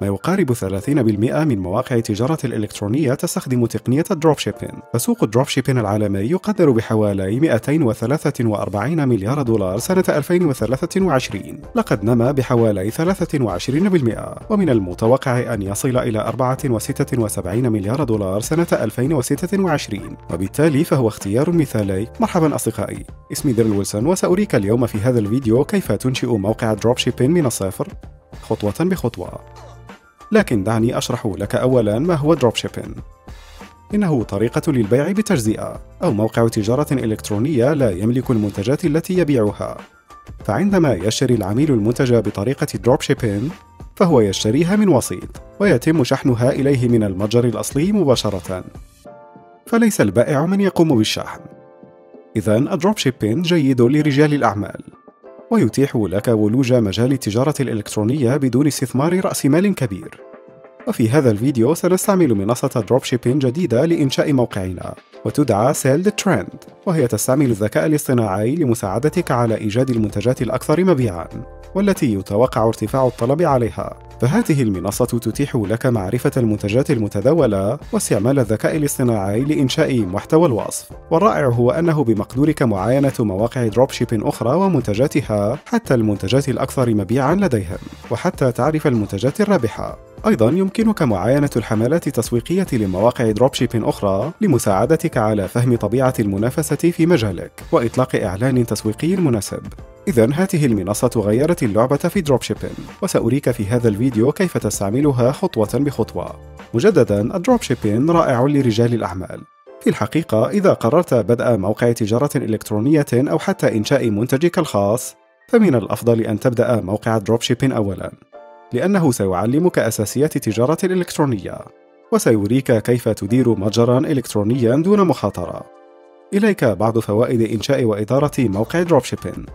ما يقارب 30% من مواقع التجارة الإلكترونية تستخدم تقنية الدروب شيبين فسوق الدروب شيبين العالمي يقدر بحوالي 243 مليار دولار سنة 2023 لقد نما بحوالي 23% ومن المتوقع أن يصل إلى 74 مليار دولار سنة 2026 وبالتالي فهو اختيار مثالي مرحبا أصدقائي اسمي ديرل ويلسون وسأريك اليوم في هذا الفيديو كيف تنشئ موقع شيبين من الصفر خطوة بخطوة لكن دعني أشرح لك أولا ما هو دروب شيبين إنه طريقة للبيع بتجزئة أو موقع تجارة إلكترونية لا يملك المنتجات التي يبيعها فعندما يشتري العميل المنتج بطريقة دروب شيبين فهو يشتريها من وسيط ويتم شحنها إليه من المتجر الأصلي مباشرة فليس البائع من يقوم بالشحن إذا الدروب شيبين جيد لرجال الأعمال ويتيح لك ولوج مجال التجارة الإلكترونية بدون استثمار رأس مال كبير وفي هذا الفيديو سنستعمل منصة دروب شيبين جديدة لإنشاء موقعنا وتدعى سيلد تريند وهي تستعمل الذكاء الاصطناعي لمساعدتك على إيجاد المنتجات الأكثر مبيعاً والتي يتوقع ارتفاع الطلب عليها فهذه المنصة تتيح لك معرفة المنتجات المتداولة واستعمال الذكاء الاصطناعي لإنشاء محتوى الوصف والرائع هو أنه بمقدورك معاينة مواقع دروب دروبشيب أخرى ومنتجاتها حتى المنتجات الأكثر مبيعا لديهم وحتى تعرف المنتجات الرابحة أيضا يمكنك معاينة الحملات التسويقية لمواقع دروب شيبين أخرى لمساعدتك على فهم طبيعة المنافسة في مجالك وإطلاق إعلان تسويقي مناسب إذا هذه المنصة غيرت اللعبة في دروب شيبين وسأريك في هذا الفيديو كيف تستعملها خطوة بخطوة مجددا الدروب شيبين رائع لرجال الأعمال في الحقيقة إذا قررت بدء موقع تجارة إلكترونية أو حتى إنشاء منتجك الخاص فمن الأفضل أن تبدأ موقع دروب شيبين أولاً لأنه سيعلمك أساسيات التجارة الإلكترونية وسيريك كيف تدير متجرا إلكترونيا دون مخاطرة إليك بعض فوائد إنشاء وإدارة موقع دروب دروبشيبين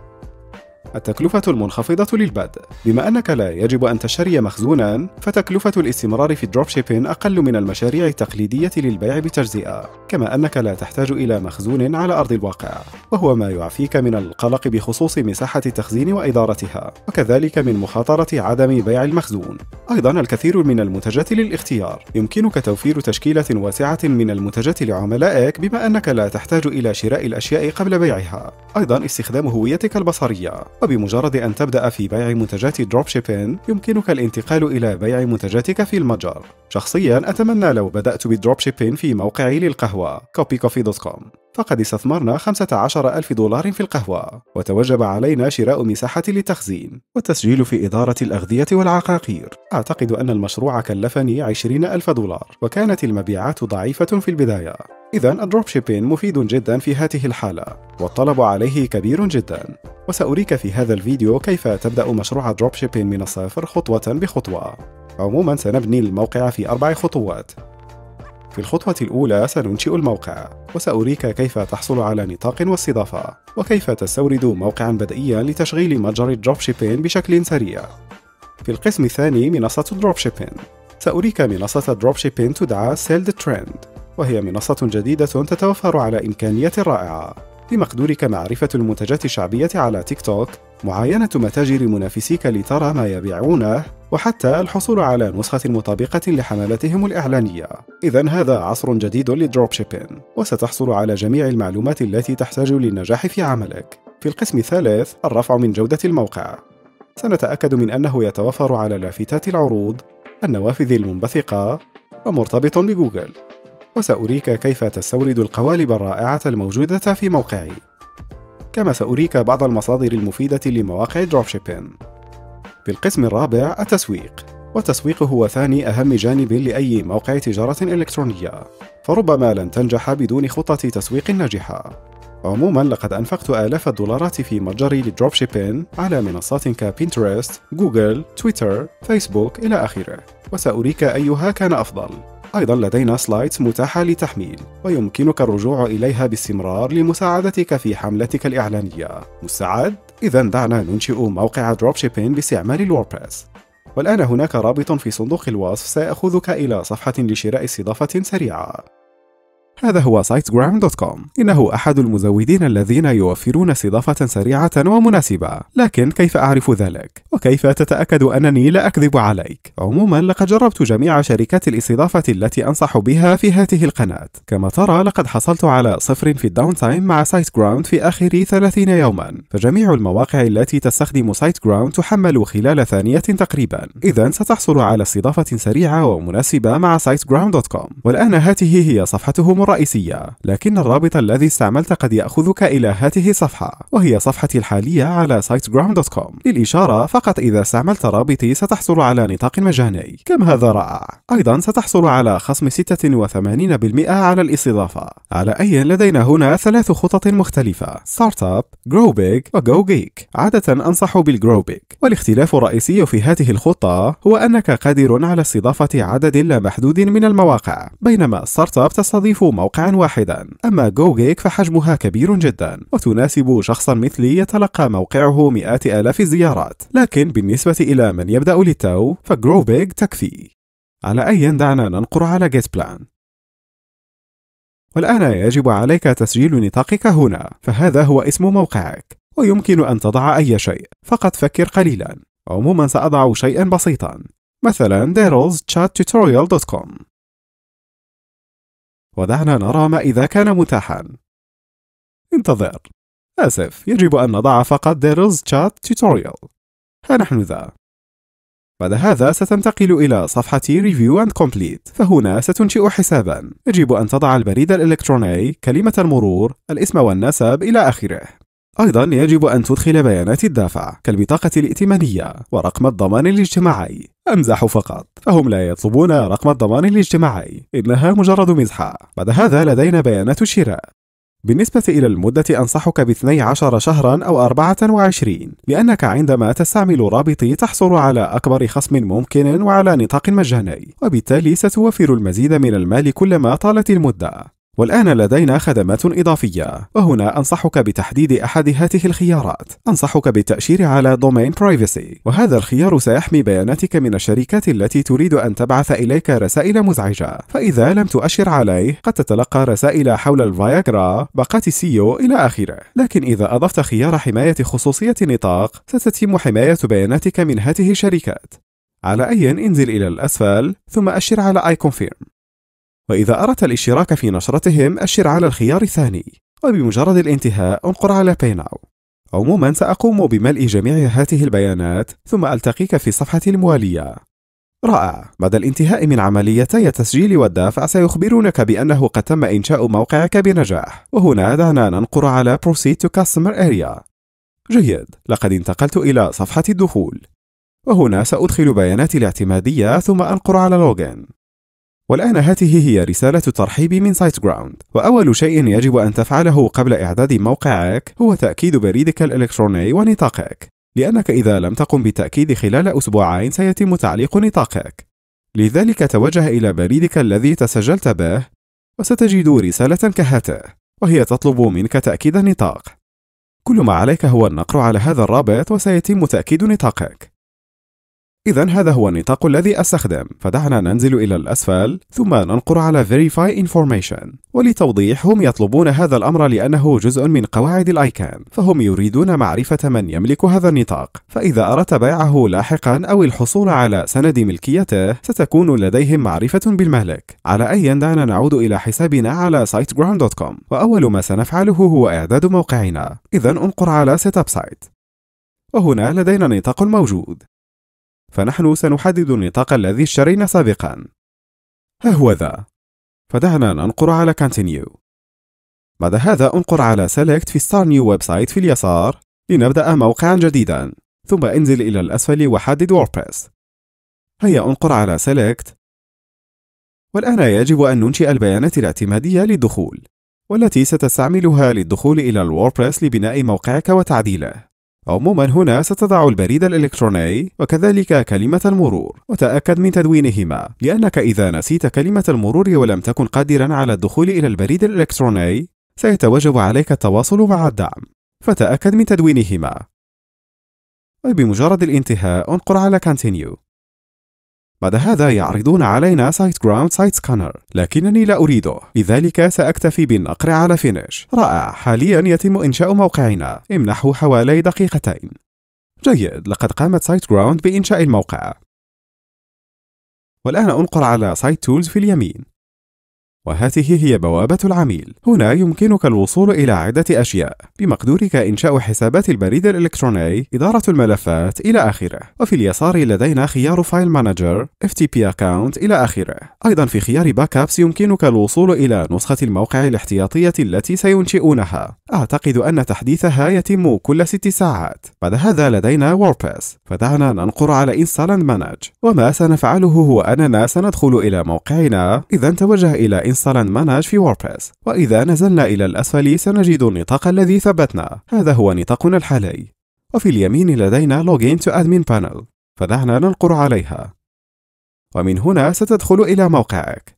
التكلفة المنخفضة للبدء بما أنك لا يجب أن تشتري مخزونا فتكلفة الاستمرار في الدروب شيبين أقل من المشاريع التقليدية للبيع بتجزئة كما أنك لا تحتاج إلى مخزون على أرض الواقع وهو ما يعفيك من القلق بخصوص مساحة التخزين وإدارتها وكذلك من مخاطرة عدم بيع المخزون أيضا الكثير من المنتجات للاختيار يمكنك توفير تشكيلة واسعة من المنتجات لعملائك بما أنك لا تحتاج إلى شراء الأشياء قبل بيعها أيضا استخدام هويتك البصرية وبمجرد أن تبدأ في بيع منتجات دروب شيبين يمكنك الانتقال إلى بيع منتجاتك في المتجر شخصيا أتمنى لو بدأت بالدروب شيبين في موقعي للقهوة copycoffee.com فقد استثمرنا 15 ألف دولار في القهوة وتوجب علينا شراء مساحة للتخزين والتسجيل في إدارة الأغذية والعقاقير أعتقد أن المشروع كلفني 20 ألف دولار وكانت المبيعات ضعيفة في البداية إذا الدروب شيبين مفيد جدا في هذه الحالة والطلب عليه كبير جدا وسأريك في هذا الفيديو كيف تبدأ مشروع دروب شيبين من الصفر خطوة بخطوة عموما سنبني الموقع في أربع خطوات في الخطوة الأولى سننشئ الموقع وسأريك كيف تحصل على نطاق واستضافة وكيف تستورد موقعا بدئيا لتشغيل متجر الدروب شيبين بشكل سريع في القسم الثاني منصة دروب شيبين سأريك منصة دروب شيبين تدعى سيلد تريند وهي منصة جديدة تتوفر على إمكانية رائعة بمقدورك معرفة المنتجات الشعبية على تيك توك معاينة متاجر منافسيك لترى ما يبيعونه وحتى الحصول على نسخة مطابقة لحملاتهم الإعلانية إذا هذا عصر جديد للدروب شيبين وستحصل على جميع المعلومات التي تحتاج للنجاح في عملك في القسم الثالث الرفع من جودة الموقع سنتأكد من أنه يتوفر على لافتات العروض النوافذ المنبثقة ومرتبط بجوجل وسأريك كيف تستورد القوالب الرائعة الموجودة في موقعي كما سأريك بعض المصادر المفيدة لمواقع دروبشيبين في القسم الرابع التسويق والتسويق هو ثاني أهم جانب لأي موقع تجارة إلكترونية فربما لن تنجح بدون خطة تسويق ناجحة عموما لقد أنفقت آلاف الدولارات في متجري شيبين على منصات كبينترست، جوجل، تويتر، فيسبوك إلى آخره وسأريك أيها كان أفضل أيضا لدينا سلايدز متاحة لتحميل ويمكنك الرجوع إليها باستمرار لمساعدتك في حملتك الإعلانية مستعد؟ إذا دعنا ننشئ موقع دروب شيبين باستعمال الوordpress والآن هناك رابط في صندوق الوصف سيأخذك إلى صفحة لشراء استضافة سريعة هذا هو سايت إنه أحد المزودين الذين يوفرون استضافة سريعة ومناسبة لكن كيف أعرف ذلك؟ وكيف تتأكد أنني لا أكذب عليك؟ عموما لقد جربت جميع شركات الاستضافة التي أنصح بها في هذه القناة كما ترى لقد حصلت على صفر في الداون تايم مع سايت جراوند في آخر 30 يوما فجميع المواقع التي تستخدم سايت جراوند تحمل خلال ثانية تقريبا إذا ستحصل على استضافة سريعة ومناسبة مع سايت والآن هذه هي صفحته رئيسية لكن الرابط الذي استعملت قد يأخذك إلى هذه الصفحة وهي صفحتي الحالية على siteground.com للإشارة فقط إذا استعملت رابطي ستحصل على نطاق مجاني كم هذا رائع أيضا ستحصل على خصم 86% على الاستضافة على أي لدينا هنا ثلاث خطط مختلفة ستارت اب جرو و وجو جيك عادة أنصح بالجرو Big والاختلاف الرئيسي في هذه الخطة هو أنك قادر على استضافة عدد لا محدود من المواقع بينما ستارت اب تستضيف موقعا واحدا أما جوجيك فحجمها كبير جدا وتناسب شخصا مثلي يتلقى موقعه مئات آلاف الزيارات لكن بالنسبة إلى من يبدأ للتو فجروبيك تكفي على أي دعنا ننقر على جيت بلان والآن يجب عليك تسجيل نطاقك هنا فهذا هو اسم موقعك ويمكن أن تضع أي شيء فقط فكر قليلا عموما سأضع شيئا بسيطا مثلا كوم ودعنا نرى ما إذا كان متاحا انتظر آسف يجب أن نضع فقط ديرلز تشات توتوريال ها نحن ذا بعد هذا ستنتقل إلى صفحة Review and Complete فهنا ستنشئ حسابا يجب أن تضع البريد الإلكتروني كلمة المرور الاسم والنسب إلى آخره أيضا يجب أن تدخل بيانات الدافع كالبطاقة الائتمانية ورقم الضمان الاجتماعي أمزح فقط فهم لا يطلبون رقم الضمان الاجتماعي إنها مجرد مزحة بعد هذا لدينا بيانات الشراء بالنسبة إلى المدة أنصحك ب 12 شهرا أو 24 لأنك عندما تستعمل رابطي تحصل على أكبر خصم ممكن وعلى نطاق مجاني وبالتالي ستوفر المزيد من المال كلما طالت المدة والآن لدينا خدمات إضافية وهنا أنصحك بتحديد أحد هذه الخيارات أنصحك بالتأشير على Domain Privacy وهذا الخيار سيحمي بياناتك من الشركات التي تريد أن تبعث إليك رسائل مزعجة فإذا لم تؤشر عليه قد تتلقى رسائل حول الفياجرا باقات السيو إلى آخره لكن إذا أضفت خيار حماية خصوصية النطاق ستتم حماية بياناتك من هذه الشركات على أي انزل إلى الأسفل ثم أشر على I confirm وإذا أردت الاشتراك في نشرتهم أشر على الخيار الثاني وبمجرد الانتهاء انقر على PayNow عموما سأقوم بملء جميع هذه البيانات ثم ألتقيك في الصفحة الموالية رائع بعد الانتهاء من عمليتي التسجيل والدفع سيخبرونك بأنه قد تم إنشاء موقعك بنجاح وهنا دعنا ننقر على Proceed to Customer Area جيد لقد انتقلت إلى صفحة الدخول وهنا سأدخل بياناتي الاعتمادية ثم أنقر على Login والآن هذه هي رسالة الترحيب من سايت جراوند وأول شيء يجب أن تفعله قبل إعداد موقعك هو تأكيد بريدك الإلكتروني ونطاقك لأنك إذا لم تقم بالتأكيد خلال أسبوعين سيتم تعليق نطاقك لذلك توجه إلى بريدك الذي تسجلت به وستجد رسالة كهاته وهي تطلب منك تأكيد النطاق كل ما عليك هو النقر على هذا الرابط وسيتم تأكيد نطاقك إذا هذا هو النطاق الذي أستخدم فدعنا ننزل إلى الأسفل ثم ننقر على Verify Information ولتوضيح هم يطلبون هذا الأمر لأنه جزء من قواعد الأيكان فهم يريدون معرفة من يملك هذا النطاق فإذا أردت بيعه لاحقا أو الحصول على سند ملكيته ستكون لديهم معرفة بالمالك. على أي دعنا نعود إلى حسابنا على siteground.com وأول ما سنفعله هو إعداد موقعنا إذا انقر على Setup Site وهنا لدينا النطاق الموجود فنحن سنحدد النطاق الذي اشترينا سابقا ها هو ذا فدعنا ننقر على continue بعد هذا انقر على select في start new website في اليسار لنبدأ موقعا جديدا ثم انزل إلى الأسفل وحدد WordPress هيا انقر على select والآن يجب أن ننشئ البيانات الاعتمادية للدخول والتي ستستعملها للدخول إلى الووردبريس لبناء موقعك وتعديله عموما هنا ستضع البريد الإلكتروني وكذلك كلمة المرور وتأكد من تدوينهما لأنك إذا نسيت كلمة المرور ولم تكن قادرا على الدخول إلى البريد الإلكتروني سيتوجب عليك التواصل مع الدعم فتأكد من تدوينهما وبمجرد الانتهاء انقر على Continue بعد هذا يعرضون علينا سايت جراوند سايت سكانر لكنني لا أريده لذلك سأكتفي بالنقر على فينيش رائع حاليا يتم إنشاء موقعنا امنحه حوالي دقيقتين جيد لقد قامت سايت جراوند بإنشاء الموقع والآن أنقر على سايت تولز في اليمين وهذه هي بوابة العميل. هنا يمكنك الوصول إلى عدة أشياء، بمقدورك إنشاء حسابات البريد الإلكتروني، إدارة الملفات إلى آخره. وفي اليسار لدينا خيار فايل مانجر، FTP account إلى آخره. أيضا في خيار Backups يمكنك الوصول إلى نسخة الموقع الاحتياطية التي سينشئونها. أعتقد أن تحديثها يتم كل ست ساعات. بعد هذا لدينا WordPress فدعنا ننقر على Install and Manage. وما سنفعله هو أننا سندخل إلى موقعنا، إذا توجه إلى الصالة منهج في ووردبريس وإذا نزلنا إلى الأسفل سنجد النطاق الذي ثبتنا هذا هو نطاقنا الحالي وفي اليمين لدينا Login to Admin Panel فدعنا ننقر عليها ومن هنا ستدخل إلى موقعك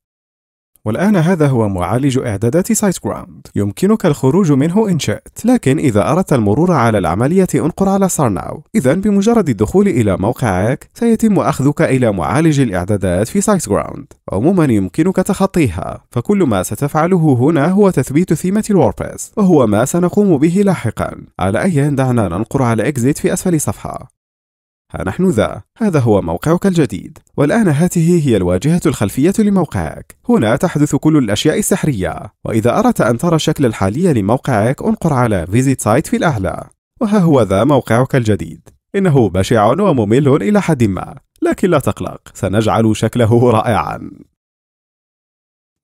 والآن هذا هو معالج إعدادات سايت جراوند يمكنك الخروج منه إن شئت لكن إذا أردت المرور على العملية انقر على سارناو إذا بمجرد الدخول إلى موقعك سيتم أخذك إلى معالج الإعدادات في سايت جراوند عموما يمكنك تخطيها فكل ما ستفعله هنا هو تثبيت ثيمة الوربس وهو ما سنقوم به لاحقا على أي دعنا ننقر على إكزيت في أسفل الصفحة ها نحن ذا هذا هو موقعك الجديد والآن هاته هي الواجهة الخلفية لموقعك هنا تحدث كل الأشياء السحرية وإذا أردت أن ترى الشكل الحالي لموقعك انقر على Visit Site في الأعلى وها هو ذا موقعك الجديد إنه بشع وممل إلى حد ما لكن لا تقلق سنجعل شكله رائعا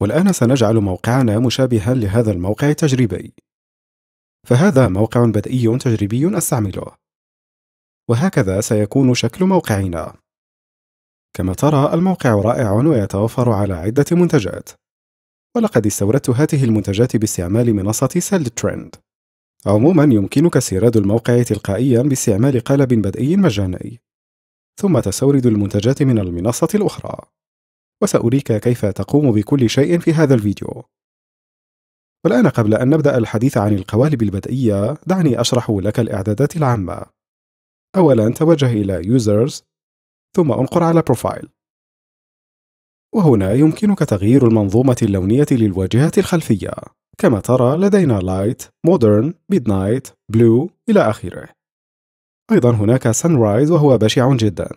والآن سنجعل موقعنا مشابها لهذا الموقع التجريبي فهذا موقع بدئي تجريبي أستعمله وهكذا سيكون شكل موقعنا. كما ترى الموقع رائع ويتوفر على عدة منتجات ولقد استوردت هذه المنتجات باستعمال منصة سيلد ترند عموما يمكنك استيراد الموقع تلقائيا باستعمال قالب بدئي مجاني ثم تستورد المنتجات من المنصة الأخرى وسأريك كيف تقوم بكل شيء في هذا الفيديو والآن قبل أن نبدأ الحديث عن القوالب البدئية دعني أشرح لك الإعدادات العامة أولا توجه إلى Users ثم انقر على Profile وهنا يمكنك تغيير المنظومة اللونية للواجهة الخلفية كما ترى لدينا Light, Modern, Midnight, Blue إلى آخره أيضا هناك Sunrise وهو بشع جدا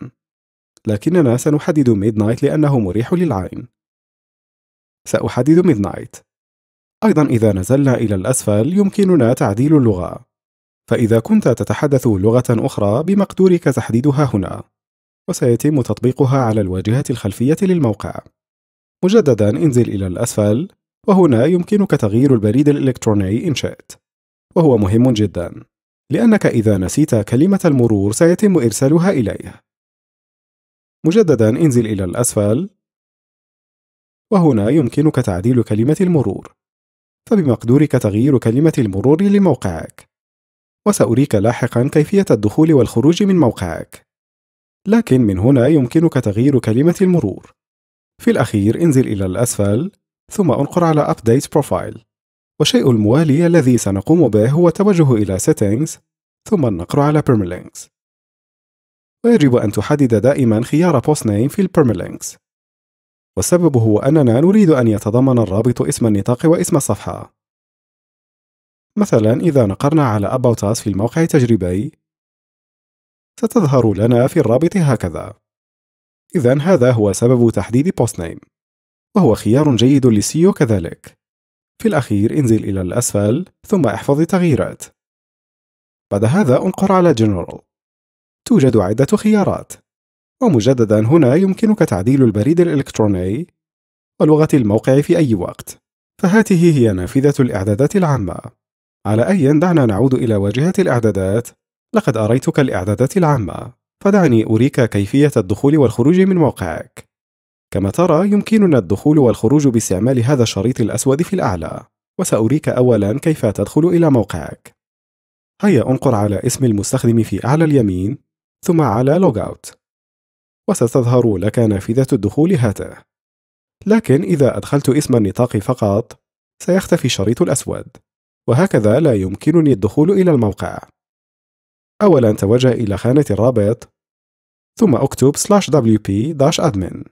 لكننا سنحدد Midnight لأنه مريح للعين سأحدد Midnight أيضا إذا نزلنا إلى الأسفل يمكننا تعديل اللغة فإذا كنت تتحدث لغة أخرى بمقدورك تحديدها هنا وسيتم تطبيقها على الواجهة الخلفية للموقع مجددا انزل إلى الأسفل وهنا يمكنك تغيير البريد الإلكتروني إن شئت وهو مهم جدا لأنك إذا نسيت كلمة المرور سيتم إرسالها إليه مجددا انزل إلى الأسفل وهنا يمكنك تعديل كلمة المرور فبمقدورك تغيير كلمة المرور لموقعك وسأريك لاحقا كيفية الدخول والخروج من موقعك لكن من هنا يمكنك تغيير كلمة المرور في الأخير انزل إلى الأسفل ثم انقر على Update Profile والشيء الموالي الذي سنقوم به هو التوجه إلى Settings ثم النقر على Permalinks ويجب أن تحدد دائما خيار Post Name في Permalinks والسبب هو أننا نريد أن يتضمن الرابط اسم النطاق واسم الصفحة مثلا إذا نقرنا على About Us في الموقع التجريبي ستظهر لنا في الرابط هكذا إذا هذا هو سبب تحديد بوست نيم وهو خيار جيد للسيو كذلك في الأخير انزل إلى الأسفل ثم احفظ التغييرات بعد هذا انقر على General توجد عدة خيارات ومجددا هنا يمكنك تعديل البريد الإلكتروني ولغة الموقع في أي وقت فهاته هي نافذة الإعدادات العامة على أي دعنا نعود إلى واجهة الإعدادات لقد أريتك الإعدادات العامة فدعني أريك كيفية الدخول والخروج من موقعك كما ترى يمكننا الدخول والخروج باستعمال هذا الشريط الأسود في الأعلى وسأريك أولا كيف تدخل إلى موقعك هيا انقر على اسم المستخدم في أعلى اليمين ثم على Logout وستظهر لك نافذة الدخول هاته لكن إذا أدخلت اسم النطاق فقط سيختفي الشريط الأسود وهكذا لا يمكنني الدخول إلى الموقع. أولاً توجه إلى خانة الرابط، ثم أكتب /wp-admin،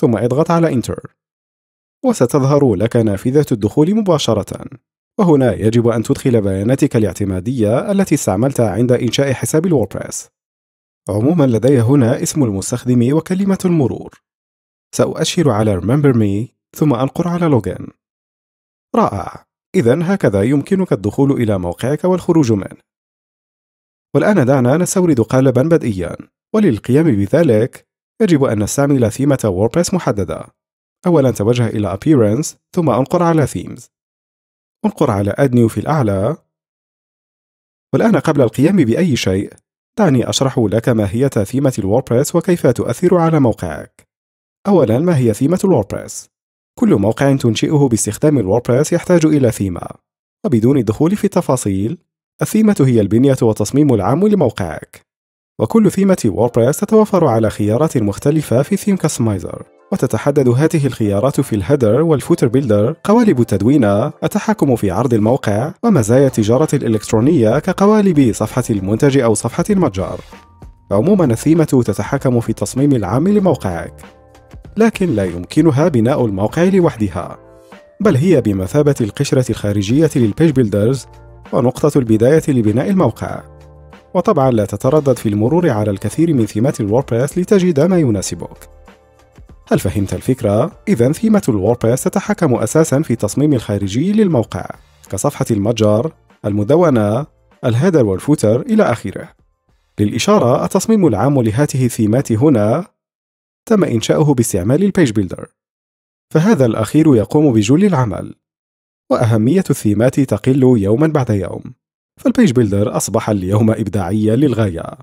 ثم اضغط على Enter، وستظهر لك نافذة الدخول مباشرة. وهنا يجب أن تدخل بياناتك الاعتمادية التي استعملتها عند إنشاء حساب الوordpress. عموما لدي هنا اسم المستخدم وكلمة المرور. سأؤشر على Remember Me ثم أنقر على Login. رائع! إذا هكذا يمكنك الدخول إلى موقعك والخروج منه. والآن دعنا نستورد قالبا بدئيا، وللقيام بذلك يجب أن نستعمل ثيمة ووردبريس محددة. أولا توجه إلى Appearance ثم انقر على Themes. انقر على Add New في الأعلى. والآن قبل القيام بأي شيء، دعني أشرح لك ماهية ثيمة الووردبريس وكيف تؤثر على موقعك. أولا ما هي ثيمة الووردبريس؟ كل موقع تنشئه باستخدام الووردبريس يحتاج إلى ثيمة وبدون الدخول في التفاصيل الثيمة هي البنية والتصميم العام لموقعك وكل ثيمة ووردبريس تتوفر على خيارات مختلفة في ثيم كاستمايزر وتتحدد هذه الخيارات في الهيدر والفوتر بيلدر قوالب التدوينة التحكم في عرض الموقع ومزايا التجارة الإلكترونية كقوالب صفحة المنتج أو صفحة المتجر عموما الثيمة تتحكم في التصميم العام لموقعك لكن لا يمكنها بناء الموقع لوحدها بل هي بمثابة القشرة الخارجية للبيج بيلدرز ونقطة البداية لبناء الموقع وطبعا لا تتردد في المرور على الكثير من ثيمات الوordpress لتجد ما يناسبك هل فهمت الفكرة؟ إذا ثيمة الوordpress تتحكم أساسا في التصميم الخارجي للموقع كصفحة المتجر، المدونة، الهيدر والفوتر إلى آخره للإشارة التصميم العام لهاته الثيمات هنا تم إنشاؤه باستعمال البيج بيلدر فهذا الأخير يقوم بجل العمل وأهمية الثيمات تقل يوما بعد يوم فالبيج بيلدر أصبح اليوم إبداعيا للغاية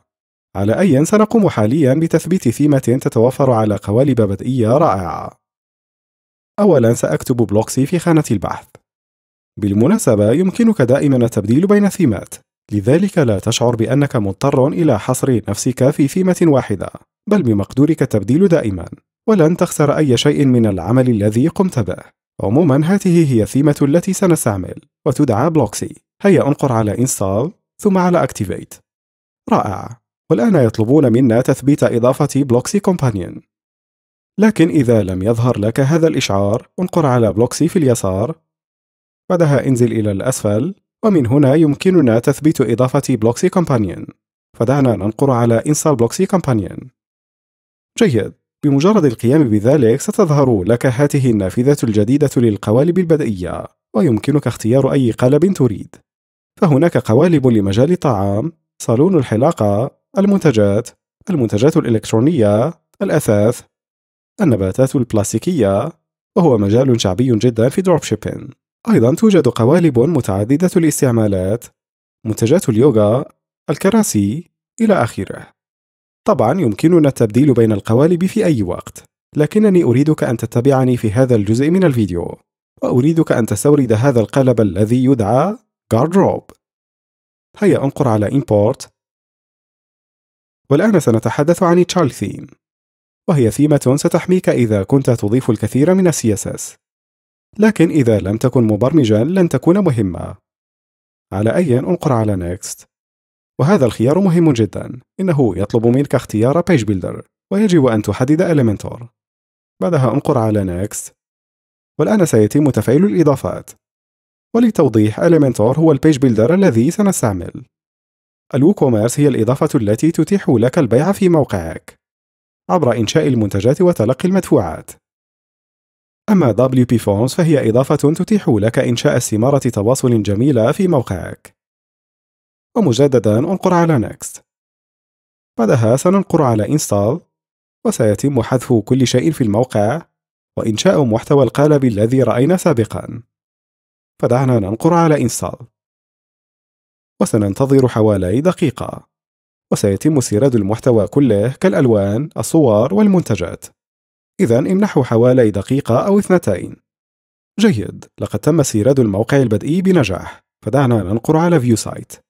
على أي سنقوم حاليا بتثبيت ثيمة تتوفر على قوالب بدئية رائعة أولا سأكتب بلوكسي في خانة البحث بالمناسبة يمكنك دائما التبديل بين الثيمات لذلك لا تشعر بأنك مضطر إلى حصر نفسك في ثيمة واحدة بل بمقدورك التبديل دائما ولن تخسر أي شيء من العمل الذي قمت به عموما هذه هي الثيمة التي سنستعمل وتدعى بلوكسي هيا انقر على install ثم على activate رائع والآن يطلبون منا تثبيت إضافة بلوكسي كومبانيون لكن إذا لم يظهر لك هذا الإشعار انقر على بلوكسي في اليسار بعدها انزل إلى الأسفل ومن هنا يمكننا تثبيت إضافة بلوكسي كومبانيون فدعنا ننقر على install بلوكسي كومبانيون جيد بمجرد القيام بذلك ستظهر لك هاته النافذة الجديدة للقوالب البدئية ويمكنك اختيار أي قالب تريد فهناك قوالب لمجال الطعام صالون الحلاقة المنتجات المنتجات الإلكترونية الأثاث النباتات البلاستيكية وهو مجال شعبي جدا في دروب شيبين أيضا توجد قوالب متعددة الاستعمالات منتجات اليوغا الكراسي إلى آخره طبعا يمكننا التبديل بين القوالب في أي وقت لكنني أريدك أن تتبعني في هذا الجزء من الفيديو وأريدك أن تستورد هذا القالب الذي يدعى Guardrobe هيا انقر على Import والآن سنتحدث عن Child Theme وهي ثيمة ستحميك إذا كنت تضيف الكثير من CSS لكن إذا لم تكن مبرمجا لن تكون مهمة على أي انقر على Next وهذا الخيار مهم جدا إنه يطلب منك اختيار Page Builder ويجب أن تحدد Elementor بعدها أنقر على Next والآن سيتم تفعيل الإضافات ولتوضيح Elementor هو البيج بيلدر الذي سنستعمل الووكوميرس هي الإضافة التي تتيح لك البيع في موقعك عبر إنشاء المنتجات وتلقي المدفوعات أما WP Forms فهي إضافة تتيح لك إنشاء استمارة تواصل جميلة في موقعك ومجددا أنقر على Next بعدها سننقر على Install وسيتم حذف كل شيء في الموقع وإنشاء محتوى القالب الذي رأينا سابقا فدعنا ننقر على Install وسننتظر حوالي دقيقة وسيتم استيراد المحتوى كله كالألوان، الصور والمنتجات إذا امنحوا حوالي دقيقة أو اثنتين جيد، لقد تم استيراد الموقع البدئي بنجاح فدعنا ننقر على View Site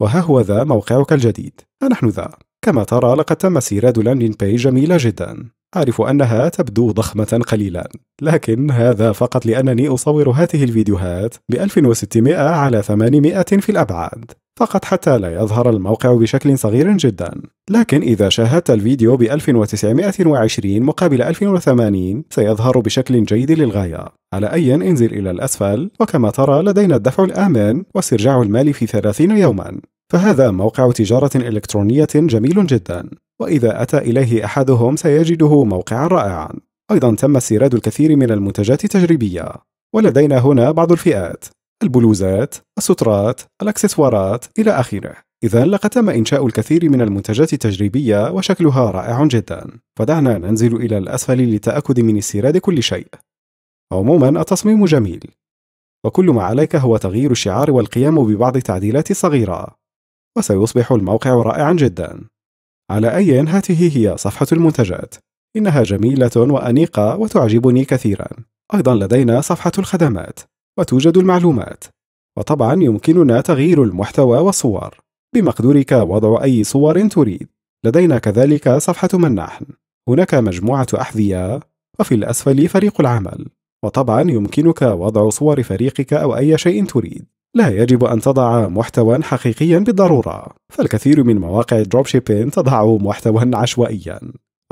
وها هو ذا موقعك الجديد ها نحن ذا كما ترى لقد تم سيراد لاندين باي جميلة جدا أعرف أنها تبدو ضخمة قليلا لكن هذا فقط لأنني أصور هذه الفيديوهات ب 1600 على 800 في الأبعاد فقط حتى لا يظهر الموقع بشكل صغير جدا لكن إذا شاهدت الفيديو ب 1920 مقابل 1080 سيظهر بشكل جيد للغاية على أي انزل إلى الأسفل وكما ترى لدينا الدفع الآمن واسترجاع المال في 30 يوما فهذا موقع تجارة إلكترونية جميل جدا وإذا أتى إليه أحدهم سيجده موقعا رائعا أيضا تم استيراد الكثير من المنتجات التجريبية ولدينا هنا بعض الفئات البلوزات، السترات، الأكسسوارات إلى آخره إذا لقد تم إنشاء الكثير من المنتجات التجريبية وشكلها رائع جدا فدعنا ننزل إلى الأسفل للتأكد من استيراد كل شيء عموما التصميم جميل وكل ما عليك هو تغيير الشعار والقيام ببعض التعديلات الصغيرة وسيصبح الموقع رائعا جدا على أي هاته هي صفحة المنتجات إنها جميلة وأنيقة وتعجبني كثيرا أيضا لدينا صفحة الخدمات وتوجد المعلومات وطبعا يمكننا تغيير المحتوى والصور بمقدورك وضع أي صور تريد لدينا كذلك صفحة من نحن هناك مجموعة أحذية وفي الأسفل فريق العمل وطبعا يمكنك وضع صور فريقك أو أي شيء تريد لا يجب أن تضع محتوى حقيقيا بالضرورة فالكثير من مواقع الدروب شيبين تضع محتوى عشوائيا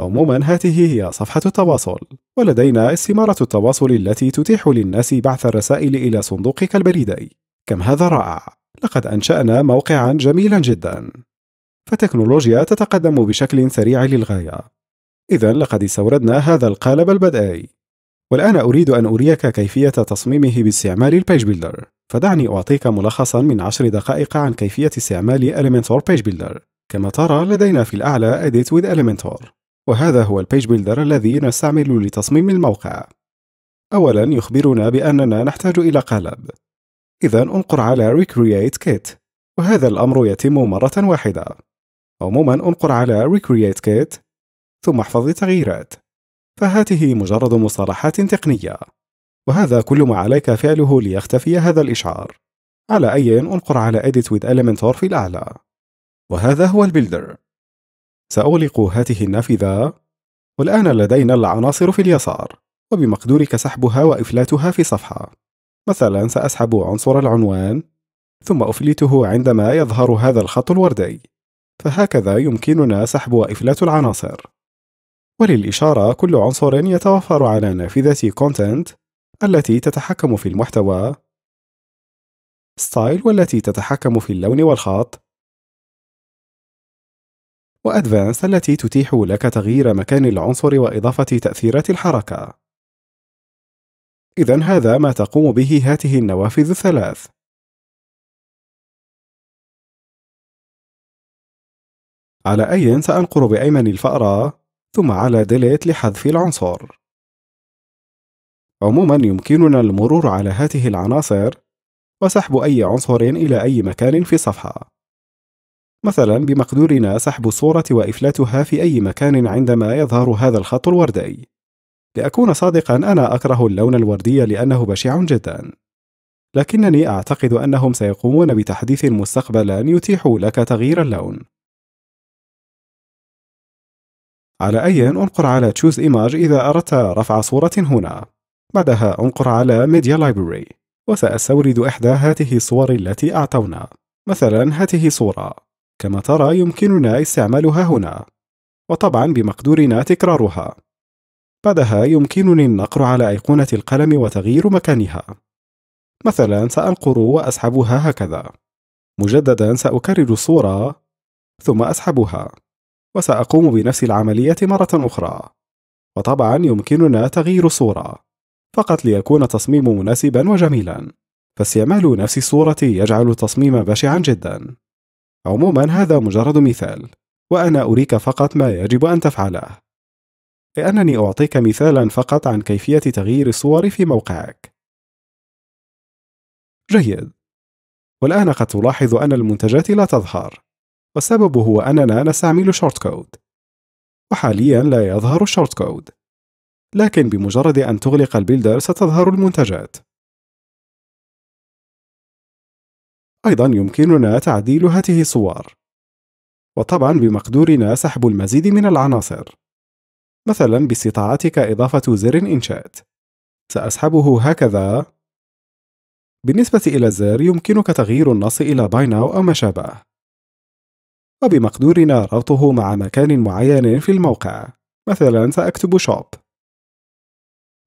عموما هذه هي صفحة التواصل ولدينا استمارة التواصل التي تتيح للناس بعث الرسائل إلى صندوقك البريدي كم هذا رائع لقد أنشأنا موقعا جميلا جدا فالتكنولوجيا تتقدم بشكل سريع للغاية إذا لقد استوردنا هذا القالب البدائي والآن أريد أن أريك كيفية تصميمه باستعمال البيج بيلدر فدعني أعطيك ملخصا من عشر دقائق عن كيفية استعمال Elementor Page Builder كما ترى لدينا في الأعلى Edit with Elementor وهذا هو البيج بيلدر الذي نستعمل لتصميم الموقع أولا يخبرنا بأننا نحتاج إلى قالب إذا انقر على Recreate Kit وهذا الأمر يتم مرة واحدة عموما انقر على Recreate Kit ثم احفظ التغييرات فهاته مجرد مصطلحات تقنية وهذا كل ما عليك فعله ليختفي هذا الإشعار على أي انقر على Edit with Elementor في الأعلى وهذا هو البيلدر سأغلق هذه النافذة والآن لدينا العناصر في اليسار وبمقدورك سحبها وإفلاتها في صفحة مثلا سأسحب عنصر العنوان ثم أفلته عندما يظهر هذا الخط الوردي فهكذا يمكننا سحب وإفلات العناصر وللإشارة كل عنصر يتوفر على نافذة Content التي تتحكم في المحتوى ستايل والتي تتحكم في اللون والخط وأدفانس التي تتيح لك تغيير مكان العنصر وإضافة تأثيرات الحركة إذا هذا ما تقوم به هاته النوافذ الثلاث على أي سأنقر بأيمن الفأرة ثم على ديليت لحذف العنصر عموما يمكننا المرور على هذه العناصر وسحب أي عنصر إلى أي مكان في صفحة مثلا بمقدورنا سحب الصورة وإفلاتها في أي مكان عندما يظهر هذا الخط الوردي لأكون صادقا أنا أكره اللون الوردي لأنه بشع جدا لكنني أعتقد أنهم سيقومون بتحديث مستقبلا يتيح لك تغيير اللون على أي أنقر على Choose Image إذا أردت رفع صورة هنا بعدها أنقر على ميديا لايبرري وسأستورد إحدى هذه الصور التي أعطونا مثلا هذه صورة كما ترى يمكننا استعمالها هنا وطبعا بمقدورنا تكرارها بعدها يمكنني النقر على أيقونة القلم وتغيير مكانها مثلا سأنقر وأسحبها هكذا مجددا سأكرر الصورة ثم أسحبها وسأقوم بنفس العملية مرة أخرى وطبعا يمكننا تغيير الصورة فقط ليكون تصميم مناسبا وجميلا فاستعمال نفس الصورة يجعل التصميم بشعا جدا عموما هذا مجرد مثال وأنا أريك فقط ما يجب أن تفعله لأنني أعطيك مثالا فقط عن كيفية تغيير الصور في موقعك جيد والآن قد تلاحظ أن المنتجات لا تظهر والسبب هو أننا نستعمل شورت كود وحاليا لا يظهر الشورت كود لكن بمجرد أن تغلق البيلدر ستظهر المنتجات. أيضا يمكننا تعديل هذه الصور. وطبعا بمقدورنا سحب المزيد من العناصر. مثلا باستطاعتك إضافة زر إنشات. سأسحبه هكذا. بالنسبة إلى الزر يمكنك تغيير النص إلى باي ناو أو ما شابه. وبمقدورنا ربطه مع مكان معين في الموقع. مثلا سأكتب شوب.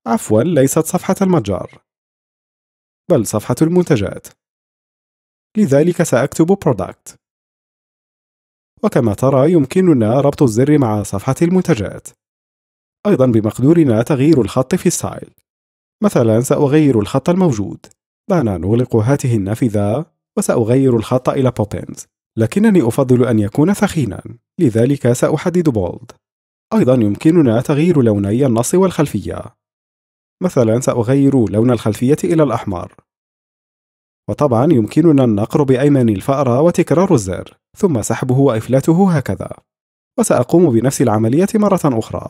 عفوا ليست صفحة المتجر بل صفحة المنتجات لذلك سأكتب product وكما ترى يمكننا ربط الزر مع صفحة المنتجات أيضا بمقدورنا تغيير الخط في ستايل مثلا سأغير الخط الموجود دعنا نغلق هاته النافذة وسأغير الخط إلى بوبينز لكنني أفضل أن يكون ثخينا لذلك سأحدد بولد أيضا يمكننا تغيير لوني النص والخلفية مثلا سأغير لون الخلفية إلى الأحمر وطبعا يمكننا النقر بأيمن الفأرة وتكرار الزر ثم سحبه وإفلاته هكذا وسأقوم بنفس العملية مرة أخرى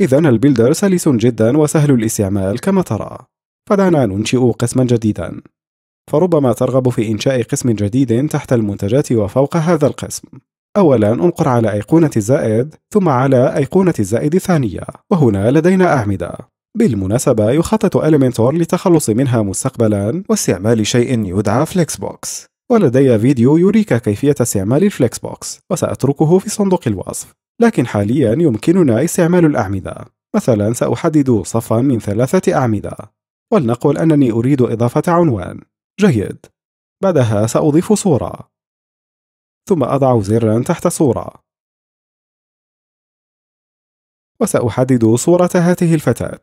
إذا البيلدر سلس جدا وسهل الاستعمال كما ترى فدعنا ننشئ قسما جديدا فربما ترغب في إنشاء قسم جديد تحت المنتجات وفوق هذا القسم أولا أنقر على أيقونة الزائد ثم على أيقونة الزائد الثانية وهنا لدينا أعمدة بالمناسبة يخطط إليمنتور للتخلص منها مستقبلا واستعمال شيء يدعى فليكس بوكس ولدي فيديو يريك كيفية استعمال الفليكس بوكس وسأتركه في صندوق الوصف لكن حاليا يمكننا استعمال الأعمدة مثلا سأحدد صفا من ثلاثة أعمدة ولنقل أنني أريد إضافة عنوان جيد بعدها سأضيف صورة ثم أضع زرا تحت صورة وسأحدد صورة هذه الفتاة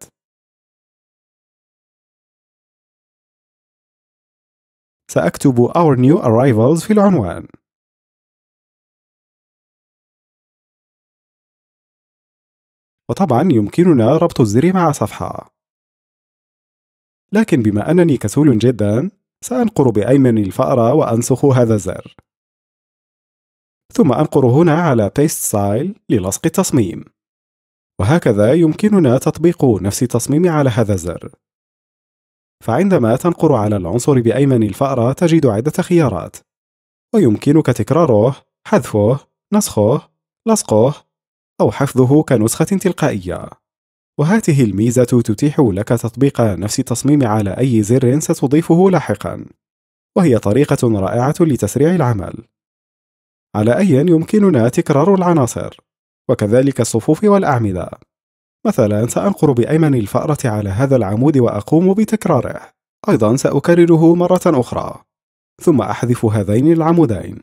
سأكتب Our New Arrivals في العنوان. وطبعا يمكننا ربط الزر مع صفحة. لكن بما أنني كسول جدا، سأنقر بأيمن الفأرة وأنسخ هذا الزر. ثم أنقر هنا على Paste Style للصق التصميم. وهكذا يمكننا تطبيق نفس التصميم على هذا الزر. فعندما تنقر على العنصر بأيمن الفأرة تجد عدة خيارات ويمكنك تكراره، حذفه، نسخه، لصقه، أو حفظه كنسخة تلقائية وهذه الميزة تتيح لك تطبيق نفس التصميم على أي زر ستضيفه لاحقاً وهي طريقة رائعة لتسريع العمل على أي يمكننا تكرار العناصر وكذلك الصفوف والأعمدة مثلا سأنقر بأيمن الفأرة على هذا العمود وأقوم بتكراره أيضا سأكرره مرة أخرى ثم أحذف هذين العمودين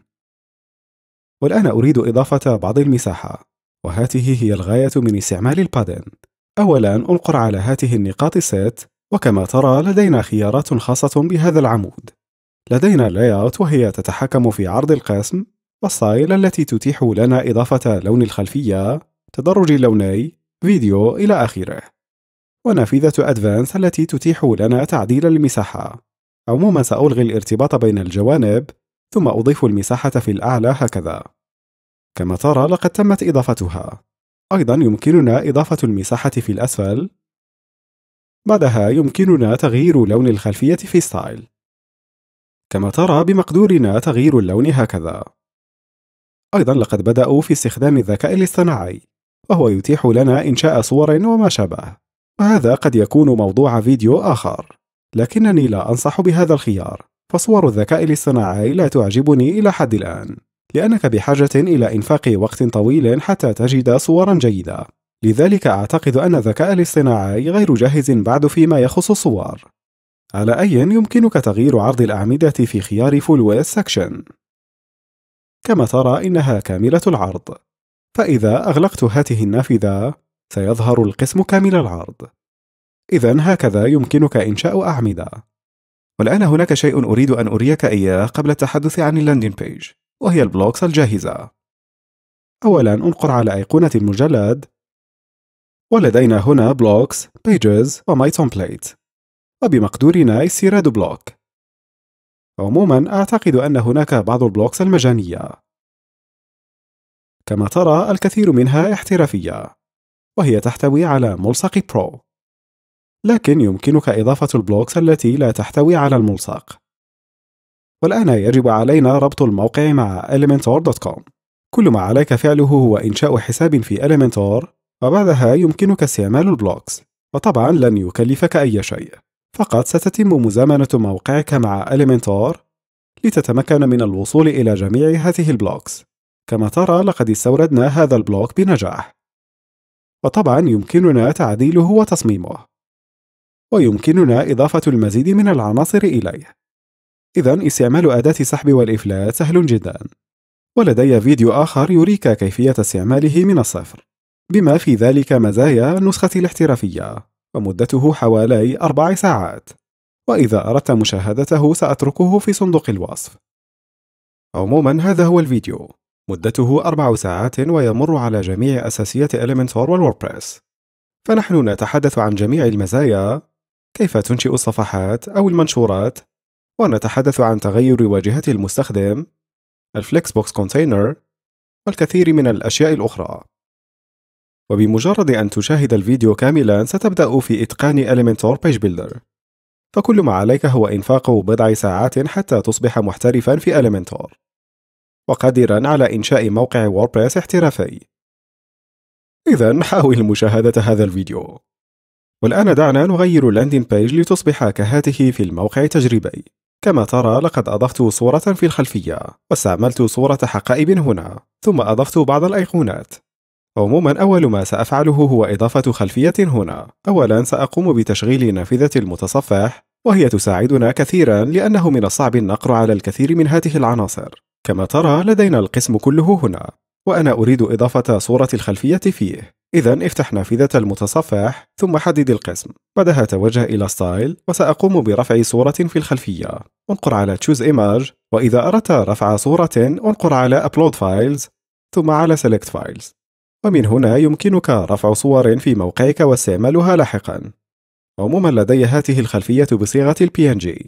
والآن أريد إضافة بعض المساحة وهاته هي الغاية من استعمال البادن أولا أنقر على هاته النقاط الست وكما ترى لدينا خيارات خاصة بهذا العمود لدينا layout وهي تتحكم في عرض القسم والستايل التي تتيح لنا إضافة لون الخلفية تدرج اللوني فيديو إلى آخره ونافذة أدفانس التي تتيح لنا تعديل المساحة عموما سألغي الارتباط بين الجوانب ثم أضيف المساحة في الأعلى هكذا كما ترى لقد تمت إضافتها أيضا يمكننا إضافة المساحة في الأسفل بعدها يمكننا تغيير لون الخلفية في ستايل كما ترى بمقدورنا تغيير اللون هكذا أيضا لقد بدأوا في استخدام الذكاء الاصطناعي وهو يتيح لنا إنشاء صور وما شابه وهذا قد يكون موضوع فيديو آخر لكنني لا أنصح بهذا الخيار فصور الذكاء الاصطناعي لا تعجبني إلى حد الآن لأنك بحاجة إلى إنفاق وقت طويل حتى تجد صورا جيدة لذلك أعتقد أن الذكاء الاصطناعي غير جاهز بعد فيما يخص الصور على أي يمكنك تغيير عرض الأعمدة في خيار فول ويز سكشن كما ترى إنها كاملة العرض فإذا أغلقت هذه النافذة سيظهر القسم كامل العرض إذا هكذا يمكنك إنشاء أعمدة والآن هناك شيء أريد أن أريك إياه قبل التحدث عن اللاندين بيج وهي البلوكس الجاهزة أولا أنقر على أيقونة المجلد ولدينا هنا بلوكس، بيجز وماي تومبليت وبمقدورنا استيراد بلوك عموما أعتقد أن هناك بعض البلوكس المجانية كما ترى الكثير منها احترافية وهي تحتوي على ملصق برو لكن يمكنك إضافة البلوكس التي لا تحتوي على الملصق والآن يجب علينا ربط الموقع مع elementor.com كل ما عليك فعله هو إنشاء حساب في elementor وبعدها يمكنك استعمال البلوكس وطبعا لن يكلفك أي شيء فقط ستتم مزامنة موقعك مع elementor لتتمكن من الوصول إلى جميع هذه البلوكس كما ترى لقد استوردنا هذا البلوك بنجاح وطبعا يمكننا تعديله وتصميمه ويمكننا إضافة المزيد من العناصر إليه إذا استعمال أداة السحب والإفلات سهل جدا ولدي فيديو آخر يريك كيفية استعماله من الصفر بما في ذلك مزايا النسخة الاحترافية ومدته حوالي أربع ساعات وإذا أردت مشاهدته سأتركه في صندوق الوصف عموما هذا هو الفيديو مدته أربع ساعات ويمر على جميع أساسيات إليمنتور والوردبريس فنحن نتحدث عن جميع المزايا كيف تنشئ الصفحات أو المنشورات ونتحدث عن تغير واجهة المستخدم الفليكس بوكس كونتينر والكثير من الأشياء الأخرى وبمجرد أن تشاهد الفيديو كاملا ستبدأ في إتقان Elementor Page Builder فكل ما عليك هو إنفاق بضع ساعات حتى تصبح محترفا في Elementor وقادرا على إنشاء موقع ووردبريس احترافي. إذا حاول مشاهدة هذا الفيديو. والآن دعنا نغير اللاندين بيج لتصبح كهاته في الموقع تجريبي. كما ترى لقد أضفت صورة في الخلفية واستعملت صورة حقائب هنا ثم أضفت بعض الأيقونات عموما أول ما سأفعله هو إضافة خلفية هنا أولا سأقوم بتشغيل نافذة المتصفح وهي تساعدنا كثيرا لأنه من الصعب النقر على الكثير من هذه العناصر كما ترى لدينا القسم كله هنا وأنا أريد إضافة صورة الخلفية فيه إذا افتح نافذة المتصفح ثم حدد القسم بعدها توجه إلى ستايل وسأقوم برفع صورة في الخلفية انقر على Choose Image وإذا أردت رفع صورة انقر على Upload Files ثم على Select Files ومن هنا يمكنك رفع صور في موقعك واستعمالها لاحقا عموما لدي هذه الخلفية بصيغة PNG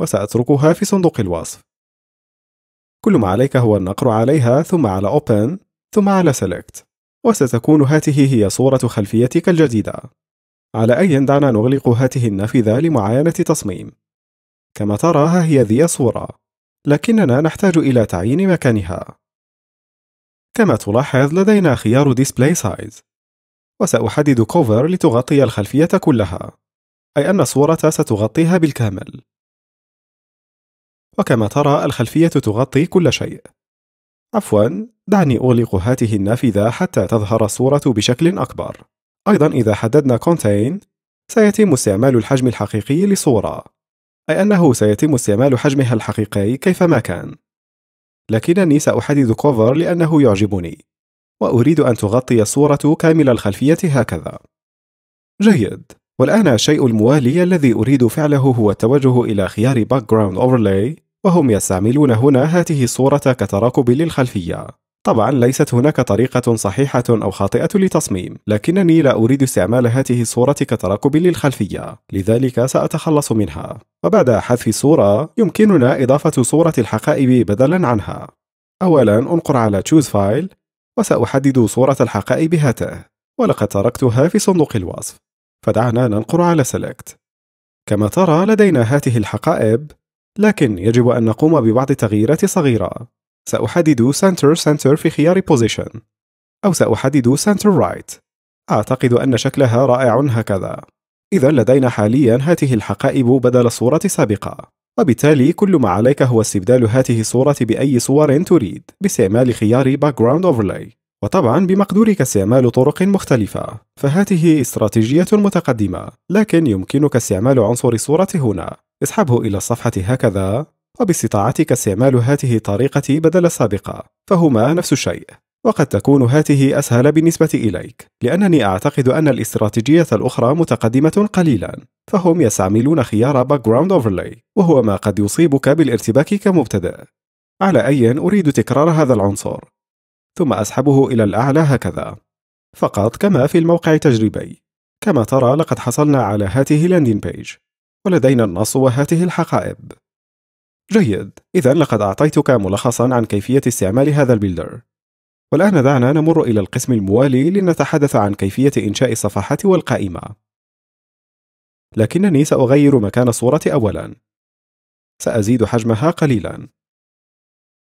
وسأتركها في صندوق الوصف كل ما عليك هو النقر عليها ثم على Open ثم على Select وستكون هاته هي صورة خلفيتك الجديدة على أي دعنا نغلق هاته النافذة لمعاينة تصميم كما ترى ها هي ذي الصورة لكننا نحتاج إلى تعيين مكانها كما تلاحظ لدينا خيار Display Size وسأحدد Cover لتغطي الخلفية كلها أي أن الصورة ستغطيها بالكامل وكما ترى الخلفية تغطي كل شيء عفوا دعني أغلق هذه النافذة حتى تظهر الصورة بشكل أكبر أيضا إذا حددنا Contain، سيتم استعمال الحجم الحقيقي لصورة أي أنه سيتم استعمال حجمها الحقيقي كيفما كان لكنني سأحدد Cover لأنه يعجبني وأريد أن تغطي الصورة كامل الخلفية هكذا جيد والآن الشيء الموالي الذي أريد فعله هو التوجه إلى خيار Background Overlay وهم يستعملون هنا هذه الصورة كتراكب للخلفية طبعا ليست هناك طريقة صحيحة أو خاطئة لتصميم، لكنني لا أريد استعمال هذه الصورة كتراكب للخلفية، لذلك سأتخلص منها. وبعد حذف الصورة، يمكننا إضافة صورة الحقائب بدلا عنها. أولا أنقر على Choose File، وسأحدد صورة الحقائب هاته، ولقد تركتها في صندوق الوصف. فدعنا ننقر على Select. كما ترى لدينا هذه الحقائب، لكن يجب أن نقوم ببعض التغييرات صغيرة. سأحدد center center في خيار position أو سأحدد center right أعتقد أن شكلها رائع هكذا إذا لدينا حاليا هذه الحقائب بدل الصورة السابقة وبالتالي كل ما عليك هو استبدال هذه الصورة بأي صور تريد باستعمال خيار Background Overlay وطبعا بمقدورك استعمال طرق مختلفة فهذه استراتيجية متقدمة لكن يمكنك استعمال عنصر الصورة هنا اسحبه إلى الصفحة هكذا وباستطاعتك استعمال هاته الطريقة بدل السابقة فهما نفس الشيء وقد تكون هاته أسهل بالنسبة إليك لأنني أعتقد أن الاستراتيجية الأخرى متقدمة قليلا فهم يستعملون خيار Background Overlay وهو ما قد يصيبك بالارتباك كمبتدئ على أي أريد تكرار هذا العنصر ثم أسحبه إلى الأعلى هكذا فقط كما في الموقع التجريبي كما ترى لقد حصلنا على هاته لاندين بيج ولدينا النص وهاته الحقائب جيد إذا لقد أعطيتك ملخصا عن كيفية استعمال هذا البيلدر والآن دعنا نمر إلى القسم الموالي لنتحدث عن كيفية إنشاء الصفحات والقائمة لكنني سأغير مكان الصورة أولا سأزيد حجمها قليلا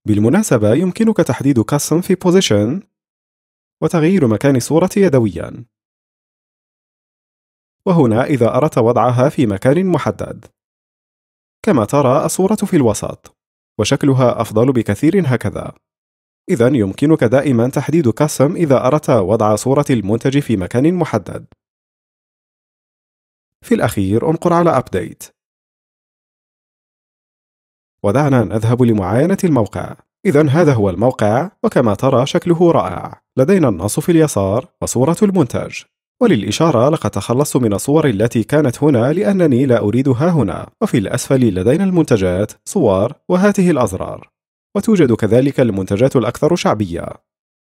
بالمناسبة يمكنك تحديد كاستم في بوزيشن وتغيير مكان الصورة يدويا وهنا إذا أردت وضعها في مكان محدد كما ترى الصورة في الوسط وشكلها أفضل بكثير هكذا إذا يمكنك دائما تحديد كاسم إذا أردت وضع صورة المنتج في مكان محدد في الأخير انقر على Update ودعنا نذهب لمعاينة الموقع إذا هذا هو الموقع وكما ترى شكله رائع لدينا النص في اليسار وصورة المنتج وللإشارة لقد تخلصت من الصور التي كانت هنا لأنني لا أريدها هنا وفي الأسفل لدينا المنتجات صور وهاته الأزرار وتوجد كذلك المنتجات الأكثر شعبية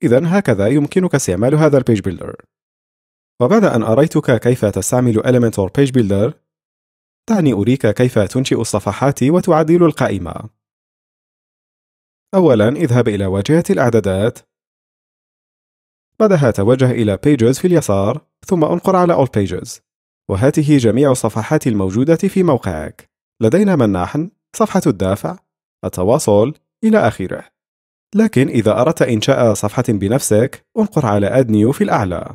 إذا هكذا يمكنك استعمال هذا البيج بيلدر وبعد أن أريتك كيف تستعمل Elementor Page Builder دعني أريك كيف تنشئ الصفحات وتعدل القائمة أولا اذهب إلى واجهة الإعدادات بعدها توجه إلى Pages في اليسار ثم انقر على All Pages وهاته جميع الصفحات الموجودة في موقعك لدينا من نحن، صفحة الدافع، التواصل إلى آخره لكن إذا أردت إنشاء صفحة بنفسك انقر على Add New في الأعلى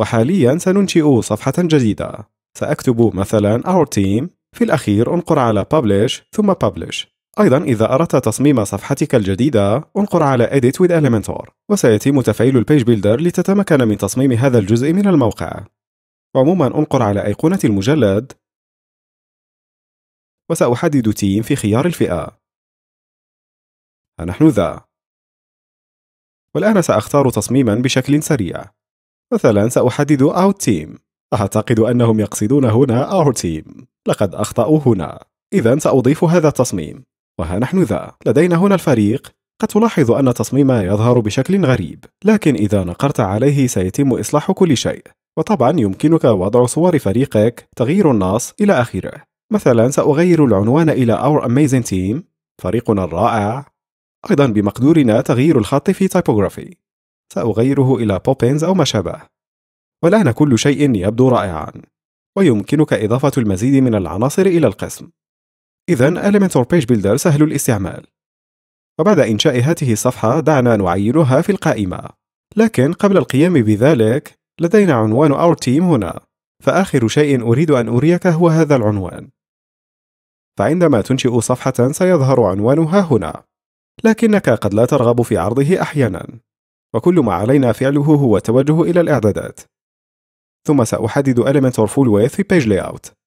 وحاليا سننشئ صفحة جديدة سأكتب مثلا Our Team في الأخير انقر على Publish ثم Publish أيضا إذا أردت تصميم صفحتك الجديدة انقر على Edit with Elementor وسيتم تفعيل البيج بيلدر لتتمكن من تصميم هذا الجزء من الموقع عموما انقر على أيقونة المجلد وسأحدد تيم في خيار الفئة نحن ذا والآن سأختار تصميما بشكل سريع مثلا سأحدد Out Team أعتقد أنهم يقصدون هنا Our Team لقد أخطأوا هنا إذا سأضيف هذا التصميم وها نحن ذا لدينا هنا الفريق قد تلاحظ أن تصميمه يظهر بشكل غريب لكن إذا نقرت عليه سيتم إصلاح كل شيء وطبعا يمكنك وضع صور فريقك تغيير النص إلى آخره مثلا سأغير العنوان إلى Our Amazing Team فريقنا الرائع أيضا بمقدورنا تغيير الخط في Typography سأغيره إلى Poppins أو ما شابه والآن كل شيء يبدو رائعا ويمكنك إضافة المزيد من العناصر إلى القسم إذا Elementor Page Builder سهل الاستعمال. وبعد إنشاء هذه الصفحة دعنا نعينها في القائمة. لكن قبل القيام بذلك لدينا عنوان Our Team هنا. فآخر شيء أريد أن أريك هو هذا العنوان. فعندما تنشئ صفحة سيظهر عنوانها هنا. لكنك قد لا ترغب في عرضه أحيانا. وكل ما علينا فعله هو التوجه إلى الإعدادات. ثم سأحدد Elementor Full Width في Page Layout.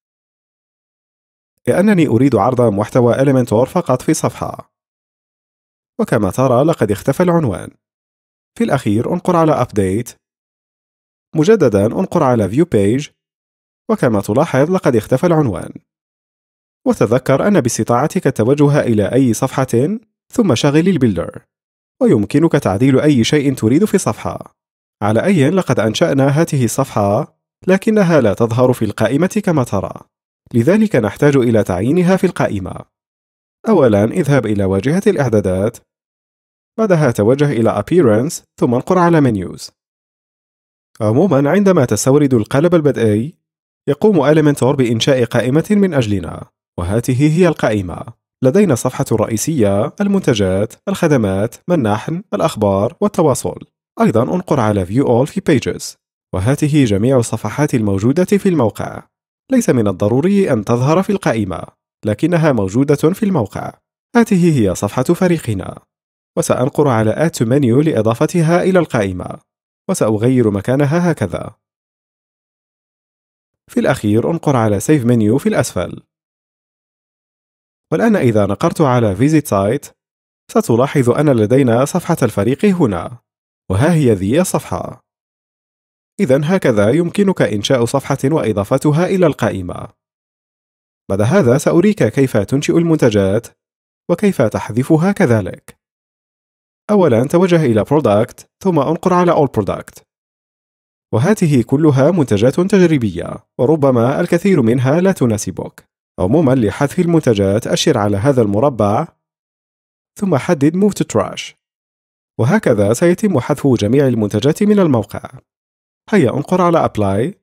لأنني أريد عرض محتوى Elementor فقط في صفحة. وكما ترى لقد اختفى العنوان. في الأخير انقر على Update. مجددا انقر على View Page. وكما تلاحظ لقد اختفى العنوان. وتذكر أن باستطاعتك التوجه إلى أي صفحة ثم شغل البيلدر. ويمكنك تعديل أي شيء تريد في صفحة. على أي لقد أنشأنا هذه الصفحة لكنها لا تظهر في القائمة كما ترى. لذلك نحتاج إلى تعيينها في القائمة. أولاً اذهب إلى واجهة الإعدادات، بعدها توجه إلى Appearance ثم انقر على Menus. عموماً عندما تستورد القالب البدئي، يقوم Elementor بإنشاء قائمة من أجلنا، وهذه هي القائمة. لدينا صفحة رئيسية، المنتجات، الخدمات، من نحن، الأخبار، والتواصل. أيضاً انقر على View All في Pages، وهذه جميع الصفحات الموجودة في الموقع. ليس من الضروري أن تظهر في القائمة، لكنها موجودة في الموقع. هذه هي صفحة فريقنا، وسأنقر على Add to Menu لإضافتها إلى القائمة، وسأغير مكانها هكذا. في الأخير أنقر على Save Menu في الأسفل. والآن إذا نقرت على Visit Site، ستلاحظ أن لدينا صفحة الفريق هنا، وها هي ذي الصفحة. إذا هكذا يمكنك إنشاء صفحة وإضافتها إلى القائمة. بعد هذا سأريك كيف تنشئ المنتجات وكيف تحذفها كذلك. أولا توجه إلى Product ثم أنقر على All Product. وهاته كلها منتجات تجريبية وربما الكثير منها لا تناسبك. عموما لحذف المنتجات أشر على هذا المربع ثم حدد Move to Trash. وهكذا سيتم حذف جميع المنتجات من الموقع. هيا انقر على أبلاي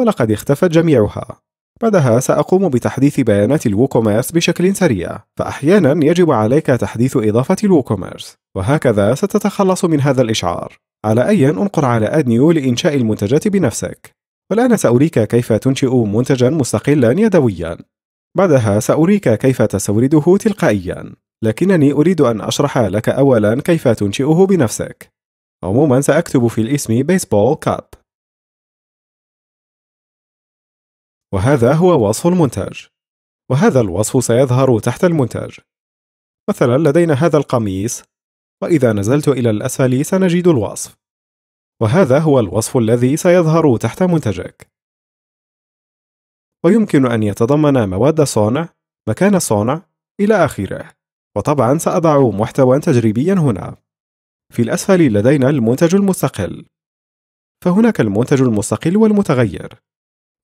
ولقد اختفت جميعها بعدها سأقوم بتحديث بيانات الووكوميرس بشكل سريع فأحيانا يجب عليك تحديث إضافة الووكوميرس وهكذا ستتخلص من هذا الإشعار على أي انقر على أدنيو لإنشاء المنتجات بنفسك والآن سأريك كيف تنشئ منتجا مستقلا يدويا بعدها سأريك كيف تستورده تلقائيا لكنني أريد أن أشرح لك أولا كيف تنشئه بنفسك عموما سأكتب في الاسم بيسبول كاب وهذا هو وصف المنتج وهذا الوصف سيظهر تحت المنتج مثلا لدينا هذا القميص وإذا نزلت إلى الأسفل سنجد الوصف وهذا هو الوصف الذي سيظهر تحت منتجك ويمكن أن يتضمن مواد صنع مكان صنع إلى آخره وطبعا سأضع محتوى تجريبيا هنا في الأسفل لدينا المنتج المستقل فهناك المنتج المستقل والمتغير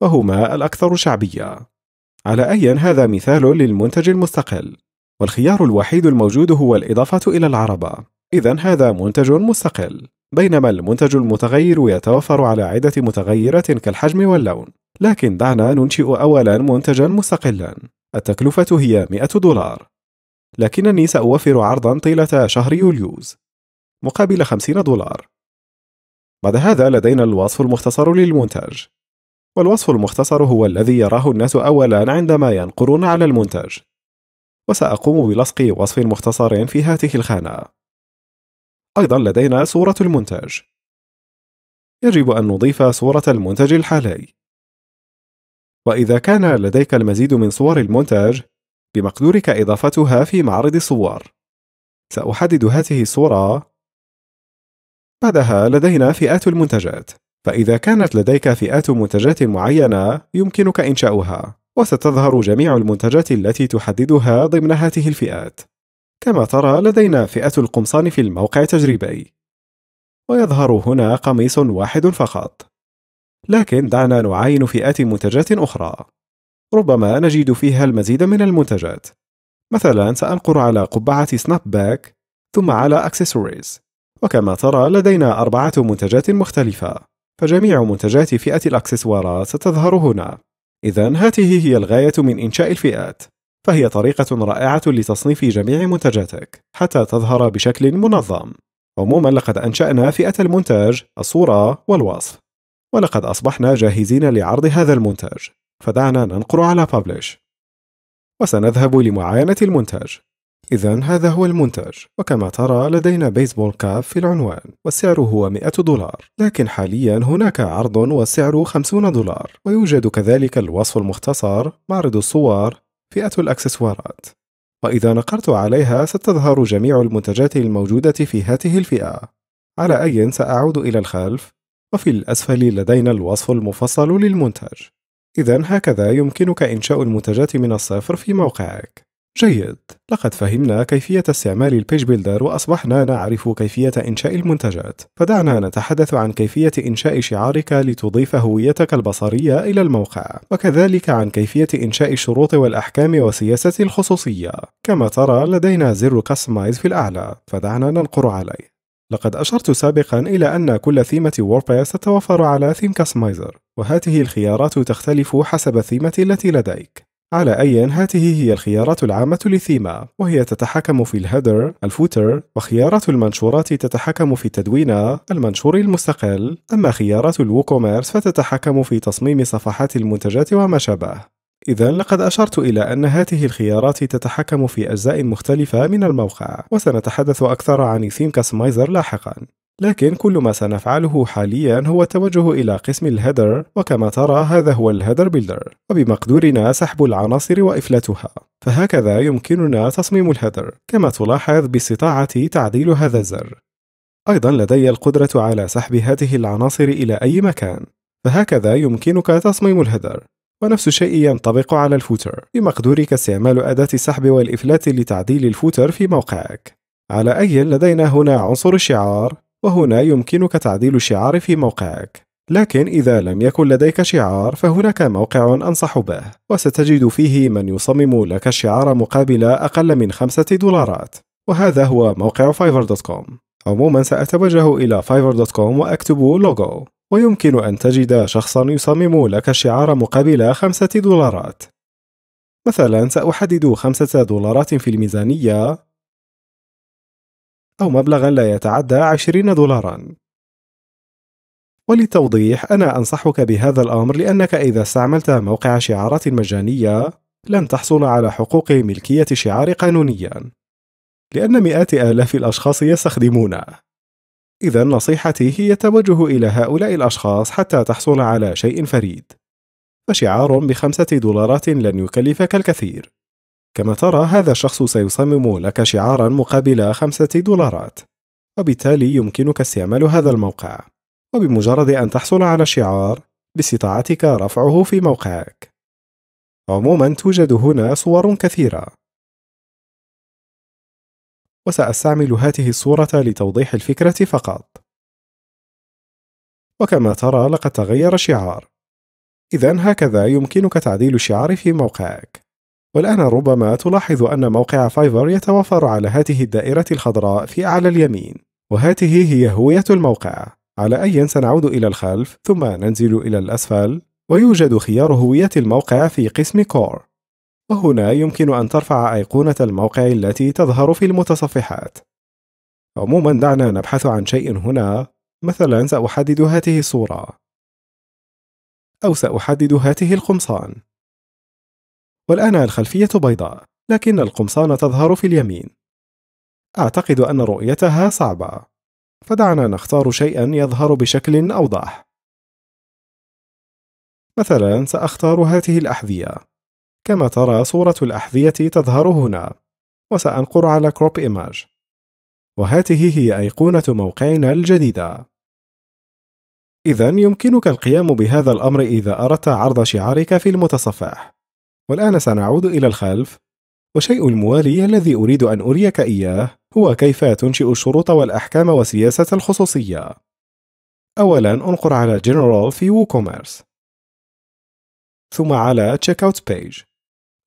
وهما الأكثر شعبية على أي هذا مثال للمنتج المستقل والخيار الوحيد الموجود هو الإضافة إلى العربة إذا هذا منتج مستقل بينما المنتج المتغير يتوفر على عدة متغيرات كالحجم واللون لكن دعنا ننشئ أولا منتجا مستقلا التكلفة هي 100 دولار لكنني سأوفر عرضا طيلة شهر يوليوز مقابل 50 دولار بعد هذا لدينا الوصف المختصر للمنتج والوصف المختصر هو الذي يراه الناس أولا عندما ينقرون على المنتج وسأقوم بلصق وصف مختصر في هذه الخانة أيضا لدينا صورة المنتج يجب أن نضيف صورة المنتج الحالي وإذا كان لديك المزيد من صور المنتج بمقدورك إضافتها في معرض الصور سأحدد هذه الصورة بعدها لدينا فئات المنتجات فإذا كانت لديك فئات منتجات معينة يمكنك إنشاؤها وستظهر جميع المنتجات التي تحددها ضمن هذه الفئات كما ترى لدينا فئة القمصان في الموقع التجريبي ويظهر هنا قميص واحد فقط لكن دعنا نعاين فئات منتجات أخرى ربما نجد فيها المزيد من المنتجات مثلا سأنقر على قبعة سناب باك ثم على أكسسوارز وكما ترى لدينا أربعة منتجات مختلفة فجميع منتجات فئة الأكسسوارات ستظهر هنا إذا هذه هي الغاية من إنشاء الفئات فهي طريقة رائعة لتصنيف جميع منتجاتك حتى تظهر بشكل منظم عموما لقد أنشأنا فئة المنتج الصورة والوصف ولقد أصبحنا جاهزين لعرض هذا المنتج فدعنا ننقر على Publish وسنذهب لمعاينة المنتج إذا هذا هو المنتج وكما ترى لدينا بيسبول كاب في العنوان والسعر هو 100 دولار لكن حاليا هناك عرض وسعره 50 دولار ويوجد كذلك الوصف المختصر معرض الصور فئة الأكسسوارات وإذا نقرت عليها ستظهر جميع المنتجات الموجودة في هذه الفئة على أي سأعود إلى الخلف وفي الأسفل لدينا الوصف المفصل للمنتج إذا هكذا يمكنك إنشاء المنتجات من الصفر في موقعك جيد لقد فهمنا كيفية استعمال البيج بيلدر وأصبحنا نعرف كيفية إنشاء المنتجات فدعنا نتحدث عن كيفية إنشاء شعارك لتضيف هويتك البصرية إلى الموقع وكذلك عن كيفية إنشاء الشروط والأحكام وسياسة الخصوصية كما ترى لدينا زر كاستمايز في الأعلى فدعنا ننقر عليه لقد أشرت سابقا إلى أن كل ثيمة ووردبريس تتوفر على ثيم كاستمايزر وهذه الخيارات تختلف حسب الثيمة التي لديك على أي هذه هي الخيارات العامة لثيمة وهي تتحكم في الهيدر الفوتر وخيارات المنشورات تتحكم في تدوين المنشور المستقل أما خيارات الووكوميرس فتتحكم في تصميم صفحات المنتجات وما شابه إذا لقد أشرت إلى أن هذه الخيارات تتحكم في أجزاء مختلفة من الموقع، وسنتحدث أكثر عن ثيم كاستمايزر لاحقا. لكن كل ما سنفعله حاليا هو التوجه إلى قسم الهيدر وكما ترى هذا هو الهيدر بيلدر وبمقدورنا سحب العناصر وإفلاتها فهكذا يمكننا تصميم الهيدر كما تلاحظ باستطاعتي تعديل هذا الزر أيضا لدي القدرة على سحب هذه العناصر إلى أي مكان فهكذا يمكنك تصميم الهيدر ونفس الشيء ينطبق على الفوتر بمقدورك استعمال أداة السحب والإفلات لتعديل الفوتر في موقعك على أي لدينا هنا عنصر الشعار وهنا يمكنك تعديل الشعار في موقعك لكن إذا لم يكن لديك شعار فهناك موقع أنصح به وستجد فيه من يصمم لك الشعار مقابل أقل من خمسة دولارات وهذا هو موقع fiverr.com عموما سأتوجه إلى fiverr.com وأكتب لوجو ويمكن أن تجد شخصا يصمم لك الشعار مقابل خمسة دولارات مثلا سأحدد خمسة دولارات في الميزانية أو مبلغا لا يتعدى 20 دولارا وللتوضيح أنا أنصحك بهذا الأمر لأنك إذا استعملت موقع شعارات مجانية لن تحصل على حقوق ملكية شعار قانونيا لأن مئات آلاف الأشخاص يستخدمونه إذا نصيحتي هي التوجه إلى هؤلاء الأشخاص حتى تحصل على شيء فريد فشعار بخمسة دولارات لن يكلفك الكثير كما ترى هذا الشخص سيصمم لك شعارا مقابل خمسة دولارات وبالتالي يمكنك استعمال هذا الموقع وبمجرد أن تحصل على الشعار باستطاعتك رفعه في موقعك عموما توجد هنا صور كثيرة وسأستعمل هذه الصورة لتوضيح الفكرة فقط وكما ترى لقد تغير الشعار إذا هكذا يمكنك تعديل الشعار في موقعك والآن ربما تلاحظ أن موقع فايفر يتوفر على هذه الدائرة الخضراء في أعلى اليمين وهذه هي هوية الموقع على أي سنعود إلى الخلف ثم ننزل إلى الأسفل ويوجد خيار هوية الموقع في قسم كور وهنا يمكن أن ترفع أيقونة الموقع التي تظهر في المتصفحات عموما دعنا نبحث عن شيء هنا مثلا سأحدد هذه الصورة أو سأحدد هذه القمصان والآن الخلفية بيضاء لكن القمصان تظهر في اليمين أعتقد أن رؤيتها صعبة فدعنا نختار شيئا يظهر بشكل أوضح مثلا سأختار هذه الأحذية كما ترى صورة الأحذية تظهر هنا وسأنقر على كروب إيماج وهذه هي أيقونة موقعنا الجديدة إذا يمكنك القيام بهذا الأمر إذا أردت عرض شعارك في المتصفح والآن سنعود إلى الخلف والشيء الموالي الذي أريد أن أريك إياه هو كيف تنشئ الشروط والأحكام وسياسة الخصوصية أولا انقر على جنرال في ووكوميرس ثم على checkout page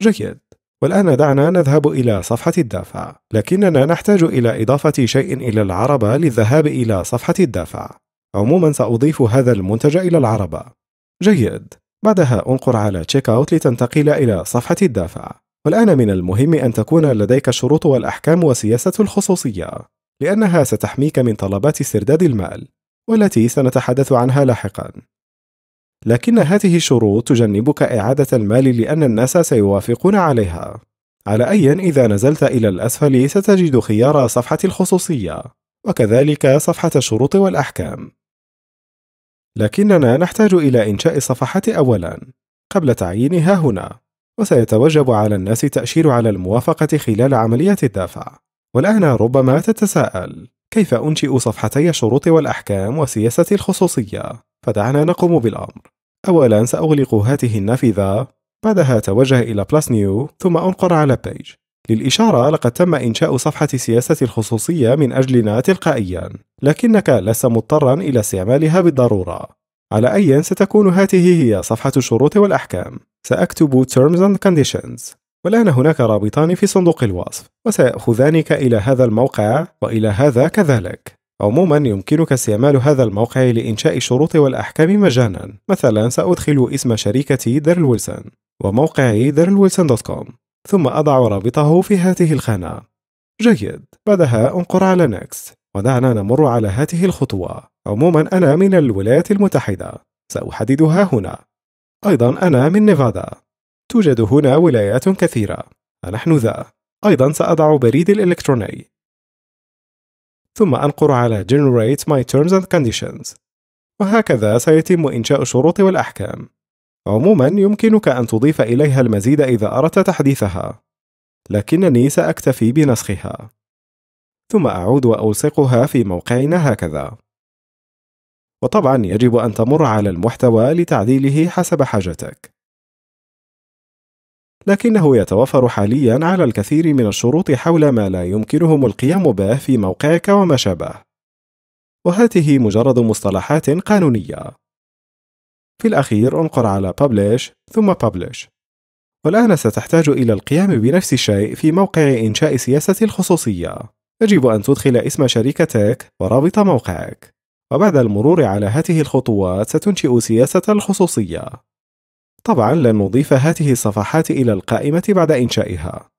جيد والآن دعنا نذهب إلى صفحة الدافع لكننا نحتاج إلى إضافة شيء إلى العربة للذهاب إلى صفحة الدافع عموما سأضيف هذا المنتج إلى العربة جيد بعدها انقر على تشيك اوت لتنتقل إلى صفحة الدافع والآن من المهم أن تكون لديك الشروط والأحكام وسياسة الخصوصية لأنها ستحميك من طلبات استرداد المال والتي سنتحدث عنها لاحقا لكن هذه الشروط تجنبك إعادة المال لأن الناس سيوافقون عليها على أي إذا نزلت إلى الأسفل ستجد خيار صفحة الخصوصية وكذلك صفحة الشروط والأحكام لكننا نحتاج إلى إنشاء الصفحة أولاً قبل تعيينها هنا وسيتوجب على الناس تأشير على الموافقة خلال عملية الدفع والآن ربما تتساءل كيف أنشئ صفحتي الشروط والأحكام وسياسة الخصوصية؟ فدعنا نقوم بالأمر أولا سأغلق هذه النافذة بعدها توجه إلى بلس نيو ثم أنقر على بيج للإشارة لقد تم إنشاء صفحة سياسة الخصوصية من أجلنا تلقائيا لكنك لست مضطرا إلى استعمالها بالضرورة على أي ستكون هذه هي صفحة الشروط والأحكام سأكتب Terms and Conditions والآن هناك رابطان في صندوق الوصف وسيأخذانك إلى هذا الموقع وإلى هذا كذلك عموما يمكنك استعمال هذا الموقع لإنشاء الشروط والأحكام مجانا مثلا سأدخل اسم شركتي ديرل ويلسون وموقعي ويلسون دوت كوم ثم أضع رابطه في هذه الخانة جيد بعدها انقر على نكست ودعنا نمر على هذه الخطوة عموما أنا من الولايات المتحدة سأحددها هنا أيضا أنا من نيفادا توجد هنا ولايات كثيرة نحن ذا أيضا سأضع بريد الإلكتروني ثم أنقر على Generate my terms and conditions وهكذا سيتم إنشاء الشروط والأحكام عموما يمكنك أن تضيف إليها المزيد إذا أردت تحديثها لكنني سأكتفي بنسخها ثم أعود وألصقها في موقعنا هكذا وطبعا يجب أن تمر على المحتوى لتعديله حسب حاجتك لكنه يتوفر حاليا على الكثير من الشروط حول ما لا يمكنهم القيام به في موقعك وما شابه وهذه مجرد مصطلحات قانونيه في الأخير انقر على Publish ثم Publish والآن ستحتاج إلى القيام بنفس الشيء في موقع إنشاء سياسة الخصوصية يجب أن تدخل اسم شركتك ورابط موقعك وبعد المرور على هذه الخطوات ستنشئ سياسة الخصوصية طبعا لن نضيف هذه الصفحات إلى القائمة بعد إنشائها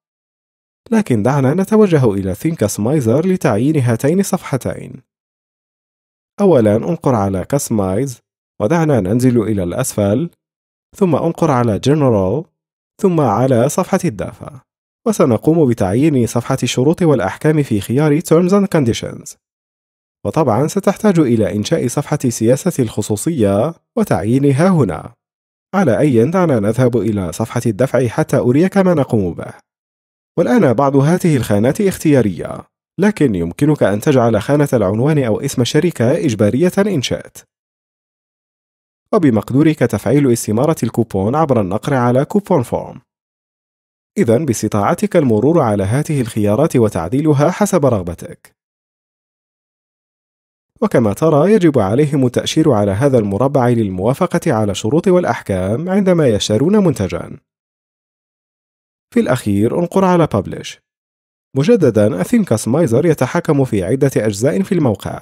لكن دعنا نتوجه إلى Think Customizer لتعيين هاتين الصفحتين أولا انقر على Customize ودعنا ننزل إلى الأسفل ثم أنقر على General ثم على صفحة الدافع وسنقوم بتعيين صفحة الشروط والأحكام في خيار Terms and Conditions وطبعا ستحتاج إلى إنشاء صفحة سياسة الخصوصية وتعيينها هنا على أي دعنا نذهب إلى صفحة الدفع حتى أريك ما نقوم به والآن بعض هذه الخانات اختيارية لكن يمكنك أن تجعل خانة العنوان أو اسم الشركة إجبارية إن شئت وبمقدورك تفعيل استمارة الكوبون عبر النقر على كوبون فورم إذا باستطاعتك المرور على هذه الخيارات وتعديلها حسب رغبتك وكما ترى يجب عليهم التأشير على هذا المربع للموافقة على الشروط والأحكام عندما يشترون منتجًا. في الأخير انقر على Publish. مجددًا أثينكاسمايزر يتحكم في عدة أجزاء في الموقع.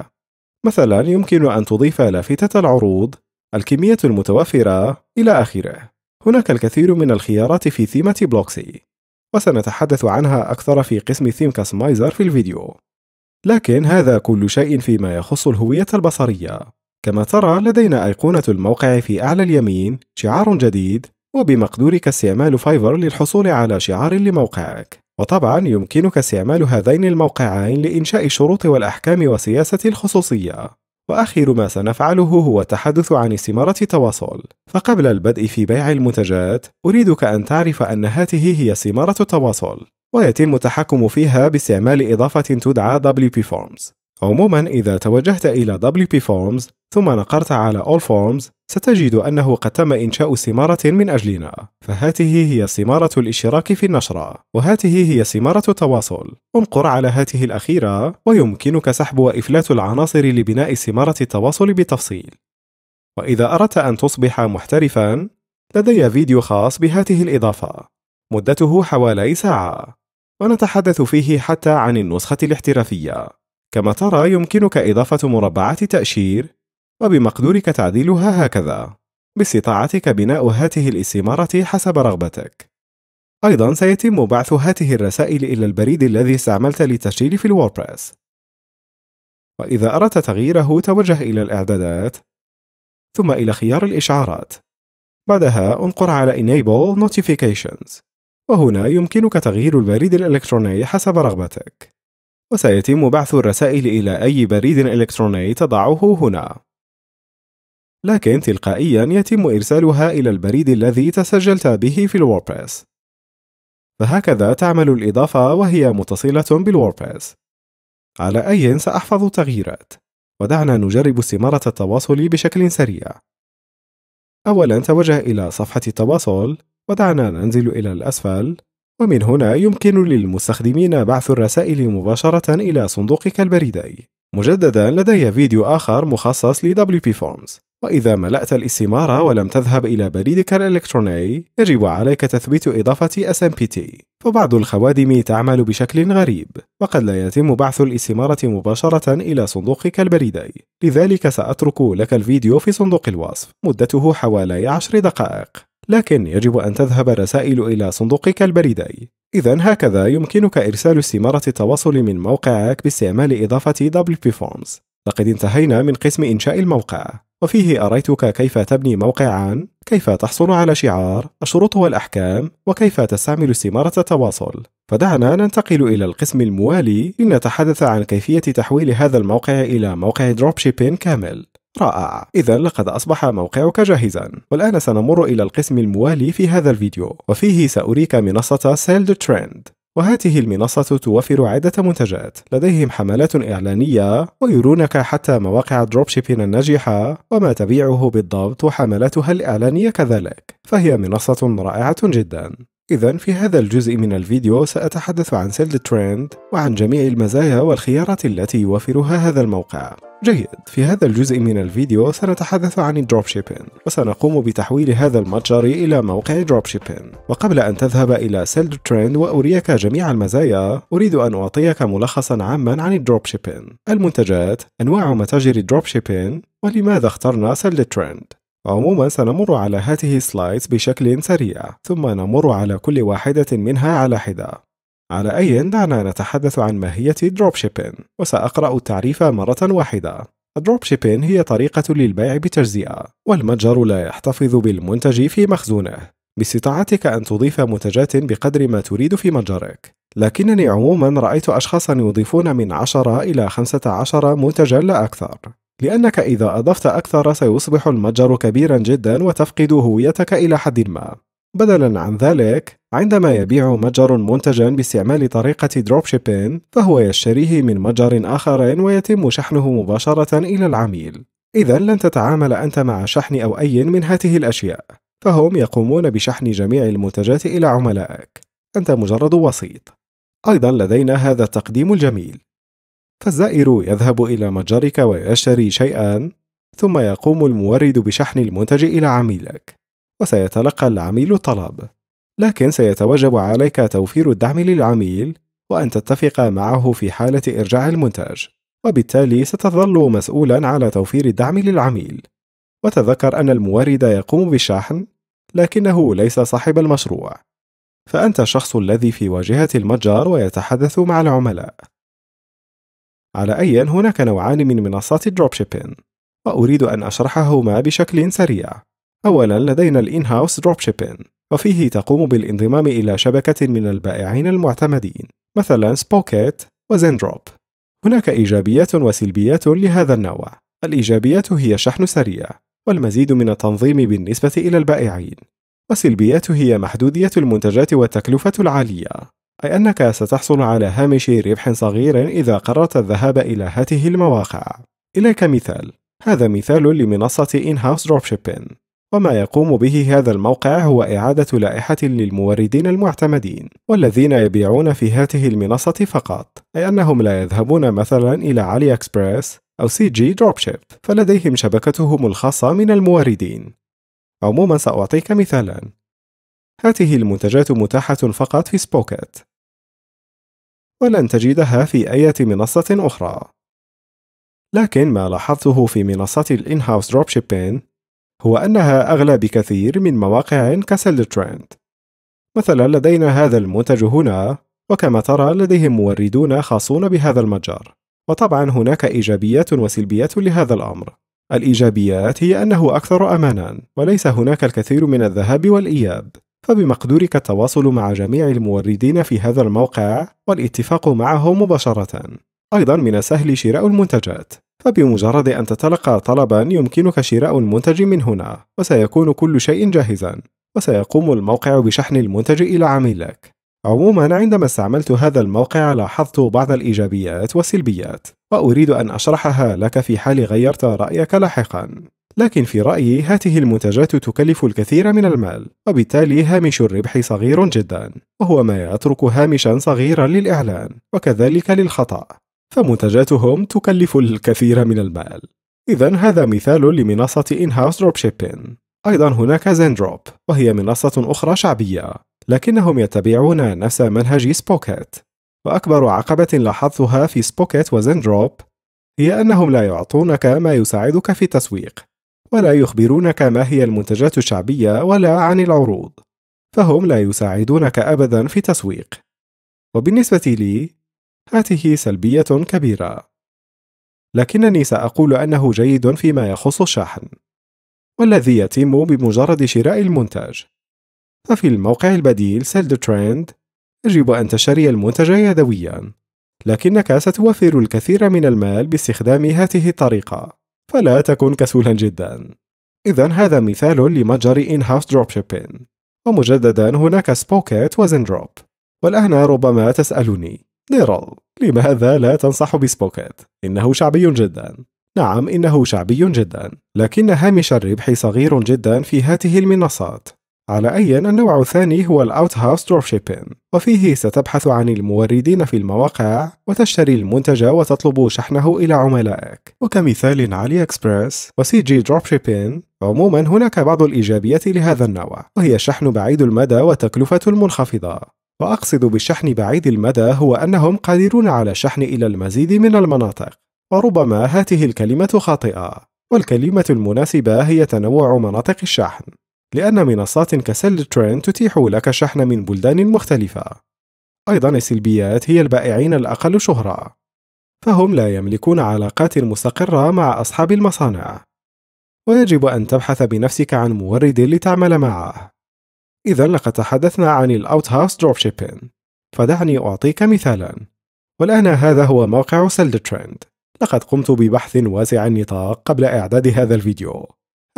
مثلًا يمكن أن تضيف لافتة العروض الكمية المتوفرة إلى آخره. هناك الكثير من الخيارات في ثيمة بلوكسي، وسنتحدث عنها أكثر في قسم ثيم كاسمايزر في الفيديو. لكن هذا كل شيء فيما يخص الهوية البصرية. كما ترى لدينا أيقونة الموقع في أعلى اليمين، شعار جديد، وبمقدورك استعمال فايفر للحصول على شعار لموقعك. وطبعا يمكنك استعمال هذين الموقعين لإنشاء الشروط والأحكام وسياسة الخصوصية وآخر ما سنفعله هو التحدث عن استمارة التواصل فقبل البدء في بيع المنتجات أريدك أن تعرف أن هذه هي استمارة التواصل ويتم التحكم فيها باستعمال إضافة تدعى WP Forms عموما إذا توجهت إلى WP Forms ثم نقرت على All Forms ستجد أنه قد تم إنشاء سمارة من أجلنا فهاته هي سمارة الاشتراك في النشرة وهاته هي سمارة التواصل انقر على هاته الأخيرة ويمكنك سحب وإفلات العناصر لبناء سمارة التواصل بالتفصيل وإذا أردت أن تصبح محترفا لدي فيديو خاص بهاته الإضافة مدته حوالي ساعة ونتحدث فيه حتى عن النسخة الاحترافية كما ترى يمكنك إضافة مربعات تأشير وبمقدورك تعديلها هكذا باستطاعتك بناء هاته الاستمارة حسب رغبتك أيضا سيتم بعث هاته الرسائل إلى البريد الذي استعملت للتسجيل في الووردبريس وإذا أردت تغييره توجه إلى الإعدادات ثم إلى خيار الإشعارات بعدها انقر على Enable Notifications وهنا يمكنك تغيير البريد الإلكتروني حسب رغبتك وسيتم بعث الرسائل إلى أي بريد إلكتروني تضعه هنا لكن تلقائيا يتم إرسالها إلى البريد الذي تسجلت به في الوordpress فهكذا تعمل الإضافة وهي متصلة بالوordpress على أي سأحفظ التغييرات ودعنا نجرب استمارة التواصل بشكل سريع أولا توجه إلى صفحة التواصل ودعنا ننزل إلى الأسفل ومن هنا يمكن للمستخدمين بعث الرسائل مباشرة إلى صندوقك البريدي مجددا لدي فيديو آخر مخصص لWP WP Forms وإذا ملأت الاستمارة ولم تذهب إلى بريدك الإلكتروني يجب عليك تثبيت إضافة SMPT فبعض الخوادم تعمل بشكل غريب وقد لا يتم بعث الاستمارة مباشرة إلى صندوقك البريدي لذلك سأترك لك الفيديو في صندوق الوصف مدته حوالي 10 دقائق لكن يجب أن تذهب الرسائل إلى صندوقك البريدي إذا هكذا يمكنك إرسال استمارة التواصل من موقعك باستعمال إضافة WP Forms لقد انتهينا من قسم إنشاء الموقع وفيه أريتك كيف تبني موقعا كيف تحصل على شعار الشروط والأحكام وكيف تستعمل استمارة التواصل فدعنا ننتقل إلى القسم الموالي لنتحدث عن كيفية تحويل هذا الموقع إلى موقع دروب شيبين كامل رائع إذا لقد أصبح موقعك جاهزا والآن سنمر إلى القسم الموالي في هذا الفيديو وفيه سأريك منصة سيلد تريند. وهذه المنصة توفر عدة منتجات لديهم حملات إعلانية ويرونك حتى مواقع شيبين الناجحة وما تبيعه بالضبط وحملاتها الإعلانية كذلك فهي منصة رائعة جدا إذا في هذا الجزء من الفيديو سأتحدث عن سيلد تريند وعن جميع المزايا والخيارات التي يوفرها هذا الموقع جيد في هذا الجزء من الفيديو سنتحدث عن الدروب شيبين وسنقوم بتحويل هذا المتجر إلى موقع دروب شيبين وقبل أن تذهب إلى سيلد تريند وأريك جميع المزايا أريد أن أعطيك ملخصا عاما عن الدروب شيبين المنتجات أنواع متاجر الدروب شيبين ولماذا اخترنا سيلد تريند عموما سنمر على هذه السلايدز بشكل سريع ثم نمر على كل واحدة منها على حدة على أي دعنا نتحدث عن ماهية دروب شيبين وسأقرأ التعريف مرة واحدة دروب شيبين هي طريقة للبيع بتجزئة والمتجر لا يحتفظ بالمنتج في مخزونه باستطاعتك أن تضيف منتجات بقدر ما تريد في متجرك لكنني عموما رأيت أشخاصا يضيفون من 10 إلى 15 منتجا لا أكثر لأنك إذا أضفت أكثر سيصبح المتجر كبيرا جدا وتفقد هويتك إلى حد ما بدلا عن ذلك عندما يبيع متجر منتجا باستعمال طريقة دروب شيبين فهو يشتريه من متجر آخر ويتم شحنه مباشرة إلى العميل إذا لن تتعامل أنت مع شحن أو أي من هذه الأشياء فهم يقومون بشحن جميع المنتجات إلى عملائك أنت مجرد وسيط أيضا لدينا هذا التقديم الجميل فالزائر يذهب إلى متجرك ويشتري شيئا ثم يقوم المورد بشحن المنتج إلى عميلك وسيتلقى العميل الطلب لكن سيتوجب عليك توفير الدعم للعميل وأن تتفق معه في حالة إرجاع المنتج وبالتالي ستظل مسؤولا على توفير الدعم للعميل وتذكر أن المورد يقوم بالشحن لكنه ليس صاحب المشروع فأنت الشخص الذي في واجهة المتجر ويتحدث مع العملاء على أي هناك نوعان من منصات الدروب شيبين، وأريد أن أشرحهما بشكل سريع أولا لدينا الإن هاوس شيبين، وفيه تقوم بالانضمام إلى شبكة من البائعين المعتمدين مثلا سبوكيت وزندروب هناك إيجابيات وسلبيات لهذا النوع الإيجابيات هي شحن سريع والمزيد من التنظيم بالنسبة إلى البائعين والسلبيات هي محدودية المنتجات والتكلفة العالية أي أنك ستحصل على هامش ربح صغير إذا قررت الذهاب إلى هذه المواقع إليك مثال هذا مثال لمنصة إن هاوس دروب شيبين وما يقوم به هذا الموقع هو إعادة لائحة للموردين المعتمدين والذين يبيعون في هذه المنصة فقط أي أنهم لا يذهبون مثلا إلى علي أكسبرس أو سي جي دروبشيب فلديهم شبكتهم الخاصة من الموردين عموما سأعطيك مثالا هذه المنتجات متاحة فقط في سبوكت ولن تجدها في أي منصة أخرى لكن ما لاحظته في منصة الإنهاوس دروبشيبين هو أنها أغلى بكثير من مواقع كسل ترند مثلا لدينا هذا المنتج هنا وكما ترى لديهم موردون خاصون بهذا المتجر وطبعا هناك إيجابيات وسلبيات لهذا الأمر الإيجابيات هي أنه أكثر أمانا وليس هناك الكثير من الذهاب والإياب فبمقدورك التواصل مع جميع الموردين في هذا الموقع والاتفاق معهم مباشرة أيضا من السهل شراء المنتجات فبمجرد أن تتلقى طلبا يمكنك شراء المنتج من هنا وسيكون كل شيء جاهزا وسيقوم الموقع بشحن المنتج إلى عميلك عموما عندما استعملت هذا الموقع لاحظت بعض الإيجابيات والسلبيات وأريد أن أشرحها لك في حال غيرت رأيك لاحقا لكن في رأيي هذه المنتجات تكلف الكثير من المال وبالتالي هامش الربح صغير جدا وهو ما يترك هامشا صغيرا للإعلان وكذلك للخطأ فمنتجاتهم تكلف الكثير من المال إذا هذا مثال لمنصة إنهاوس دروب شيبين أيضا هناك زندروب وهي منصة أخرى شعبية لكنهم يتبعون نفس منهج سبوكيت وأكبر عقبة لاحظتها في سبوكيت وزندروب هي أنهم لا يعطونك ما يساعدك في التسويق ولا يخبرونك ما هي المنتجات الشعبية ولا عن العروض فهم لا يساعدونك أبدا في التسويق وبالنسبة لي هذه سلبية كبيرة. لكنني سأقول أنه جيد فيما يخص الشحن، والذي يتم بمجرد شراء المنتج. ففي الموقع البديل سيلد تريند يجب أن تشتري المنتج يدوياً، لكنك ستوفر الكثير من المال باستخدام هذه الطريقة، فلا تكن كسولا جداً. إذا هذا مثال لمتجر إن هاوس دروب شيبين. ومجددا هناك سبوكيت وزندروب والآن ربما تسألني ديرل لماذا لا تنصح بسبوكيت؟ إنه شعبي جدا نعم إنه شعبي جدا لكن هامش الربح صغير جدا في هذه المنصات على أي النوع الثاني هو الأوت هاوس دروب شيبين وفيه ستبحث عن الموردين في المواقع وتشتري المنتج وتطلب شحنه إلى عملائك وكمثال علي إكسبرس وسي جي دروب شيبين عموما هناك بعض الإيجابيات لهذا النوع وهي الشحن بعيد المدى وتكلفة المنخفضه وأقصد بالشحن بعيد المدى هو أنهم قادرون على الشحن إلى المزيد من المناطق وربما هذه الكلمة خاطئة والكلمة المناسبة هي تنوع مناطق الشحن لأن منصات كسل ترين تتيح لك شحن من بلدان مختلفة أيضا السلبيات هي البائعين الأقل شهرة فهم لا يملكون علاقات مستقرة مع أصحاب المصانع ويجب أن تبحث بنفسك عن مورد لتعمل معه إذا لقد تحدثنا عن الأوت هاوس دروب شيبين فدعني أعطيك مثالا والآن هذا هو موقع سلد ترند لقد قمت ببحث واسع النطاق قبل إعداد هذا الفيديو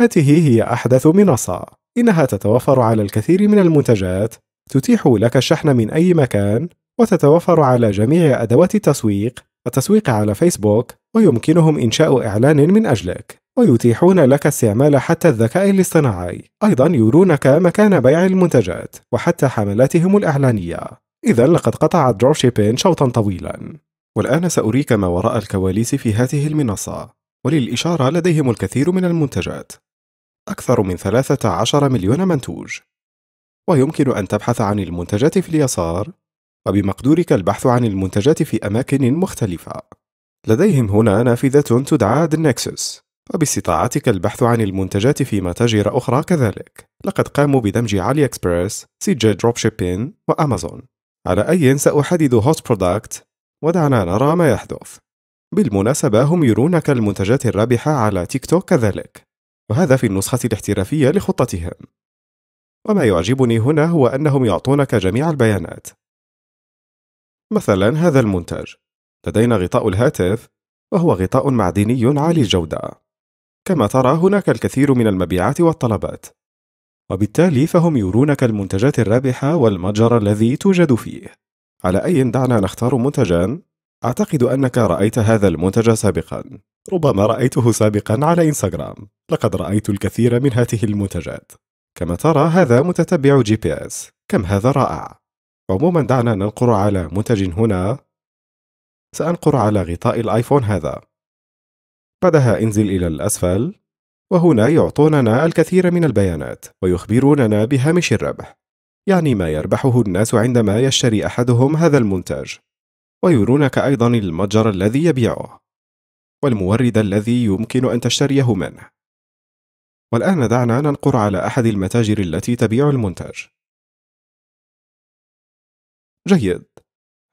هذه هي أحدث منصة إنها تتوفر على الكثير من المنتجات تتيح لك الشحن من أي مكان وتتوفر على جميع أدوات التسويق التسويق على فيسبوك ويمكنهم إنشاء إعلان من أجلك ويتيحون لك استعمال حتى الذكاء الاصطناعي أيضا يرونك مكان بيع المنتجات وحتى حملاتهم الإعلانية إذا لقد قطع دروب شيبين شوطا طويلا والآن سأريك ما وراء الكواليس في هذه المنصة وللإشارة لديهم الكثير من المنتجات أكثر من 13 مليون منتوج ويمكن أن تبحث عن المنتجات في اليسار وبمقدورك البحث عن المنتجات في أماكن مختلفة لديهم هنا نافذة تدعى The Nexus وباستطاعتك البحث عن المنتجات في متاجر أخرى كذلك لقد قاموا بدمج علي إكسبرس جي دروب شيبين وأمازون على أي سأحدد هوت برودكت ودعنا نرى ما يحدث بالمناسبة هم يرونك المنتجات الرابحة على تيك توك كذلك وهذا في النسخة الاحترافية لخطتهم وما يعجبني هنا هو أنهم يعطونك جميع البيانات مثلا هذا المنتج لدينا غطاء الهاتف وهو غطاء معدني عالي الجودة كما ترى هناك الكثير من المبيعات والطلبات وبالتالي فهم يرونك المنتجات الرابحة والمتجر الذي توجد فيه على أي دعنا نختار منتجا أعتقد أنك رأيت هذا المنتج سابقا ربما رأيته سابقا على إنستغرام لقد رأيت الكثير من هذه المنتجات كما ترى هذا متتبع جي بي اس كم هذا رائع عموما دعنا ننقر على منتج هنا سأنقر على غطاء الآيفون هذا بعدها انزل إلى الأسفل وهنا يعطوننا الكثير من البيانات ويخبروننا بهامش الربح يعني ما يربحه الناس عندما يشتري أحدهم هذا المنتج ويرونك أيضا المتجر الذي يبيعه والمورد الذي يمكن أن تشتريه منه والآن دعنا ننقر على أحد المتاجر التي تبيع المنتج جيد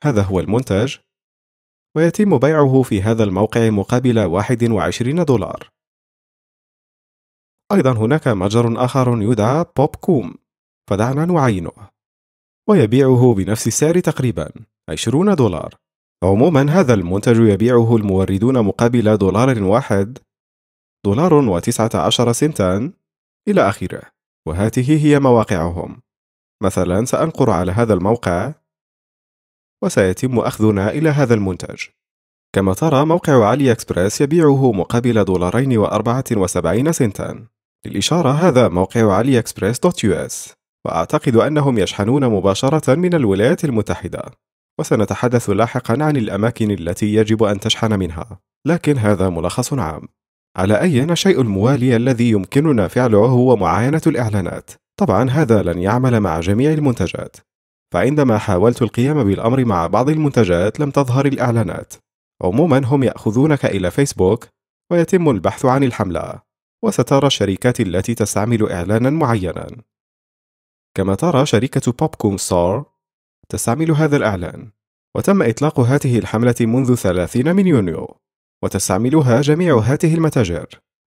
هذا هو المنتج ويتم بيعه في هذا الموقع مقابل 21 دولار. أيضا هناك متجر آخر يدعى بوب كوم فدعنا نعينه ويبيعه بنفس السعر تقريبا 20 دولار عموما هذا المنتج يبيعه الموردون مقابل دولار واحد دولار وتسعة عشر سنتا إلى آخره وهاته هي مواقعهم مثلا سأنقر على هذا الموقع وسيتم أخذنا إلى هذا المنتج كما ترى موقع علي إكسبرس يبيعه مقابل دولارين وأربعة وسبعين سنتا للإشارة هذا موقع علي إكسبرس دوت يو اس وأعتقد أنهم يشحنون مباشرة من الولايات المتحدة وسنتحدث لاحقا عن الأماكن التي يجب أن تشحن منها لكن هذا ملخص عام على أي الشيء الموالي الذي يمكننا فعله هو معاينة الإعلانات طبعا هذا لن يعمل مع جميع المنتجات فعندما حاولت القيام بالأمر مع بعض المنتجات لم تظهر الإعلانات عموما هم يأخذونك إلى فيسبوك ويتم البحث عن الحملة وسترى الشركات التي تستعمل إعلانا معينا كما ترى شركة بوب كوم ستار تستعمل هذا الإعلان وتم إطلاق هذه الحملة منذ 30 من يونيو وتستعملها جميع هاته المتاجر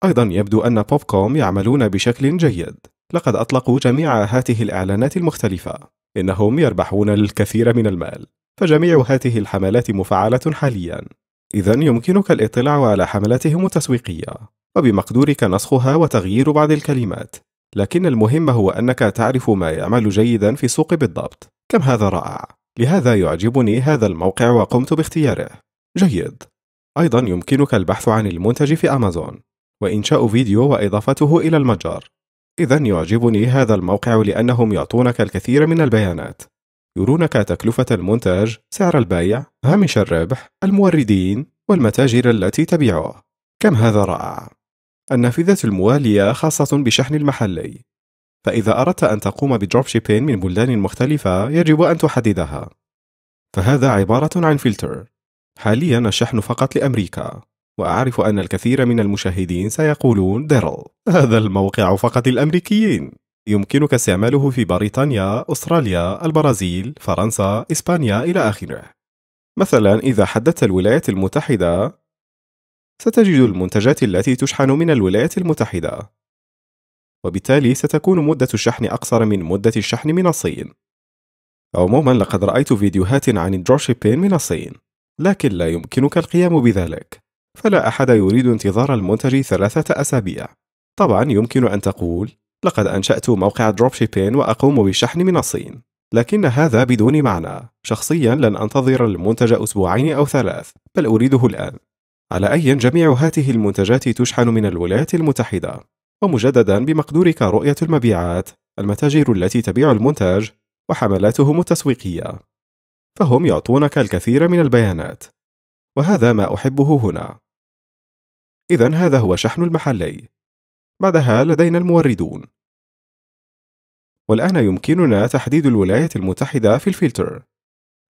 أيضا يبدو أن بوب كوم يعملون بشكل جيد لقد أطلقوا جميع هاته الإعلانات المختلفة إنهم يربحون الكثير من المال فجميع هذه الحملات مفعلة حاليا إذا يمكنك الاطلاع على حملاتهم التسويقية وبمقدورك نسخها وتغيير بعض الكلمات لكن المهم هو أنك تعرف ما يعمل جيدا في السوق بالضبط كم هذا رائع لهذا يعجبني هذا الموقع وقمت باختياره جيد أيضا يمكنك البحث عن المنتج في أمازون وإنشاء فيديو وإضافته إلى المتجر إذا يعجبني هذا الموقع لأنهم يعطونك الكثير من البيانات. يرونك تكلفة المنتج، سعر البيع، هامش الربح، الموردين، والمتاجر التي تبيعه. كم هذا رائع! النافذة الموالية خاصة بشحن المحلي. فإذا أردت أن تقوم بدروب شيبين من بلدان مختلفة يجب أن تحددها. فهذا عبارة عن فلتر. حاليا الشحن فقط لأمريكا وأعرف أن الكثير من المشاهدين سيقولون ديرل هذا الموقع فقط الأمريكيين يمكنك استعماله في بريطانيا، أستراليا، البرازيل، فرنسا، إسبانيا إلى آخره. مثلا إذا حددت الولايات المتحدة ستجد المنتجات التي تشحن من الولايات المتحدة وبالتالي ستكون مدة الشحن أقصر من مدة الشحن من الصين عموما لقد رأيت فيديوهات عن الدروشيبين من الصين لكن لا يمكنك القيام بذلك فلا أحد يريد انتظار المنتج ثلاثة أسابيع. طبعا يمكن أن تقول لقد أنشأت موقع دروب شيبين وأقوم بالشحن من الصين لكن هذا بدون معنى شخصيا لن أنتظر المنتج أسبوعين أو ثلاث بل أريده الآن على أي جميع هذه المنتجات تشحن من الولايات المتحدة ومجددا بمقدورك رؤية المبيعات المتاجر التي تبيع المنتج وحملاتهم التسويقية فهم يعطونك الكثير من البيانات وهذا ما أحبه هنا. إذا هذا هو شحن المحلي. بعدها لدينا الموردون. والآن يمكننا تحديد الولايات المتحدة في الفلتر،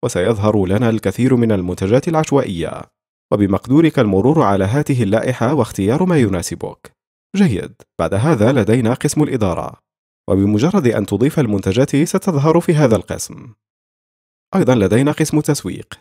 وسيظهر لنا الكثير من المنتجات العشوائية، وبمقدورك المرور على هذه اللائحة واختيار ما يناسبك. جيد، بعد هذا لدينا قسم الإدارة، وبمجرد أن تضيف المنتجات ستظهر في هذا القسم. أيضا لدينا قسم التسويق،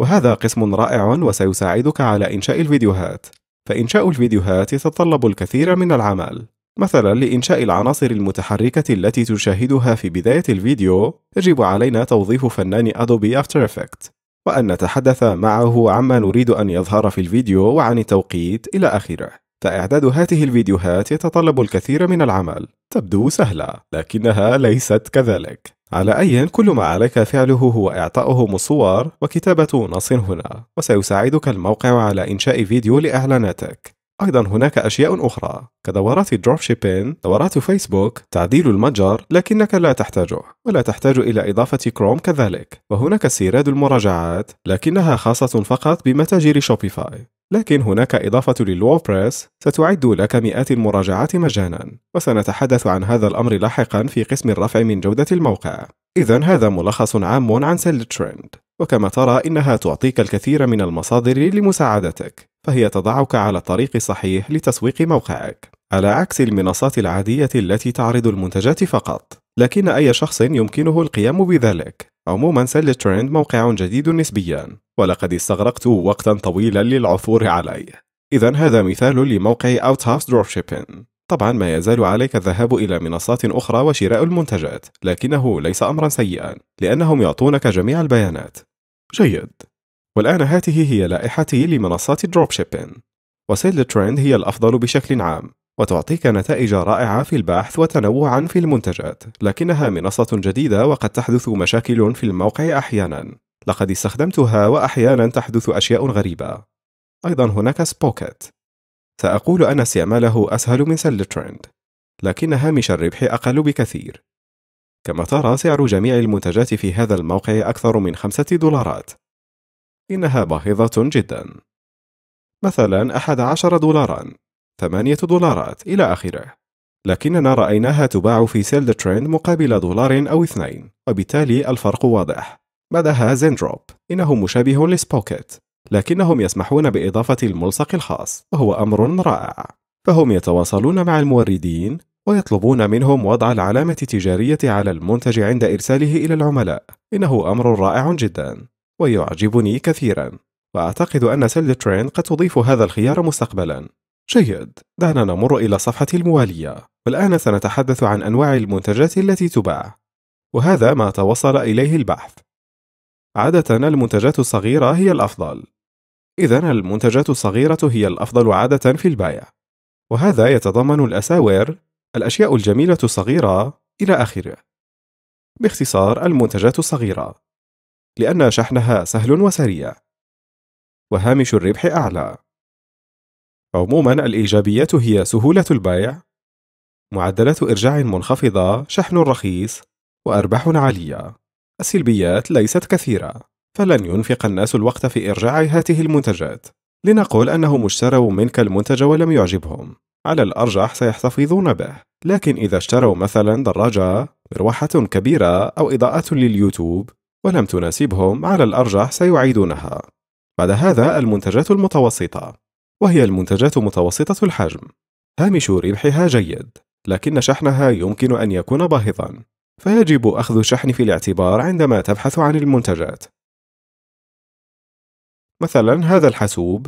وهذا قسم رائع وسيساعدك على إنشاء الفيديوهات فإنشاء الفيديوهات يتطلب الكثير من العمل مثلا لإنشاء العناصر المتحركة التي تشاهدها في بداية الفيديو يجب علينا توظيف فنان أدوبي After Effects وأن نتحدث معه عما نريد أن يظهر في الفيديو وعن التوقيت إلى آخره فإعداد هذه الفيديوهات يتطلب الكثير من العمل تبدو سهلة لكنها ليست كذلك على أي كل ما عليك فعله هو إعطائهم الصور وكتابة نص هنا وسيساعدك الموقع على إنشاء فيديو لإعلاناتك أيضا هناك أشياء أخرى كدورات الدروب شيبين، دورات فيسبوك، تعديل المتجر لكنك لا تحتاجه ولا تحتاج إلى إضافة كروم كذلك وهناك سيراد المراجعات لكنها خاصة فقط بمتاجر شوبيفاي لكن هناك إضافة للووبريس ستعد لك مئات المراجعات مجانا وسنتحدث عن هذا الأمر لاحقا في قسم الرفع من جودة الموقع إذا هذا ملخص عام عن سيل تريند وكما ترى إنها تعطيك الكثير من المصادر لمساعدتك فهي تضعك على الطريق الصحيح لتسويق موقعك على عكس المنصات العادية التي تعرض المنتجات فقط لكن أي شخص يمكنه القيام بذلك. عموما سل تريند موقع جديد نسبيا ولقد استغرقت وقتا طويلا للعثور عليه إذا هذا مثال لموقع أوت هاوس دروب شيبين طبعا ما يزال عليك الذهاب إلى منصات أخرى وشراء المنتجات لكنه ليس أمرا سيئا لأنهم يعطونك جميع البيانات جيد والآن هذه هي لائحتي لمنصات دروب شيبين وسيل تريند هي الأفضل بشكل عام وتعطيك نتائج رائعة في البحث وتنوعا في المنتجات، لكنها منصة جديدة وقد تحدث مشاكل في الموقع أحيانا. لقد استخدمتها وأحيانا تحدث أشياء غريبة. أيضا هناك سبوكت. سأقول أن استعماله أسهل من سل ترند، لكن هامش الربح أقل بكثير. كما ترى سعر جميع المنتجات في هذا الموقع أكثر من خمسة دولارات. إنها باهظة جدا. مثلا أحد عشر دولاراً 8 دولارات إلى آخره لكننا رأيناها تباع في سيلد تريند مقابل دولار أو اثنين وبالتالي الفرق واضح بعدها زندروب إنه مشابه لسبوكيت لكنهم يسمحون بإضافة الملصق الخاص وهو أمر رائع فهم يتواصلون مع الموردين ويطلبون منهم وضع العلامة التجارية على المنتج عند إرساله إلى العملاء إنه أمر رائع جدا ويعجبني كثيرا وأعتقد أن سيلد تريند قد تضيف هذا الخيار مستقبلا جيد، دعنا نمر إلى الصفحة الموالية، والان سنتحدث عن أنواع المنتجات التي تباع، وهذا ما توصل إليه البحث. عادة المنتجات الصغيرة هي الأفضل. إذا المنتجات الصغيرة هي الأفضل عادة في البيع، وهذا يتضمن الأساور، الأشياء الجميلة الصغيرة، إلى آخره. باختصار المنتجات الصغيرة، لأن شحنها سهل وسريع، وهامش الربح أعلى. عموما الإيجابيات هي سهولة البيع، معدلات إرجاع منخفضة، شحن رخيص، وأرباح عالية. السلبيات ليست كثيرة، فلن ينفق الناس الوقت في إرجاع هاته المنتجات. لنقل أنهم اشتروا منك المنتج ولم يعجبهم، على الأرجح سيحتفظون به، لكن إذا اشتروا مثلا دراجة، مروحة كبيرة أو إضاءة لليوتيوب ولم تناسبهم على الأرجح سيعيدونها. بعد هذا المنتجات المتوسطة وهي المنتجات متوسطة الحجم هامش ربحها جيد لكن شحنها يمكن أن يكون باهظا فيجب أخذ الشحن في الاعتبار عندما تبحث عن المنتجات مثلا هذا الحاسوب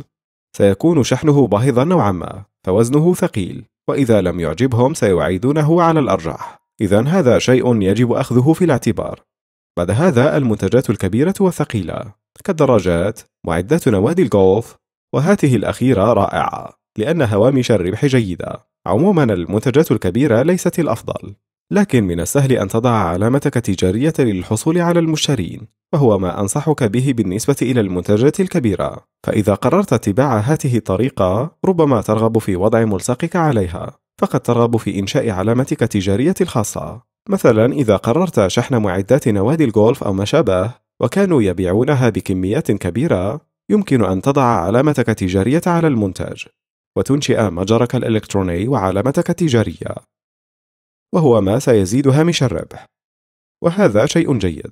سيكون شحنه باهظا نوعا ما فوزنه ثقيل وإذا لم يعجبهم سيعيدونه على الأرجح إذا هذا شيء يجب أخذه في الاعتبار بعد هذا المنتجات الكبيرة والثقيلة كالدراجات معدات نوادي الجولف وهاته الأخيرة رائعة لأن هوامش الربح جيدة عموما المنتجات الكبيرة ليست الأفضل لكن من السهل أن تضع علامتك التجارية للحصول على المشترين وهو ما أنصحك به بالنسبة إلى المنتجات الكبيرة فإذا قررت اتباع هذه الطريقة ربما ترغب في وضع ملصقك عليها فقد ترغب في إنشاء علامتك التجارية الخاصة مثلا إذا قررت شحن معدات نوادي الجولف أو ما شابه وكانوا يبيعونها بكميات كبيرة يمكن أن تضع علامتك التجارية على المنتج وتنشئ متجرك الإلكتروني وعلامتك التجارية وهو ما سيزيد هامش الربح وهذا شيء جيد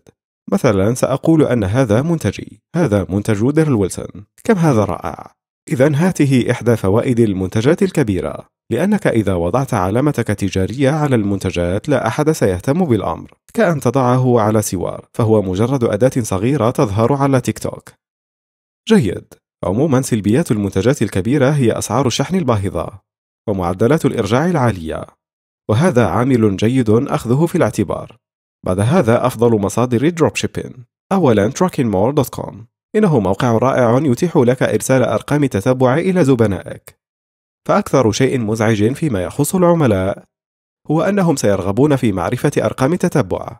مثلا سأقول أن هذا منتجي هذا منتج ديرل ويلسون كم هذا رائع إذا هاته إحدى فوائد المنتجات الكبيرة لأنك إذا وضعت علامتك التجارية على المنتجات لا أحد سيهتم بالأمر كأن تضعه على سوار فهو مجرد أداة صغيرة تظهر على تيك توك جيد عموما سلبيات المنتجات الكبيرة هي أسعار الشحن الباهظة ومعدلات الإرجاع العالية وهذا عامل جيد أخذه في الاعتبار بعد هذا أفضل مصادر شيبين أولا truckingmore.com إنه موقع رائع يتيح لك إرسال أرقام التتبع إلى زبنائك فأكثر شيء مزعج فيما يخص العملاء هو أنهم سيرغبون في معرفة أرقام التتبع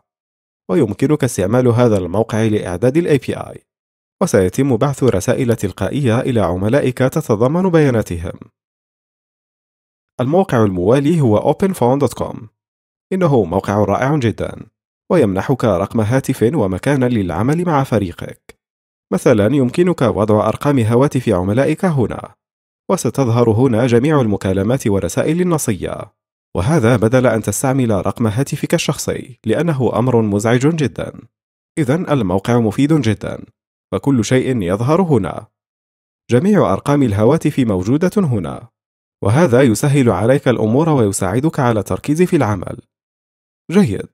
ويمكنك استعمال هذا الموقع لإعداد الـ API وسيتم بعث رسائل تلقائية إلى عملائك تتضمن بياناتهم. الموقع الموالي هو openphone.com إنه موقع رائع جدا ويمنحك رقم هاتف ومكانا للعمل مع فريقك مثلا يمكنك وضع أرقام هواتف عملائك هنا وستظهر هنا جميع المكالمات والرسائل النصية وهذا بدل أن تستعمل رقم هاتفك الشخصي لأنه أمر مزعج جدا إذا الموقع مفيد جدا فكل شيء يظهر هنا جميع أرقام الهواتف موجودة هنا وهذا يسهل عليك الأمور ويساعدك على التركيز في العمل جيد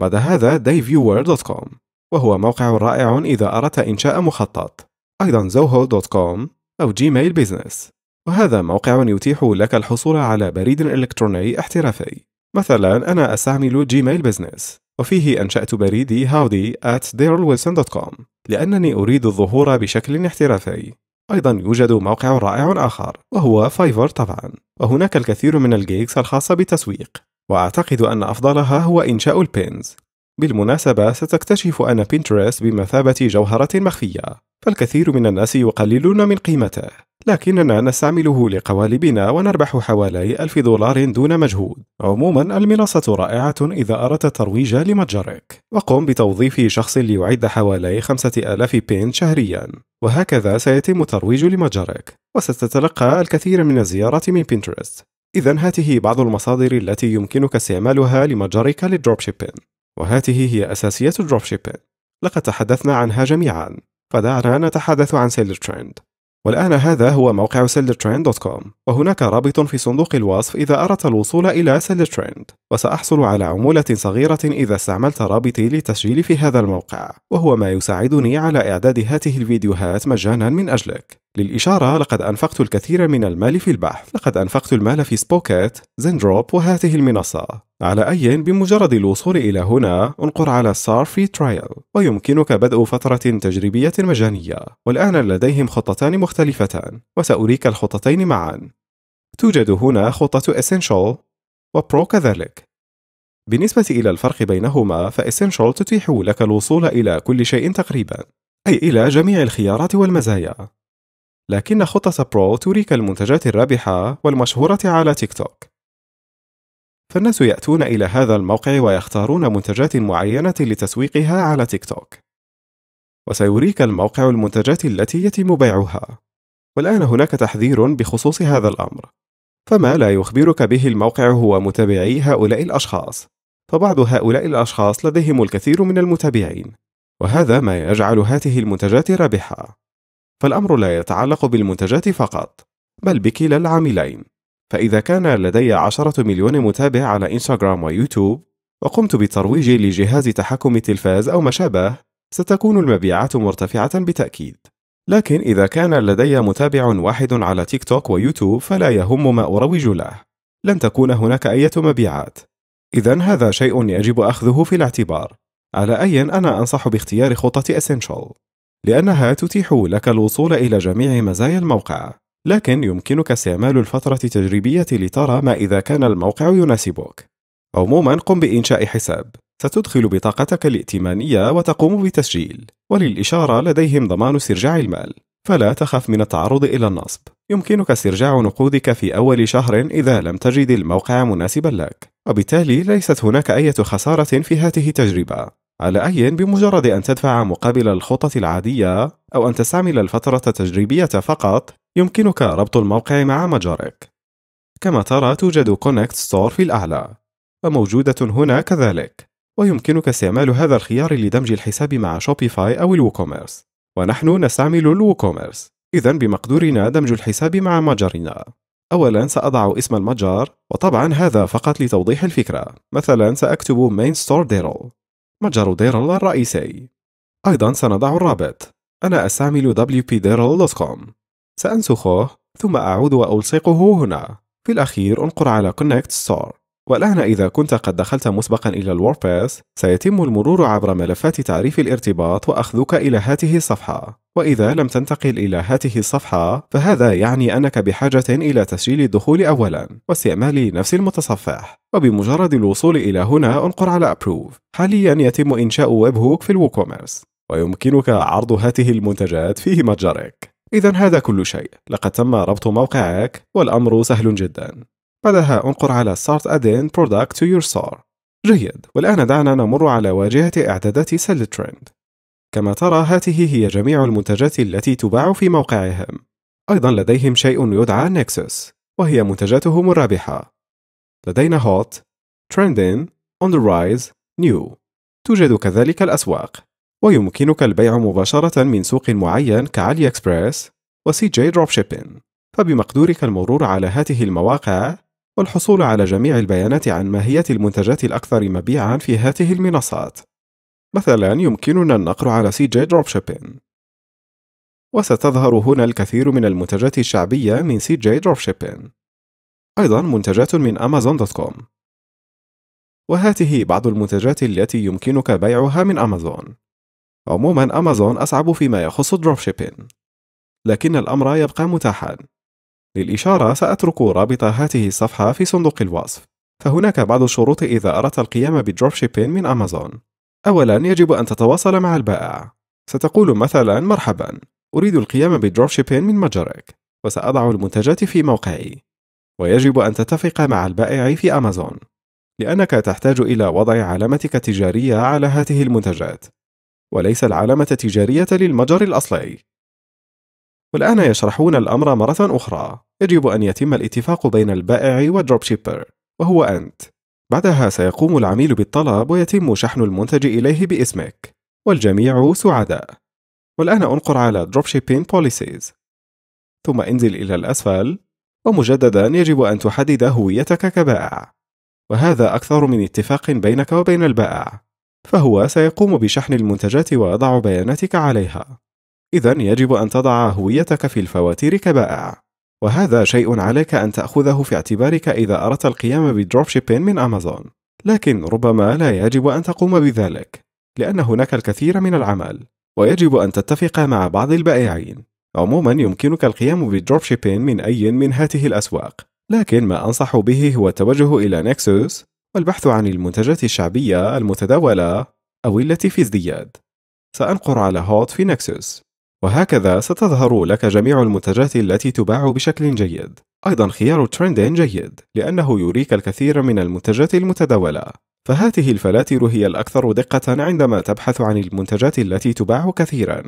بعد هذا dayviewer.com وهو موقع رائع إذا أردت إنشاء مخطط أيضا zoho.com أو جيميل بيزنس وهذا موقع يتيح لك الحصول على بريد إلكتروني احترافي مثلا أنا أستعمل جيميل بيزنس وفيه أنشأت بريدي هاودي at darylwilson.com لأنني أريد الظهور بشكل احترافي أيضا يوجد موقع رائع آخر وهو فايفر طبعا وهناك الكثير من الجيكس الخاصة بالتسويق وأعتقد أن أفضلها هو إنشاء البينز بالمناسبة ستكتشف أن بينترست بمثابة جوهرة مخفية فالكثير من الناس يقللون من قيمته لكننا نستعمله لقوالبنا ونربح حوالي 1000 دولار دون مجهود. عموما المنصة رائعة إذا أردت الترويج لمتجرك، وقم بتوظيف شخص ليعد حوالي 5000 بين شهريا، وهكذا سيتم الترويج لمتجرك، وستتلقى الكثير من الزيارات من بنترست. إذا هذه بعض المصادر التي يمكنك استعمالها لمتجرك للدروب شيبين وهذه هي أساسية شيبين لقد تحدثنا عنها جميعا، فدعنا نتحدث عن سيلر ترند. والآن هذا هو موقع سيلترين دوت كوم وهناك رابط في صندوق الوصف إذا أردت الوصول إلى سيلتريند وسأحصل على عمولة صغيرة إذا استعملت رابطي للتسجيل في هذا الموقع وهو ما يساعدني على إعداد هاته الفيديوهات مجانا من أجلك للإشارة لقد أنفقت الكثير من المال في البحث لقد أنفقت المال في سبوكيت زندروب وهذه المنصة على أي بمجرد الوصول إلى هنا انقر على سار فري ترايل ويمكنك بدء فترة تجريبية مجانية والآن لديهم خطتان مختلفتان وسأريك الخطتين معا توجد هنا خطة Essential وبرو كذلك بالنسبة إلى الفرق بينهما فإسنشال تتيح لك الوصول إلى كل شيء تقريبا أي إلى جميع الخيارات والمزايا لكن خطة برو تريك المنتجات الرابحة والمشهورة على تيك توك. فالناس يأتون إلى هذا الموقع ويختارون منتجات معينة لتسويقها على تيك توك. وسيريك الموقع المنتجات التي يتم بيعها. والآن هناك تحذير بخصوص هذا الأمر. فما لا يخبرك به الموقع هو متابعي هؤلاء الأشخاص. فبعض هؤلاء الأشخاص لديهم الكثير من المتابعين. وهذا ما يجعل هاته المنتجات رابحة. فالأمر لا يتعلق بالمنتجات فقط، بل بكلا العاملين. فإذا كان لدي عشرة مليون متابع على إنستغرام ويوتيوب، وقمت بالترويج لجهاز تحكم التلفاز أو ما شابه، ستكون المبيعات مرتفعة بالتأكيد. لكن إذا كان لدي متابع واحد على تيك توك ويوتيوب فلا يهم ما أروج له، لن تكون هناك أية مبيعات. إذا هذا شيء يجب أخذه في الاعتبار. على أي أنا أنصح باختيار خطة Essential لأنها تتيح لك الوصول إلى جميع مزايا الموقع، لكن يمكنك استعمال الفترة التجريبية لترى ما إذا كان الموقع يناسبك. عموما قم بإنشاء حساب، ستدخل بطاقتك الائتمانية وتقوم بتسجيل، وللإشارة لديهم ضمان استرجاع المال، فلا تخف من التعرض إلى النصب. يمكنك استرجاع نقودك في أول شهر إذا لم تجد الموقع مناسبا لك، وبالتالي ليست هناك أي خسارة في هذه التجربة. على أي بمجرد أن تدفع مقابل الخطة العادية أو أن تستعمل الفترة التجريبية فقط يمكنك ربط الموقع مع متجرك كما ترى توجد كونكت ستور في الأعلى وموجودة هنا كذلك ويمكنك استعمال هذا الخيار لدمج الحساب مع شوبيفاي أو الووكوميرس ونحن نستعمل الووكوميرس إذا بمقدورنا دمج الحساب مع متجرنا أولا سأضع اسم المتجر وطبعا هذا فقط لتوضيح الفكرة مثلا سأكتب main store daryl متجر ديرل الرئيسي أيضا سنضع الرابط أنا أستعمل wpdirl.com سأنسخه ثم أعود وألصقه هنا في الأخير انقر على Connect Store والآن إذا كنت قد دخلت مسبقا إلى الوordpress سيتم المرور عبر ملفات تعريف الارتباط وأخذك إلى هاته الصفحة وإذا لم تنتقل إلى هاته الصفحة فهذا يعني أنك بحاجة إلى تسجيل الدخول أولا واستعمال نفس المتصفح وبمجرد الوصول إلى هنا انقر على Approve حاليا يتم إنشاء ويب هوك في الووكوميرس ويمكنك عرض هذه المنتجات في متجرك إذا هذا كل شيء لقد تم ربط موقعك والأمر سهل جدا بعدها انقر على Start Adding Product to your SAR جيد والآن دعنا نمر على واجهة إعدادات سيل تريند. كما ترى هذه هي جميع المنتجات التي تباع في موقعهم أيضا لديهم شيء يدعى Nexus وهي منتجاتهم الرابحة لدينا Hot Trending On the Rise New توجد كذلك الأسواق ويمكنك البيع مباشرة من سوق معين كعلي إكسبريس وسي جي دروب شيبين فبمقدورك المرور على هذه المواقع والحصول على جميع البيانات عن ماهية المنتجات الأكثر مبيعًا في هذه المنصات. مثلًا يمكننا النقر على سي جي دروب شيبين. وستظهر هنا الكثير من المنتجات الشعبية من سي جي دروب شيبين. أيضًا منتجات من أمازون دوت كوم. وهذه بعض المنتجات التي يمكنك بيعها من أمازون. عموما أمازون أصعب فيما يخص دروب شيبين. لكن الأمر يبقى متاحًا للإشارة سأترك رابط هذه الصفحة في صندوق الوصف فهناك بعض الشروط إذا أردت القيام بدروب شيبين من أمازون أولا يجب أن تتواصل مع البائع ستقول مثلا مرحبا أريد القيام بدروب شيبين من متجرك وسأضع المنتجات في موقعي ويجب أن تتفق مع البائع في أمازون لأنك تحتاج إلى وضع علامتك التجارية على هذه المنتجات وليس العلامة التجارية للمتجر الأصلي والآن يشرحون الأمر مرة أخرى يجب أن يتم الاتفاق بين البائع والدروب شيبر وهو أنت بعدها سيقوم العميل بالطلب ويتم شحن المنتج إليه باسمك والجميع سعداء والآن انقر على دروب شيبين بوليسيز ثم انزل إلى الأسفل ومجددا يجب أن تحدد هويتك كبائع وهذا أكثر من اتفاق بينك وبين البائع فهو سيقوم بشحن المنتجات ويضع بياناتك عليها إذا يجب أن تضع هويتك في الفواتير كبائع، وهذا شيء عليك أن تأخذه في اعتبارك إذا أردت القيام بدروب شيبين من أمازون، لكن ربما لا يجب أن تقوم بذلك، لأن هناك الكثير من العمل، ويجب أن تتفق مع بعض البائعين. عموما يمكنك القيام بدروب شيبين من أي من هذه الأسواق، لكن ما أنصح به هو التوجه إلى نكسوس والبحث عن المنتجات الشعبية المتداولة أو التي في ازدياد. سأنقر على هوت في نكسوس. وهكذا ستظهر لك جميع المنتجات التي تباع بشكل جيد أيضا خيار تريندين جيد لأنه يريك الكثير من المنتجات المتداولة فهذه الفلاتر هي الأكثر دقة عندما تبحث عن المنتجات التي تباع كثيرا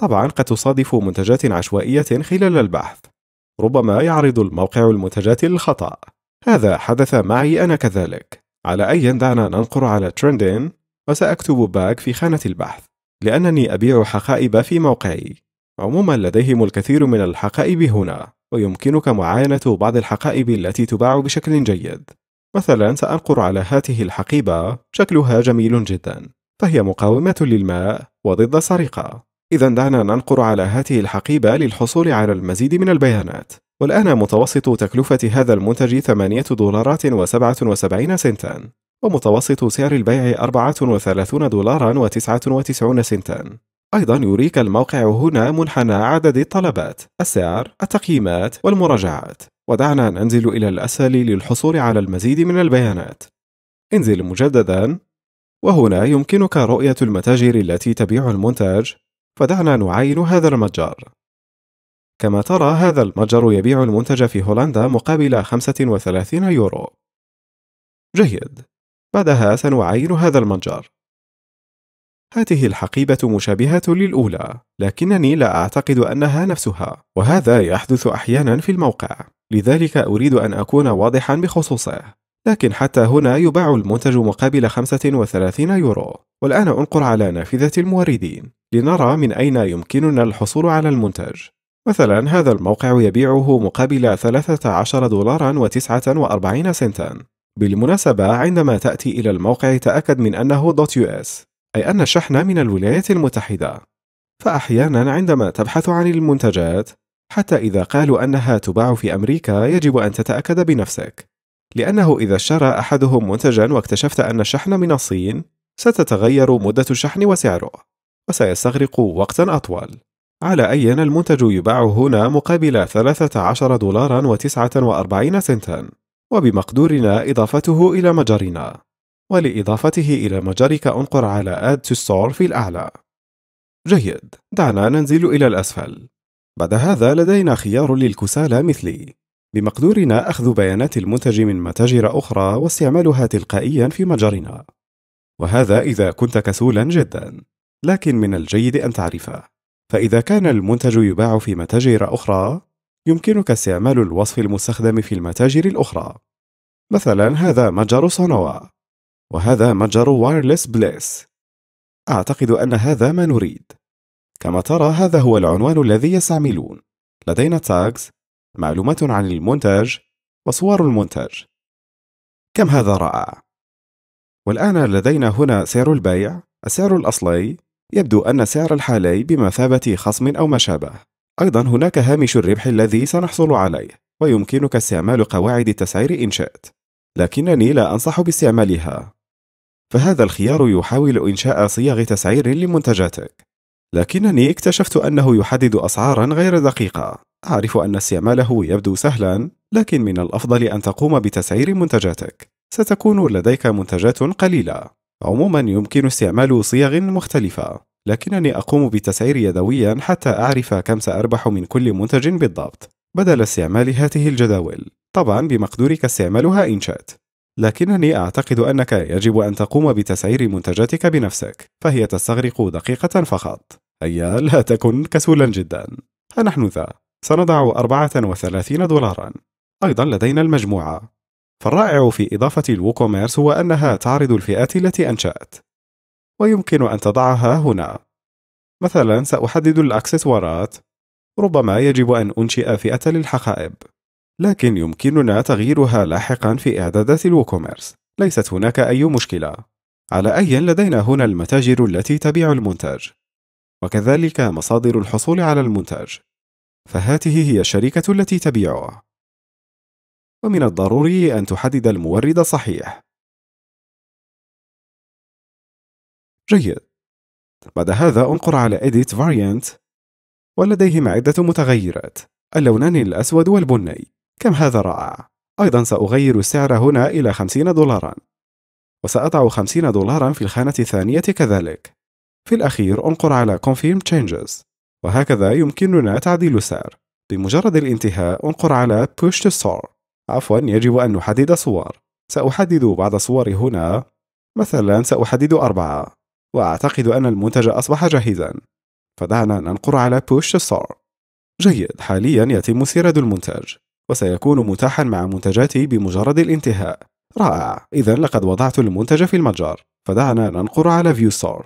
طبعا قد تصادف منتجات عشوائية خلال البحث ربما يعرض الموقع المنتجات للخطأ هذا حدث معي أنا كذلك على أي دعنا ننقر على تريندين وسأكتب باك في خانة البحث لأنني أبيع حقائب في موقعي. عموما لديهم الكثير من الحقائب هنا ويمكنك معاينة بعض الحقائب التي تباع بشكل جيد. مثلا سأنقر على هاته الحقيبة شكلها جميل جدا فهي مقاومة للماء وضد السرقة. إذا دعنا ننقر على هاته الحقيبة للحصول على المزيد من البيانات. والآن متوسط تكلفة هذا المنتج 8 دولارات و77 سنتا ومتوسط سعر البيع 34 دولارا و99 سنتا. أيضا يريك الموقع هنا منحنى عدد الطلبات، السعر، التقييمات، والمراجعات. ودعنا ننزل إلى الأسفل للحصول على المزيد من البيانات. انزل مجددا، وهنا يمكنك رؤية المتاجر التي تبيع المنتج، فدعنا نعاين هذا المتجر. كما ترى هذا المتجر يبيع المنتج في هولندا مقابل 35 يورو. جيد، بعدها سنعاين هذا المنجر هذه الحقيبة مشابهة للأولى، لكنني لا أعتقد أنها نفسها، وهذا يحدث أحيانًا في الموقع، لذلك أريد أن أكون واضحًا بخصوصه. لكن حتى هنا يباع المنتج مقابل 35 يورو، والآن أنقر على نافذة الموردين لنرى من أين يمكننا الحصول على المنتج. مثلا هذا الموقع يبيعه مقابل 13 دولارا و49 سنتا بالمناسبة عندما تأتي إلى الموقع تأكد من أنه .us أي أن الشحن من الولايات المتحدة فأحيانا عندما تبحث عن المنتجات حتى إذا قالوا أنها تباع في أمريكا يجب أن تتأكد بنفسك لأنه إذا اشترى أحدهم منتجا واكتشفت أن الشحن من الصين ستتغير مدة الشحن وسعره وسيستغرق وقتا أطول على أي المنتج يباع هنا مقابل 13 دولارا و49 سنتا وبمقدورنا إضافته إلى مجرنا ولإضافته إلى مجرك انقر على Add to Store في الأعلى جيد دعنا ننزل إلى الأسفل بعد هذا لدينا خيار للكسالى مثلي بمقدورنا أخذ بيانات المنتج من متاجر أخرى واستعمالها تلقائيا في متجرنا وهذا إذا كنت كسولا جدا لكن من الجيد أن تعرفه فإذا كان المنتج يباع في متاجر أخرى يمكنك استعمال الوصف المستخدم في المتاجر الأخرى. مثلا هذا متجر صنوا وهذا متجر وايرلس بليس. أعتقد أن هذا ما نريد. كما ترى هذا هو العنوان الذي يستعملون. لدينا تاجز، معلومات عن المنتج، وصور المنتج. كم هذا رائع! والآن لدينا هنا سعر البيع، السعر الأصلي، يبدو أن سعر الحالي بمثابة خصم أو ما شابه. أيضا هناك هامش الربح الذي سنحصل عليه ويمكنك استعمال قواعد التسعير إن شئت لكنني لا أنصح باستعمالها فهذا الخيار يحاول إنشاء صيغ تسعير لمنتجاتك لكنني اكتشفت أنه يحدد أسعارا غير دقيقة أعرف أن استعماله يبدو سهلا لكن من الأفضل أن تقوم بتسعير منتجاتك ستكون لديك منتجات قليلة عموما يمكن استعمال صيغ مختلفة لكنني أقوم بتسعير يدويا حتى أعرف كم سأربح من كل منتج بالضبط بدل استعمال هذه الجداول طبعا بمقدورك استعمالها إن شئت لكنني أعتقد أنك يجب أن تقوم بتسعير منتجاتك بنفسك فهي تستغرق دقيقة فقط هيا لا تكن كسولا جدا ها نحن ذا سنضع 34 دولارا أيضا لدينا المجموعة فالرائع في إضافة الووكوميرس هو أنها تعرض الفئات التي أنشأت ويمكن أن تضعها هنا مثلا سأحدد الأكسسوارات ربما يجب أن أنشئ فئة للحقائب لكن يمكننا تغييرها لاحقا في إعدادات الووكوميرس ليست هناك أي مشكلة على أي لدينا هنا المتاجر التي تبيع المنتج وكذلك مصادر الحصول على المنتج فهاته هي الشركة التي تبيعه ومن الضروري أن تحدد المورد الصحيح جيد بعد هذا انقر على Edit Variant ولديهم عدة متغيرات اللونان الأسود والبني كم هذا رائع أيضا سأغير السعر هنا إلى 50 دولارا وسأضع 50 دولارا في الخانة الثانية كذلك في الأخير انقر على Confirm Changes وهكذا يمكننا تعديل السعر بمجرد الانتهاء انقر على Push to Store عفوا يجب أن نحدد صور سأحدد بعض الصور هنا مثلا سأحدد أربعة وأعتقد أن المنتج أصبح جاهزا فدعنا ننقر على بوش Store جيد حاليا يتم سرد المنتج وسيكون متاحا مع منتجاتي بمجرد الانتهاء رائع إذا لقد وضعت المنتج في المتجر فدعنا ننقر على فيو Store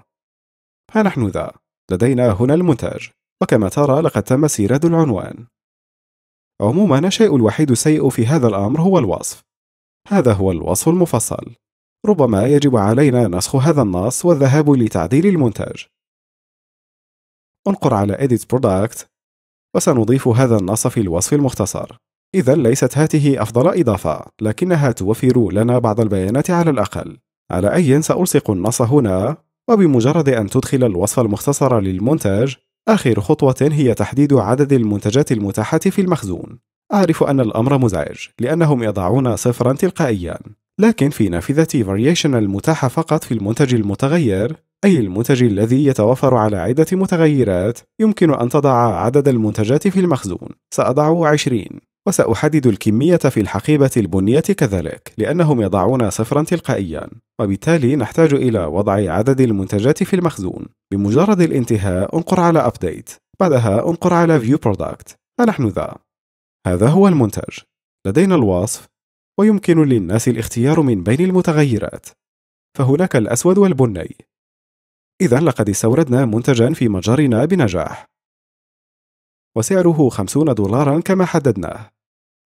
ها نحن ذا لدينا هنا المنتج وكما ترى لقد تم سرد العنوان عموما الشيء الوحيد السيء في هذا الأمر هو الوصف هذا هو الوصف المفصل ربما يجب علينا نسخ هذا النص والذهاب لتعديل المونتاج. انقر على Edit Product وسنضيف هذا النص في الوصف المختصر. إذا ليست هذه أفضل إضافة، لكنها توفر لنا بعض البيانات على الأقل. على أي سألصق النص هنا، وبمجرد أن تدخل الوصف المختصر للمونتاج، آخر خطوة هي تحديد عدد المنتجات المتاحة في المخزون. أعرف أن الأمر مزعج، لأنهم يضعون صفرا تلقائيا، لكن في نافذة variation المتاحة فقط في المنتج المتغير أي المنتج الذي يتوفر على عدة متغيرات يمكن أن تضع عدد المنتجات في المخزون سأضع 20 وسأحدد الكمية في الحقيبة البنية كذلك لأنهم يضعون صفرا تلقائيا وبالتالي نحتاج إلى وضع عدد المنتجات في المخزون بمجرد الانتهاء انقر على Update بعدها انقر على View Product فنحن ذا هذا هو المنتج لدينا الوصف ويمكن للناس الاختيار من بين المتغيرات فهناك الأسود والبني إذا لقد استوردنا منتجا في متجرنا بنجاح وسعره 50 دولارا كما حددناه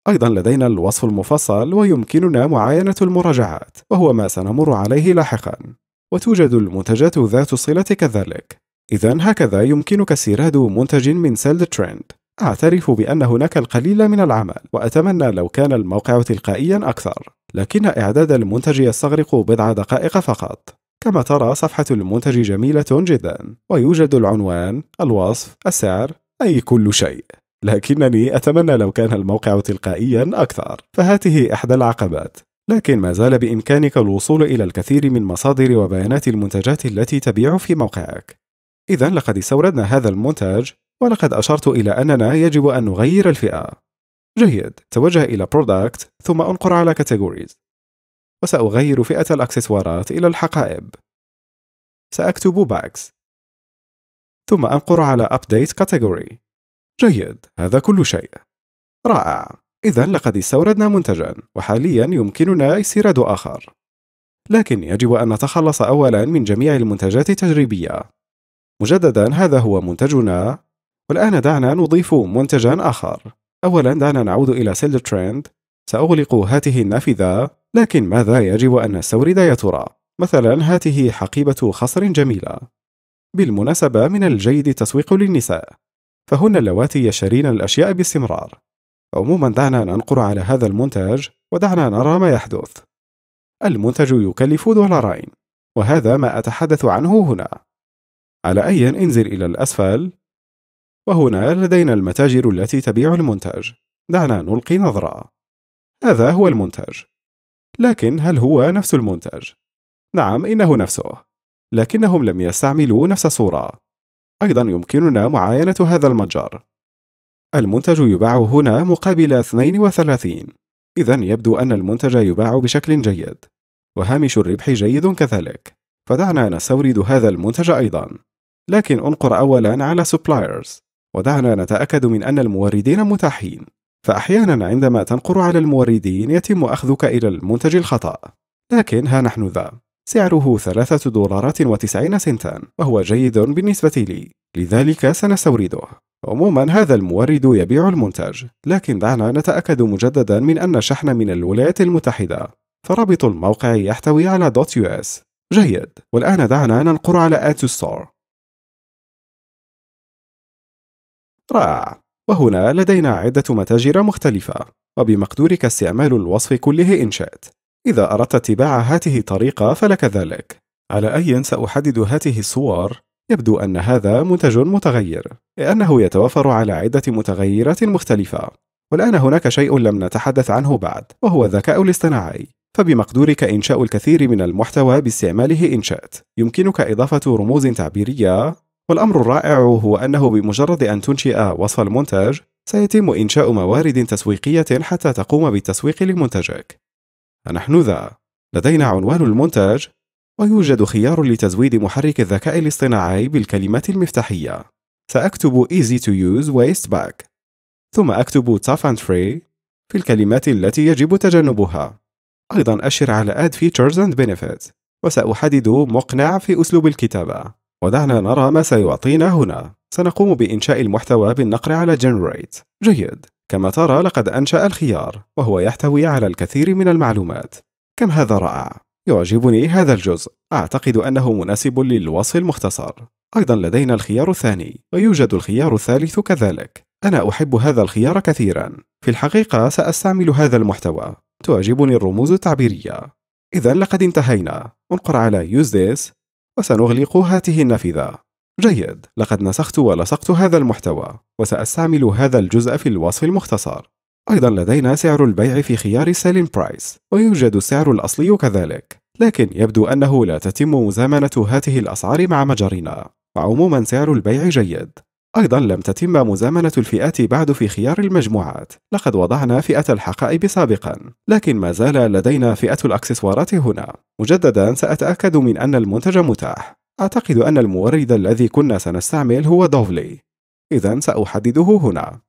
أيضا لدينا الوصف المفصل ويمكننا معاينة المراجعات وهو ما سنمر عليه لاحقا وتوجد المنتجات ذات الصلة كذلك إذا هكذا يمكنك استيراد منتج من سيلد ترند أعترف بأن هناك القليل من العمل وأتمنى لو كان الموقع تلقائيا أكثر لكن إعداد المنتج يستغرق بضع دقائق فقط كما ترى صفحة المنتج جميلة جدا ويوجد العنوان، الوصف، السعر، أي كل شيء لكنني أتمنى لو كان الموقع تلقائيا أكثر فهذه إحدى العقبات لكن ما زال بإمكانك الوصول إلى الكثير من مصادر وبيانات المنتجات التي تبيع في موقعك إذا لقد استوردنا هذا المنتج ولقد أشرت إلى أننا يجب أن نغير الفئة. جيد، توجه إلى Product ثم أنقر على Categories. وسأغير فئة الأكسسوارات إلى الحقائب. سأكتب Bags. ثم أنقر على Update Category. جيد، هذا كل شيء. رائع، إذا لقد استوردنا منتجا وحاليا يمكننا استيراد آخر. لكن يجب أن نتخلص أولا من جميع المنتجات التجريبية. مجددا هذا هو منتجنا والآن دعنا نضيف منتجا آخر أولا دعنا نعود إلى سيل تريند سأغلق هاته النافذة لكن ماذا يجب أن نستورد يا ترى؟ مثلا هاته حقيبة خصر جميلة بالمناسبة من الجيد التسويق للنساء فهن اللواتي يشترين الأشياء باستمرار عموما دعنا ننقر على هذا المنتج ودعنا نرى ما يحدث المنتج يكلف دولارين وهذا ما أتحدث عنه هنا على أي انزل إلى الأسفل وهنا لدينا المتاجر التي تبيع المنتج دعنا نلقي نظرة هذا هو المنتج لكن هل هو نفس المنتج؟ نعم إنه نفسه لكنهم لم يستعملوا نفس الصورة أيضا يمكننا معاينة هذا المتجر المنتج يباع هنا مقابل 32 إذا يبدو أن المنتج يباع بشكل جيد وهامش الربح جيد كذلك فدعنا نستورد هذا المنتج أيضا لكن انقر أولا على suppliers ودعنا نتأكد من أن الموردين متاحين فأحيانا عندما تنقر على الموردين يتم أخذك إلى المنتج الخطأ لكن ها نحن ذا سعره ثلاثة دولارات وتسعين سنتا وهو جيد بالنسبة لي لذلك سنستورده عموما هذا المورد يبيع المنتج لكن دعنا نتأكد مجددا من أن شحن من الولايات المتحدة فرابط الموقع يحتوي على دوت يو اس جيد والآن دعنا ننقر على to store رائع وهنا لدينا عدة متاجر مختلفة وبمقدورك استعمال الوصف كله إن شئت إذا أردت اتباع هاته الطريقة فلك ذلك على أي سأحدد هاته الصور يبدو أن هذا منتج متغير لأنه يتوفر على عدة متغيرات مختلفة والآن هناك شيء لم نتحدث عنه بعد وهو الذكاء الاصطناعي فبمقدورك إنشاء الكثير من المحتوى باستعماله إن شئت يمكنك إضافة رموز تعبيرية والأمر الرائع هو أنه بمجرد أن تنشئ وصف المنتج سيتم إنشاء موارد تسويقية حتى تقوم بالتسويق لمنتجك. نحن ذا لدينا عنوان المنتج ويوجد خيار لتزويد محرك الذكاء الاصطناعي بالكلمات المفتاحية. سأكتب Easy to use waste back ثم أكتب tough and free في الكلمات التي يجب تجنبها. أيضا أشر على add features and benefits وسأحدد مقنع في أسلوب الكتابة. ودعنا نرى ما سيعطينا هنا سنقوم بإنشاء المحتوى بالنقر على Generate جيد كما ترى لقد أنشأ الخيار وهو يحتوي على الكثير من المعلومات كم هذا رائع يعجبني هذا الجزء أعتقد أنه مناسب للوصف المختصر أيضا لدينا الخيار الثاني ويوجد الخيار الثالث كذلك أنا أحب هذا الخيار كثيرا في الحقيقة سأستعمل هذا المحتوى تعجبني الرموز التعبيرية إذا لقد انتهينا انقر على Use This وسنغلق هاته النافذة جيد لقد نسخت ولصقت هذا المحتوى وسأستعمل هذا الجزء في الوصف المختصر أيضا لدينا سعر البيع في خيار سيلين برايس ويوجد السعر الأصلي كذلك لكن يبدو أنه لا تتم مزامنة هاته الأسعار مع مجرنا وعموما سعر البيع جيد أيضا لم تتم مزاملة الفئات بعد في خيار المجموعات لقد وضعنا فئة الحقائب سابقا لكن ما زال لدينا فئة الأكسسوارات هنا مجددا سأتأكد من أن المنتج متاح أعتقد أن المورد الذي كنا سنستعمل هو دوفلي إذا سأحدده هنا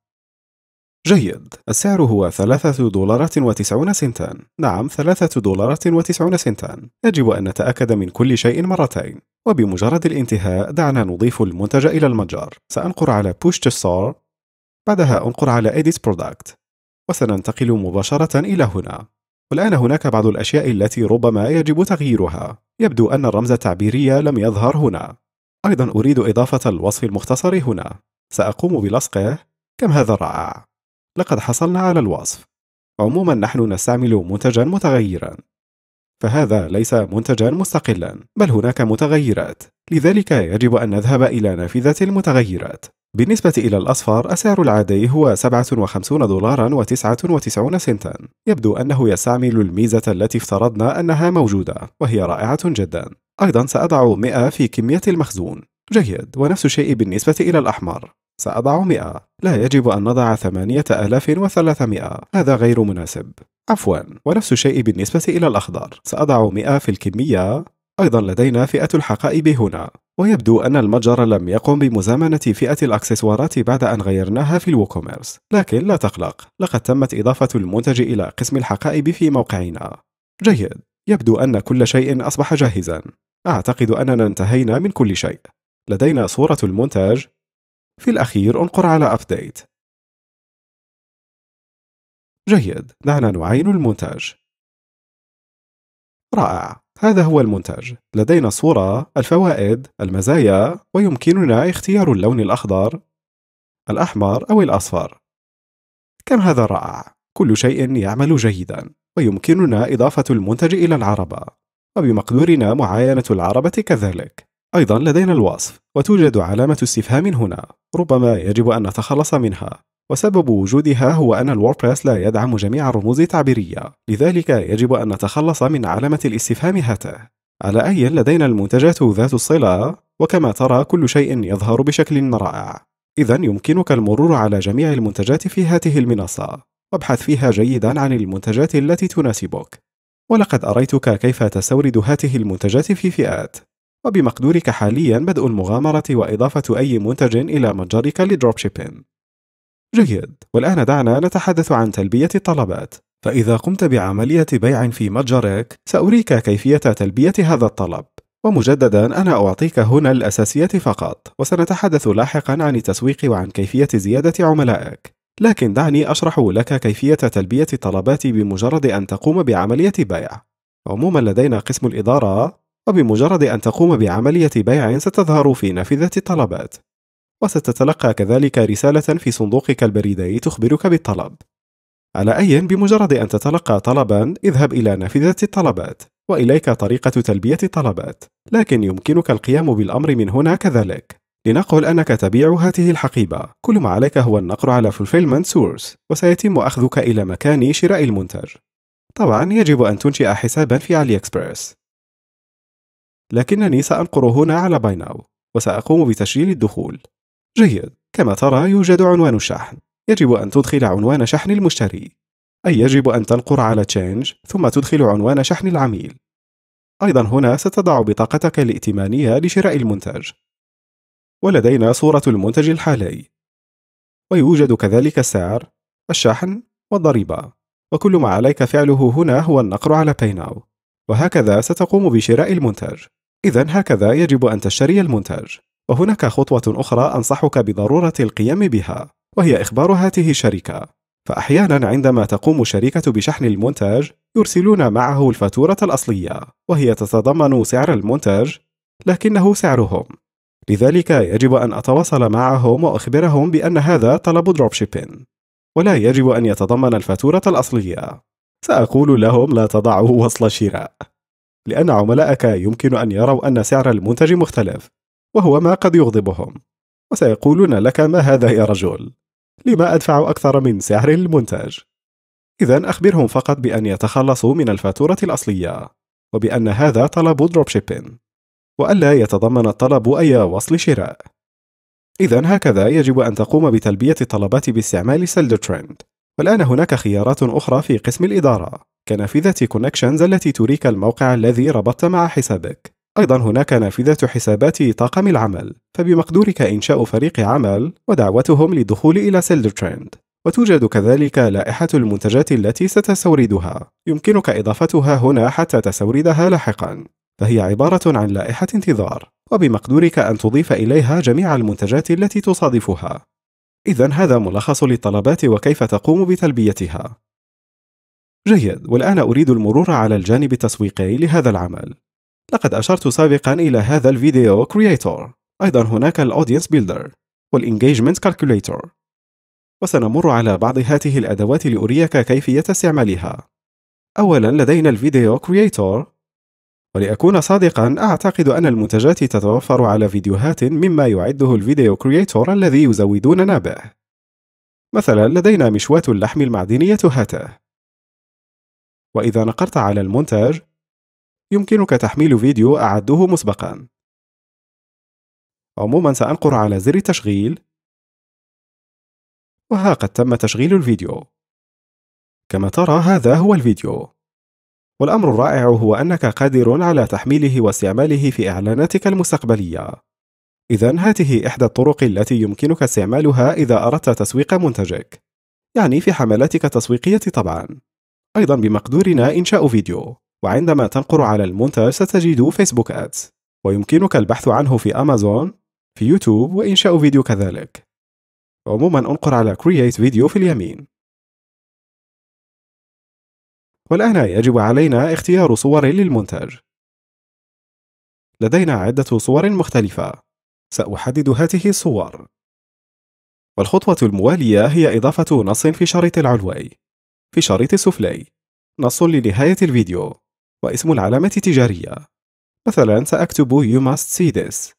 جيد السعر هو ثلاثة دولارات وتسعون سنتا نعم ثلاثة دولارات وتسعون سنتا يجب أن نتأكد من كل شيء مرتين وبمجرد الانتهاء دعنا نضيف المنتج إلى المتجر سأنقر على Push to Store بعدها أنقر على Edit Product وسننتقل مباشرة إلى هنا والآن هناك بعض الأشياء التي ربما يجب تغييرها يبدو أن الرمز التعبيري لم يظهر هنا أيضا أريد إضافة الوصف المختصر هنا سأقوم بلصقه كم هذا رائع لقد حصلنا على الوصف عموما نحن نستعمل منتجا متغيرا فهذا ليس منتجا مستقلا بل هناك متغيرات لذلك يجب أن نذهب إلى نافذة المتغيرات بالنسبة إلى الأصفر السعر العادي هو 57 دولارا و99 سنتا يبدو أنه يستعمل الميزة التي افترضنا أنها موجودة وهي رائعة جدا أيضا سأضع 100 في كمية المخزون جيد ونفس الشيء بالنسبة إلى الأحمر سأضع مئة لا يجب أن نضع ثمانية آلاف وثلاثمائة هذا غير مناسب عفوا ونفس الشيء بالنسبة إلى الأخضر سأضع مئة في الكمية أيضا لدينا فئة الحقائب هنا ويبدو أن المتجر لم يقم بمزامنة فئة الأكسسوارات بعد أن غيرناها في الووكوميرس لكن لا تقلق لقد تمت إضافة المنتج إلى قسم الحقائب في موقعنا جيد يبدو أن كل شيء أصبح جاهزا أعتقد أننا انتهينا من كل شيء لدينا صورة المنتج في الأخير انقر على أبديت جيد، دعنا نعين المونتاج. رائع، هذا هو المونتاج. لدينا الصورة، الفوائد، المزايا، ويمكننا اختيار اللون الأخضر، الأحمر أو الأصفر. كم هذا رائع! كل شيء يعمل جيدا، ويمكننا إضافة المنتج إلى العربة، وبمقدورنا معاينة العربة كذلك. أيضا لدينا الوصف وتوجد علامة استفهام هنا ربما يجب أن نتخلص منها وسبب وجودها هو أن الووردبريس لا يدعم جميع الرموز التعبيرية لذلك يجب أن نتخلص من علامة الاستفهام هاته على أي لدينا المنتجات ذات الصلة وكما ترى كل شيء يظهر بشكل رائع إذا يمكنك المرور على جميع المنتجات في هذه المنصة وابحث فيها جيدا عن المنتجات التي تناسبك ولقد أريتك كيف تستورد هذه المنتجات في فئات وبمقدورك حاليا بدء المغامرة وإضافة أي منتج إلى متجرك لدروب شيبين. جيد، والآن دعنا نتحدث عن تلبية الطلبات. فإذا قمت بعملية بيع في متجرك، سأريك كيفية تلبية هذا الطلب. ومجددا أنا أعطيك هنا الأساسيات فقط، وسنتحدث لاحقا عن التسويق وعن كيفية زيادة عملائك. لكن دعني أشرح لك كيفية تلبية الطلبات بمجرد أن تقوم بعملية بيع. عموما لدينا قسم الإدارة وبمجرد أن تقوم بعملية بيع ستظهر في نافذة الطلبات وستتلقى كذلك رسالة في صندوقك البريدي تخبرك بالطلب على أي بمجرد أن تتلقى طلبا اذهب إلى نافذة الطلبات وإليك طريقة تلبية الطلبات لكن يمكنك القيام بالأمر من هنا كذلك لنقل أنك تبيع هذه الحقيبة كل ما عليك هو النقر على Fulfillment Source وسيتم أخذك إلى مكان شراء المنتج طبعا يجب أن تنشئ حسابا في علي إكسبرس لكنني سأنقر هنا على بايناو وسأقوم بتسجيل الدخول جيد كما ترى يوجد عنوان الشحن يجب أن تدخل عنوان شحن المشتري أي يجب أن تنقر على تشينج ثم تدخل عنوان شحن العميل أيضا هنا ستضع بطاقتك الائتمانية لشراء المنتج ولدينا صورة المنتج الحالي ويوجد كذلك السعر الشحن والضريبة وكل ما عليك فعله هنا هو النقر على باي ناو وهكذا ستقوم بشراء المنتج إذا هكذا يجب أن تشتري المنتج وهناك خطوة أخرى أنصحك بضرورة القيام بها وهي إخبار هاته الشركة فأحيانا عندما تقوم الشركة بشحن المنتج يرسلون معه الفاتورة الأصلية وهي تتضمن سعر المنتج لكنه سعرهم لذلك يجب أن أتواصل معهم وأخبرهم بأن هذا طلب دروب شيبين ولا يجب أن يتضمن الفاتورة الأصلية سأقول لهم لا تضعوا وصل شراء لأن عملائك يمكن أن يروا أن سعر المنتج مختلف وهو ما قد يغضبهم وسيقولون لك ما هذا يا رجل لما أدفع أكثر من سعر المنتج إذا أخبرهم فقط بأن يتخلصوا من الفاتورة الأصلية وبأن هذا طلب دروب شيبين، وألا يتضمن الطلب أي وصل شراء إذا هكذا يجب أن تقوم بتلبية الطلبات باستعمال سيلد ترند والآن هناك خيارات أخرى في قسم الإدارة كنافذة كونكشنز التي تريك الموقع الذي ربطت مع حسابك أيضا هناك نافذة حسابات طاقم العمل فبمقدورك إنشاء فريق عمل ودعوتهم للدخول إلى سيلدر تريند. وتوجد كذلك لائحة المنتجات التي ستستوردها يمكنك إضافتها هنا حتى تستوردها لاحقا فهي عبارة عن لائحة انتظار وبمقدورك أن تضيف إليها جميع المنتجات التي تصادفها إذا هذا ملخص للطلبات وكيف تقوم بتلبيتها جيد والآن أريد المرور على الجانب التسويقي لهذا العمل لقد أشرت سابقا إلى هذا الفيديو كرييتور أيضا هناك الأودينس بيلدر والإنجيجمنت كالكوليتور وسنمر على بعض هذه الأدوات لأريك كيفية استعمالها أولا لدينا الفيديو كرييتور ولأكون صادقا أعتقد أن المنتجات تتوفر على فيديوهات مما يعده الفيديو كرييتور الذي يزودوننا به مثلا لدينا مشواة اللحم المعدنية هاته وإذا نقرت على المونتاج يمكنك تحميل فيديو أعدوه مسبقا عموما سأنقر على زر تشغيل وها قد تم تشغيل الفيديو كما ترى هذا هو الفيديو والأمر الرائع هو أنك قادر على تحميله واستعماله في إعلاناتك المستقبلية إذا هذه إحدى الطرق التي يمكنك استعمالها إذا أردت تسويق منتجك يعني في حملاتك التسويقية طبعاً أيضا بمقدورنا إنشاء فيديو وعندما تنقر على المنتج ستجد فيسبوك أدز ويمكنك البحث عنه في أمازون في يوتيوب وإنشاء فيديو كذلك عموما انقر على Create Video في اليمين والآن يجب علينا اختيار صور للمنتج لدينا عدة صور مختلفة سأحدد هذه الصور والخطوة الموالية هي إضافة نص في شريط العلوي في الشريط السفلي نص لنهاية الفيديو واسم العلامة التجارية مثلا سأكتب You must see this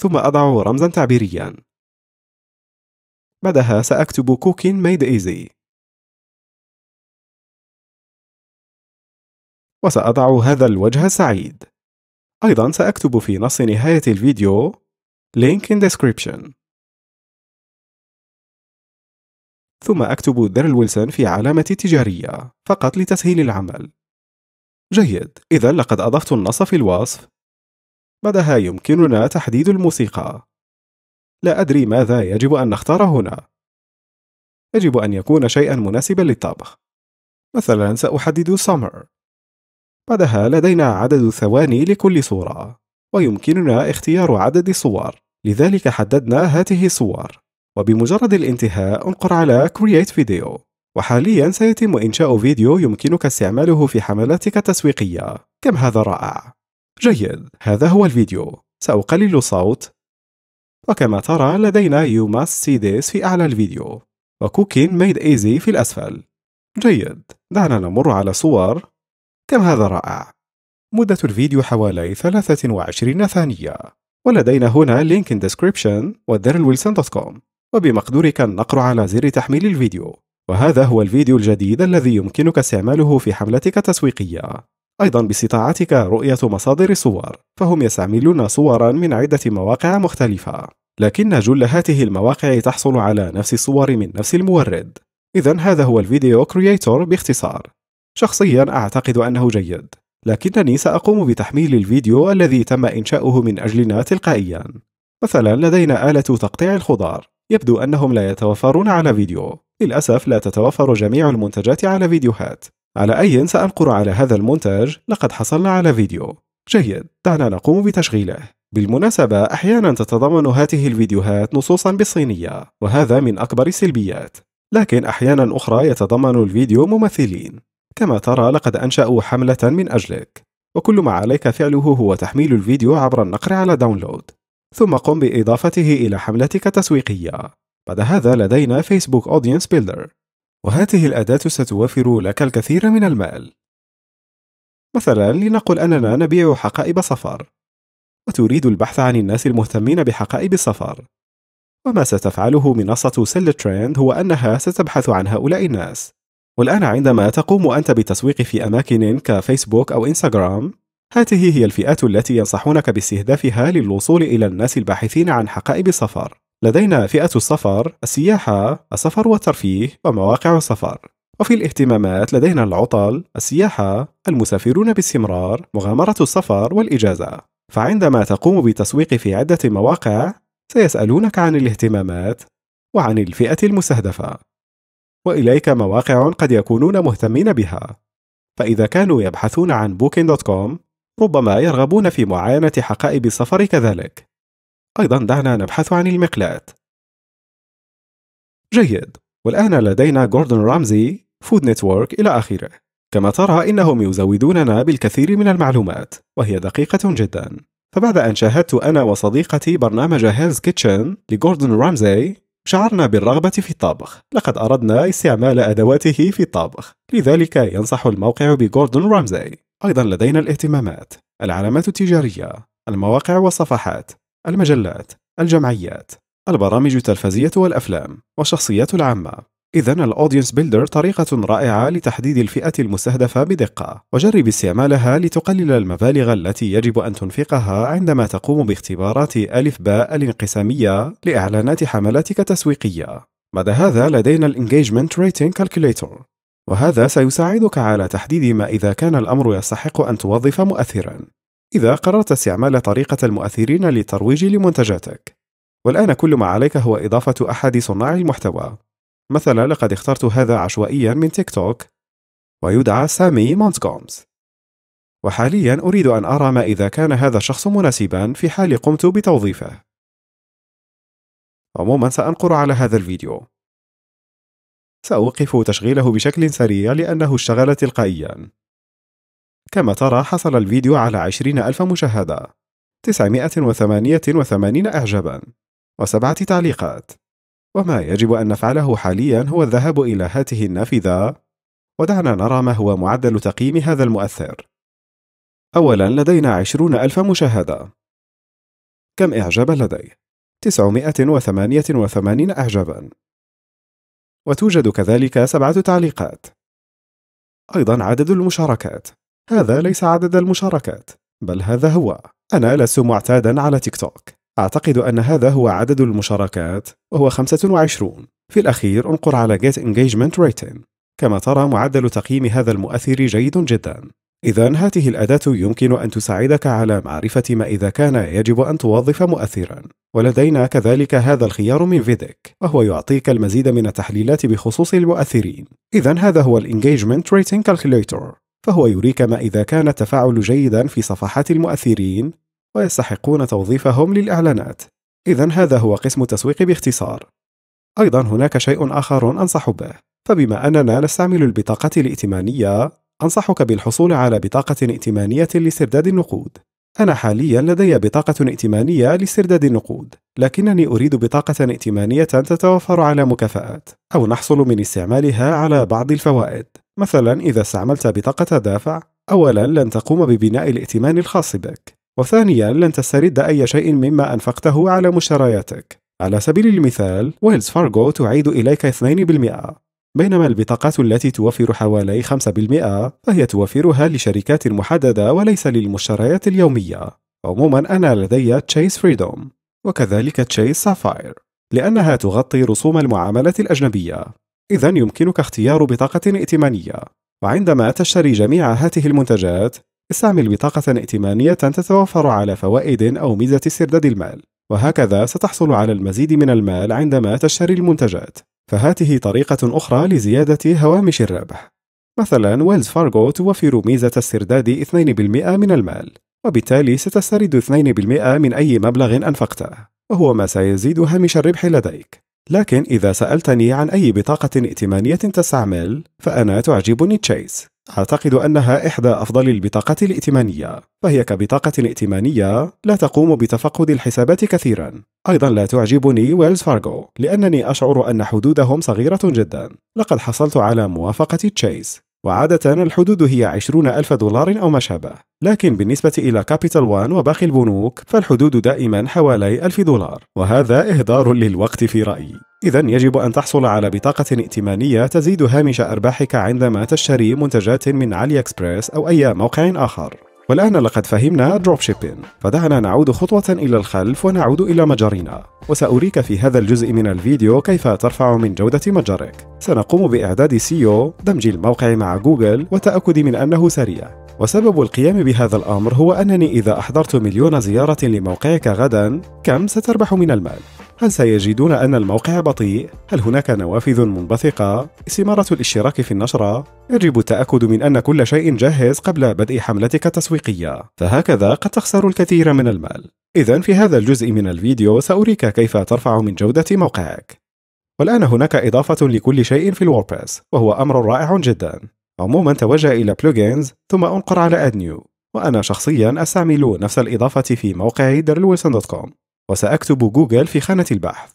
ثم أضع رمزا تعبيريا بعدها سأكتب Cooking Made Easy وسأضع هذا الوجه السعيد أيضا سأكتب في نص نهاية الفيديو Link in Description ثم أكتب ديرل ويلسون في علامة تجارية فقط لتسهيل العمل. جيد، إذا لقد أضفت النص في الوصف. بعدها يمكننا تحديد الموسيقى. لا أدري ماذا يجب أن نختار هنا. يجب أن يكون شيئا مناسبا للطبخ. مثلا سأحدد سامر. بعدها لدينا عدد ثواني لكل صورة، ويمكننا اختيار عدد الصور، لذلك حددنا هاته الصور. وبمجرد الانتهاء انقر على Create Video وحاليا سيتم إنشاء فيديو يمكنك استعماله في حملاتك التسويقية كم هذا رائع جيد هذا هو الفيديو سأقلل الصوت وكما ترى لدينا You Must See This في أعلى الفيديو وكوكين ميد ايزي في الأسفل جيد دعنا نمر على صور كم هذا رائع مدة الفيديو حوالي 23 ثانية ولدينا هنا لينك in description ودرل ويلسون دوت كوم وبمقدورك النقر على زر تحميل الفيديو وهذا هو الفيديو الجديد الذي يمكنك استعماله في حملتك التسويقية أيضا باستطاعتك رؤية مصادر الصور فهم يستعملون صورا من عدة مواقع مختلفة لكن جل هذه المواقع تحصل على نفس الصور من نفس المورد إذا هذا هو الفيديو كرييتور باختصار شخصيا أعتقد أنه جيد لكنني سأقوم بتحميل الفيديو الذي تم إنشاؤه من أجلنا تلقائيا مثلا لدينا آلة تقطيع الخضار يبدو أنهم لا يتوفرون على فيديو للأسف لا تتوفر جميع المنتجات على فيديوهات على أي سأنقر على هذا المنتج لقد حصلنا على فيديو جيد دعنا نقوم بتشغيله بالمناسبة أحيانا تتضمن هذه الفيديوهات نصوصا بالصينية وهذا من أكبر السلبيات لكن أحيانا أخرى يتضمن الفيديو ممثلين كما ترى لقد أنشأوا حملة من أجلك وكل ما عليك فعله هو تحميل الفيديو عبر النقر على داونلود ثم قم بإضافته إلى حملتك التسويقية. بعد هذا لدينا فيسبوك أودينس بيلدر، وهذه الأداة ستوفر لك الكثير من المال. مثلا لنقل أننا نبيع حقائب سفر، وتريد البحث عن الناس المهتمين بحقائب السفر. وما ستفعله منصة سيل تريند هو أنها ستبحث عن هؤلاء الناس. والآن عندما تقوم أنت بالتسويق في أماكن كفيسبوك أو إنستغرام، هذه هي الفئات التي ينصحونك باستهدافها للوصول إلى الناس الباحثين عن حقائب السفر لدينا فئة السفر، السياحة، السفر والترفيه ومواقع السفر وفي الاهتمامات لدينا العطل، السياحة، المسافرون باستمرار، مغامرة السفر والإجازة فعندما تقوم بالتسويق في عدة مواقع سيسألونك عن الاهتمامات وعن الفئة المستهدفة وإليك مواقع قد يكونون مهتمين بها فإذا كانوا يبحثون عن booking.com ربما يرغبون في معاينة حقائب السفر كذلك أيضا دعنا نبحث عن المقلاة جيد والآن لدينا جوردون رامزي فود نتورك إلى آخره كما ترى إنهم يزودوننا بالكثير من المعلومات وهي دقيقة جدا فبعد أن شاهدت أنا وصديقتي برنامج هيلز كيتشن لجوردون رامزي شعرنا بالرغبة في الطبخ لقد أردنا استعمال أدواته في الطبخ لذلك ينصح الموقع بجوردون رامزي أيضا لدينا الاهتمامات، العلامات التجارية، المواقع والصفحات، المجلات، الجمعيات، البرامج التلفزية والأفلام، والشخصيات العامة. إذا الأودينس بيلدر طريقة رائعة لتحديد الفئة المستهدفة بدقة، وجرب استعمالها لتقلل المبالغ التي يجب أن تنفقها عندما تقوم باختبارات ألف باء الانقسامية لإعلانات حملاتك التسويقية. بعد هذا لدينا الانجيجمنت ريتنج كالكوليتور وهذا سيساعدك على تحديد ما إذا كان الأمر يستحق أن توظف مؤثرًا. إذا قررت استعمال طريقة المؤثرين للترويج لمنتجاتك. والآن كل ما عليك هو إضافة أحد صناع المحتوى. مثلا لقد اخترت هذا عشوائيا من تيك توك ويدعى سامي مونتكومز. وحاليا أريد أن أرى ما إذا كان هذا الشخص مناسبا في حال قمت بتوظيفه. عموما سأنقر على هذا الفيديو سأوقف تشغيله بشكل سريع لأنه اشتغل تلقائيا كما ترى حصل الفيديو على 20 ألف مشاهدة 988 إعجابا وسبعة تعليقات وما يجب أن نفعله حاليا هو الذهاب إلى هاته النافذة ودعنا نرى ما هو معدل تقييم هذا المؤثر أولا لدينا 20 ألف مشاهدة كم إعجابا لديه؟ 988 إعجابا وتوجد كذلك سبعة تعليقات. أيضا عدد المشاركات. هذا ليس عدد المشاركات، بل هذا هو. أنا لست معتادا على تيك توك. أعتقد أن هذا هو عدد المشاركات وهو 25. في الأخير انقر على Get Engagement Rating. كما ترى معدل تقييم هذا المؤثر جيد جدا إذا هذه الأداة يمكن أن تساعدك على معرفة ما إذا كان يجب أن توظف مؤثرا ولدينا كذلك هذا الخيار من فيديك وهو يعطيك المزيد من التحليلات بخصوص المؤثرين إذا هذا هو Engagement Rating Calculator فهو يريك ما إذا كان التفاعل جيدا في صفحات المؤثرين ويستحقون توظيفهم للإعلانات إذا هذا هو قسم التسويق باختصار أيضا هناك شيء آخر أنصح به فبما أننا نستعمل البطاقة الائتمانية أنصحك بالحصول على بطاقة ائتمانية لاسترداد النقود. أنا حاليا لدي بطاقة ائتمانية لاسترداد النقود، لكنني أريد بطاقة ائتمانية تتوفر على مكافآت، أو نحصل من استعمالها على بعض الفوائد. مثلا إذا استعملت بطاقة دافع، أولا لن تقوم ببناء الائتمان الخاص بك، وثانيا لن تسترد أي شيء مما أنفقته على مشترياتك. على سبيل المثال، ويلز فارغو تعيد إليك 2% بينما البطاقات التي توفر حوالي 5% فهي توفرها لشركات محددة وليس للمشتريات اليومية. عموما أنا لدي تشيس فريدوم وكذلك تشيس سافاير لأنها تغطي رسوم المعاملة الأجنبية. إذا يمكنك اختيار بطاقة ائتمانية. وعندما تشتري جميع هذه المنتجات استعمل بطاقة ائتمانية تتوفر على فوائد أو ميزة استرداد المال، وهكذا ستحصل على المزيد من المال عندما تشتري المنتجات. فهاته طريقة أخرى لزيادة هوامش الربح مثلا ويلز فارغو توفر ميزة استرداد 2% من المال وبالتالي ستسترد 2% من أي مبلغ أنفقته وهو ما سيزيد هامش الربح لديك لكن إذا سألتني عن أي بطاقة ائتمانية تستعمل فأنا تعجبني تشيس أعتقد أنها إحدى أفضل البطاقات الائتمانية، فهي كبطاقة ائتمانية لا تقوم بتفقد الحسابات كثيرا. أيضا لا تعجبني ويلز فارغو، لأنني أشعر أن حدودهم صغيرة جدا. لقد حصلت على موافقة تشيس، وعادة الحدود هي 20 ألف دولار أو ما شابه لكن بالنسبة إلى كابيتال وان وباقي البنوك فالحدود دائما حوالي 1000 دولار وهذا إهدار للوقت في رأيي إذا يجب أن تحصل على بطاقة ائتمانية تزيد هامش أرباحك عندما تشتري منتجات من علي إكسبريس أو أي موقع آخر والآن لقد فهمنا دروب شيبين فدعنا نعود خطوة إلى الخلف ونعود إلى متجرنا وسأريك في هذا الجزء من الفيديو كيف ترفع من جودة متجرك سنقوم بإعداد سيو دمج الموقع مع جوجل والتأكد من أنه سريع وسبب القيام بهذا الأمر هو أنني إذا أحضرت مليون زيارة لموقعك غدا كم ستربح من المال هل سيجدون أن الموقع بطيء؟ هل هناك نوافذ منبثقة؟ استمارة الاشتراك في النشرة؟ يجب التأكد من أن كل شيء جاهز قبل بدء حملتك التسويقية، فهكذا قد تخسر الكثير من المال. إذا في هذا الجزء من الفيديو سأريك كيف ترفع من جودة موقعك. والآن هناك إضافة لكل شيء في الوordpress، وهو أمر رائع جدا. عموما توجه إلى بلوجينز ثم انقر على أد نيو وأنا شخصيا أستعمل نفس الإضافة في موقعي كوم وسأكتب جوجل في خانة البحث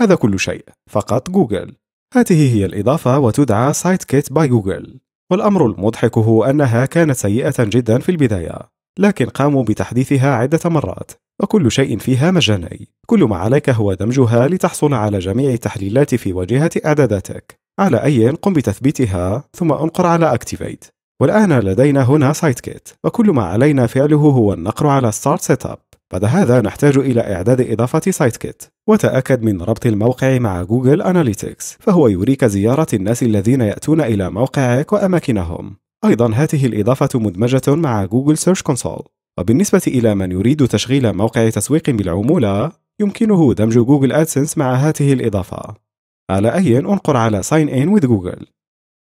هذا كل شيء فقط جوجل هذه هي الإضافة وتدعى سايت كيت باي جوجل والأمر المضحك هو أنها كانت سيئة جدا في البداية لكن قاموا بتحديثها عدة مرات وكل شيء فيها مجاني كل ما عليك هو دمجها لتحصل على جميع التحليلات في واجهة إعداداتك على أي قم بتثبيتها ثم انقر على أكتيفيت والآن لدينا هنا سايت كيت وكل ما علينا فعله هو النقر على ستارت سيت اب بعد هذا نحتاج إلى إعداد إضافة سايت كيت وتأكد من ربط الموقع مع جوجل أناليتكس فهو يريك زيارة الناس الذين يأتون إلى موقعك وأماكنهم أيضا هذه الإضافة مدمجة مع جوجل سيرش كونسول وبالنسبة إلى من يريد تشغيل موقع تسويق بالعمولة يمكنه دمج جوجل أدسنس مع هذه الإضافة على أي انقر على ساين إن with جوجل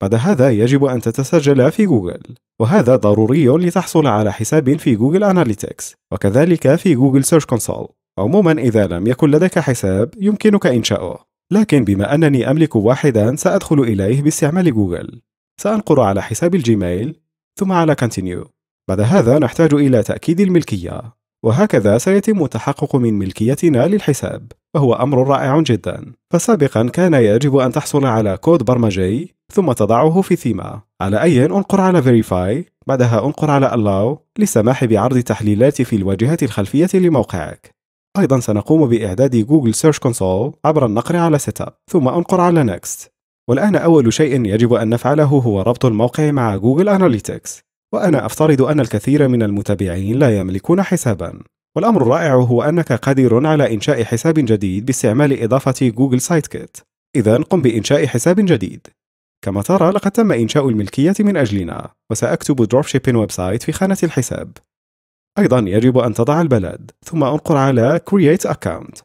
بعد هذا يجب أن تتسجل في جوجل وهذا ضروري لتحصل على حساب في جوجل أناليتكس وكذلك في جوجل سيرش كونسول عموما إذا لم يكن لديك حساب يمكنك إنشاؤه لكن بما أنني أملك واحدا سأدخل إليه باستعمال جوجل سأنقر على حساب الجيميل ثم على كونتينيو بعد هذا نحتاج إلى تأكيد الملكية وهكذا سيتم التحقق من ملكيتنا للحساب وهو أمر رائع جدا فسابقا كان يجب أن تحصل على كود برمجي ثم تضعه في ثيمة على أي انقر على Verify بعدها انقر على Allow للسماح بعرض تحليلات في الواجهة الخلفية لموقعك أيضا سنقوم بإعداد جوجل سيرش كونسول عبر النقر على Setup ثم انقر على Next والآن أول شيء يجب أن نفعله هو ربط الموقع مع جوجل أناليتكس وأنا أفترض أن الكثير من المتابعين لا يملكون حسابا والأمر الرائع هو أنك قادر على إنشاء حساب جديد باستعمال إضافة جوجل سايت كيت إذا قم بإنشاء حساب جديد كما ترى لقد تم إنشاء الملكية من أجلنا وسأكتب دروب شيبين ويب سايت في خانة الحساب أيضا يجب أن تضع البلد ثم أنقر على Create Account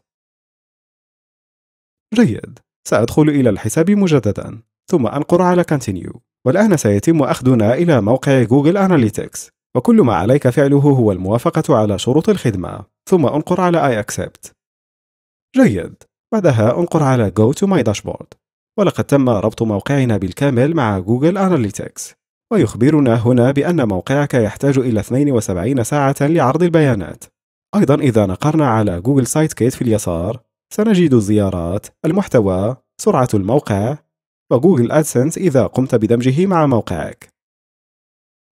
جيد سأدخل إلى الحساب مجددا ثم أنقر على Continue والآن سيتم أخذنا إلى موقع جوجل أناليتكس وكل ما عليك فعله هو الموافقة على شروط الخدمة ثم انقر على I accept جيد بعدها انقر على Go to my dashboard ولقد تم ربط موقعنا بالكامل مع جوجل أناليتكس ويخبرنا هنا بأن موقعك يحتاج إلى 72 ساعة لعرض البيانات أيضا إذا نقرنا على جوجل سايت كيت في اليسار سنجد الزيارات، المحتوى، سرعة الموقع، وجوجل أدسنس إذا قمت بدمجه مع موقعك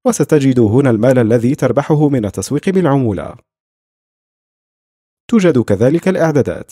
وستجد هنا المال الذي تربحه من التسويق بالعمولة توجد كذلك الإعدادات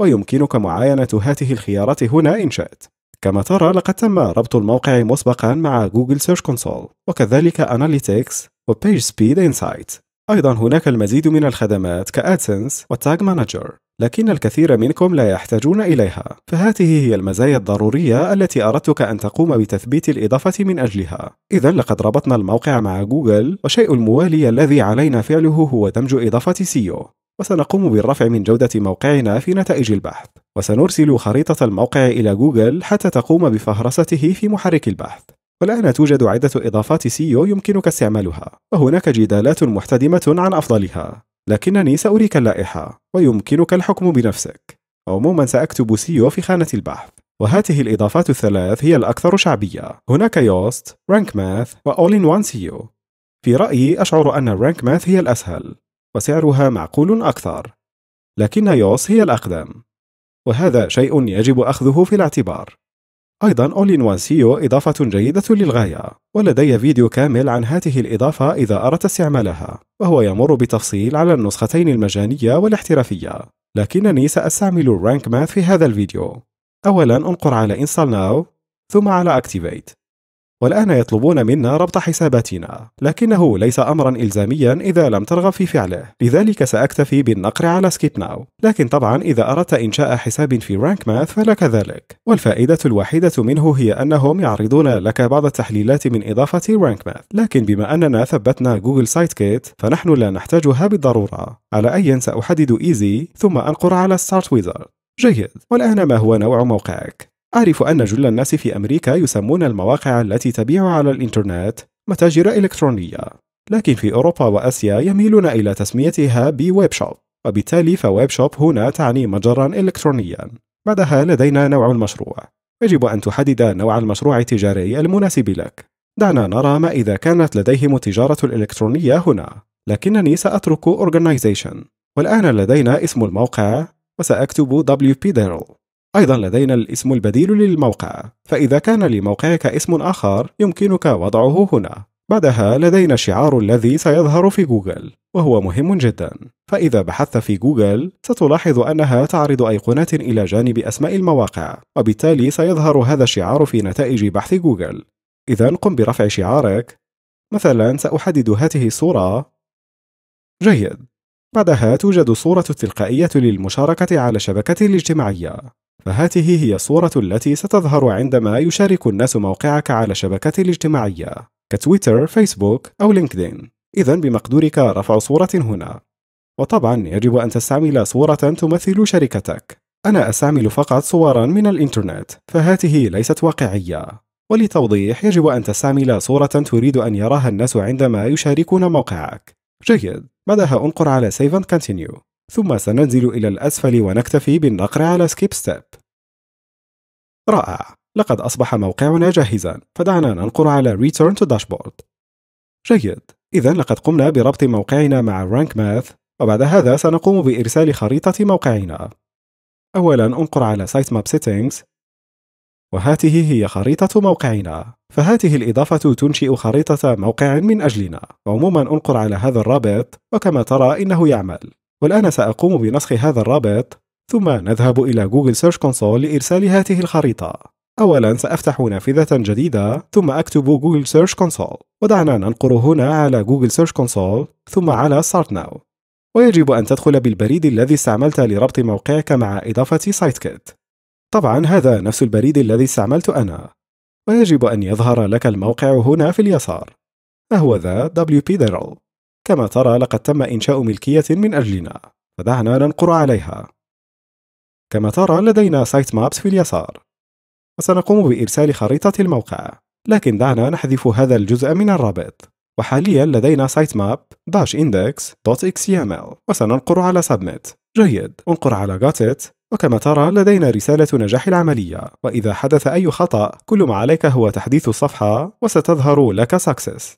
ويمكنك معاينة هاته الخيارات هنا إن شئت كما ترى لقد تم ربط الموقع مسبقا مع جوجل سيرش كونسول وكذلك أناليتكس وبيج سبيد إنسايت أيضا هناك المزيد من الخدمات كأدسنس والتاج مانجر لكن الكثير منكم لا يحتاجون إليها فهذه هي المزايا الضرورية التي أردتك أن تقوم بتثبيت الإضافة من أجلها إذا لقد ربطنا الموقع مع جوجل وشيء الموالي الذي علينا فعله هو دمج إضافة سيو وسنقوم بالرفع من جودة موقعنا في نتائج البحث وسنرسل خريطة الموقع إلى جوجل حتى تقوم بفهرسته في محرك البحث والآن توجد عدة إضافات سيو يمكنك استعمالها وهناك جدالات محتدمة عن أفضلها لكنني سأريك اللائحة ويمكنك الحكم بنفسك عموما سأكتب سيو في خانة البحث وهذه الإضافات الثلاث هي الأكثر شعبية هناك يوست، رانك ماث وأول إن وان سيو في رأيي أشعر أن رانك ماث هي الأسهل وسعرها معقول أكثر لكن يوست هي الأقدم وهذا شيء يجب أخذه في الاعتبار أيضا أولين وان سيو إضافة جيدة للغاية ولدي فيديو كامل عن هذه الإضافة إذا أردت استعمالها وهو يمر بتفصيل على النسختين المجانية والاحترافية لكنني سأستعمل الرانك ماث في هذا الفيديو أولا أنقر على Install Now ثم على Activate والآن يطلبون منا ربط حساباتنا، لكنه ليس أمرا إلزاميا إذا لم ترغب في فعله، لذلك سأكتفي بالنقر على سكيب ناو، لكن طبعا إذا أردت إنشاء حساب في رانك ماث فلك ذلك، والفائدة الوحيدة منه هي أنهم يعرضون لك بعض التحليلات من إضافة رانك ماث، لكن بما أننا ثبتنا جوجل سايت كيت فنحن لا نحتاجها بالضرورة، على أي سأحدد إيزي ثم أنقر على ستارت ويزارد. جيد، والآن ما هو نوع موقعك؟ أعرف أن جل الناس في أمريكا يسمون المواقع التي تبيع على الإنترنت متاجر إلكترونية، لكن في أوروبا وآسيا يميلون إلى تسميتها بويب شوب، وبالتالي فويب شوب هنا تعني متجرا إلكترونيا. بعدها لدينا نوع المشروع، يجب أن تحدد نوع المشروع التجاري المناسب لك. دعنا نرى ما إذا كانت لديهم التجارة الإلكترونية هنا، لكنني سأترك organization، والآن لدينا اسم الموقع وسأكتب wp أيضا لدينا الاسم البديل للموقع فإذا كان لموقعك اسم آخر يمكنك وضعه هنا بعدها لدينا الشعار الذي سيظهر في جوجل وهو مهم جدا فإذا بحثت في جوجل ستلاحظ أنها تعرض أيقونات إلى جانب أسماء المواقع وبالتالي سيظهر هذا الشعار في نتائج بحث جوجل إذا قم برفع شعارك مثلا سأحدد هذه الصورة جيد بعدها توجد صورة تلقائية للمشاركة على الشبكة الاجتماعية فهذه هي الصورة التي ستظهر عندما يشارك الناس موقعك على الشبكة الاجتماعية كتويتر، فيسبوك أو لينكدين إذا بمقدورك رفع صورة هنا وطبعا يجب أن تستعمل صورة تمثل شركتك أنا أستعمل فقط صورا من الإنترنت فهذه ليست واقعية ولتوضيح يجب أن تستعمل صورة تريد أن يراها الناس عندما يشاركون موقعك جيد بعدها انقر على Save and Continue ثم سننزل إلى الأسفل ونكتفي بالنقر على سكيب ستيب رائع لقد أصبح موقعنا جاهزا فدعنا ننقر على Return to Dashboard جيد إذا لقد قمنا بربط موقعنا مع Rank Math وبعد هذا سنقوم بإرسال خريطة موقعنا أولا أنقر على Site Map Settings وهاته هي خريطة موقعنا فهاته الإضافة تنشئ خريطة موقع من أجلنا عموما أنقر على هذا الرابط وكما ترى إنه يعمل والآن سأقوم بنسخ هذا الرابط ثم نذهب إلى جوجل سيرش كونسول لإرسال هذه الخريطة أولا سأفتح نافذة جديدة ثم أكتب جوجل سيرش كونسول ودعنا ننقر هنا على جوجل سيرش كونسول ثم على Start Now ويجب أن تدخل بالبريد الذي استعملت لربط موقعك مع إضافة سايتكت طبعا هذا نفس البريد الذي استعملت أنا ويجب أن يظهر لك الموقع هنا في اليسار فهو ذا wp-diral كما ترى لقد تم إنشاء ملكية من أجلنا فدعنا ننقر عليها كما ترى لدينا سايت مابس في اليسار وسنقوم بإرسال خريطة الموقع لكن دعنا نحذف هذا الجزء من الرابط وحاليا لدينا سايت ماب داش اندكس دوت اكس وسننقر على سبميت جيد انقر على جاتت وكما ترى لدينا رسالة نجاح العملية وإذا حدث أي خطأ كل ما عليك هو تحديث الصفحة وستظهر لك سكسس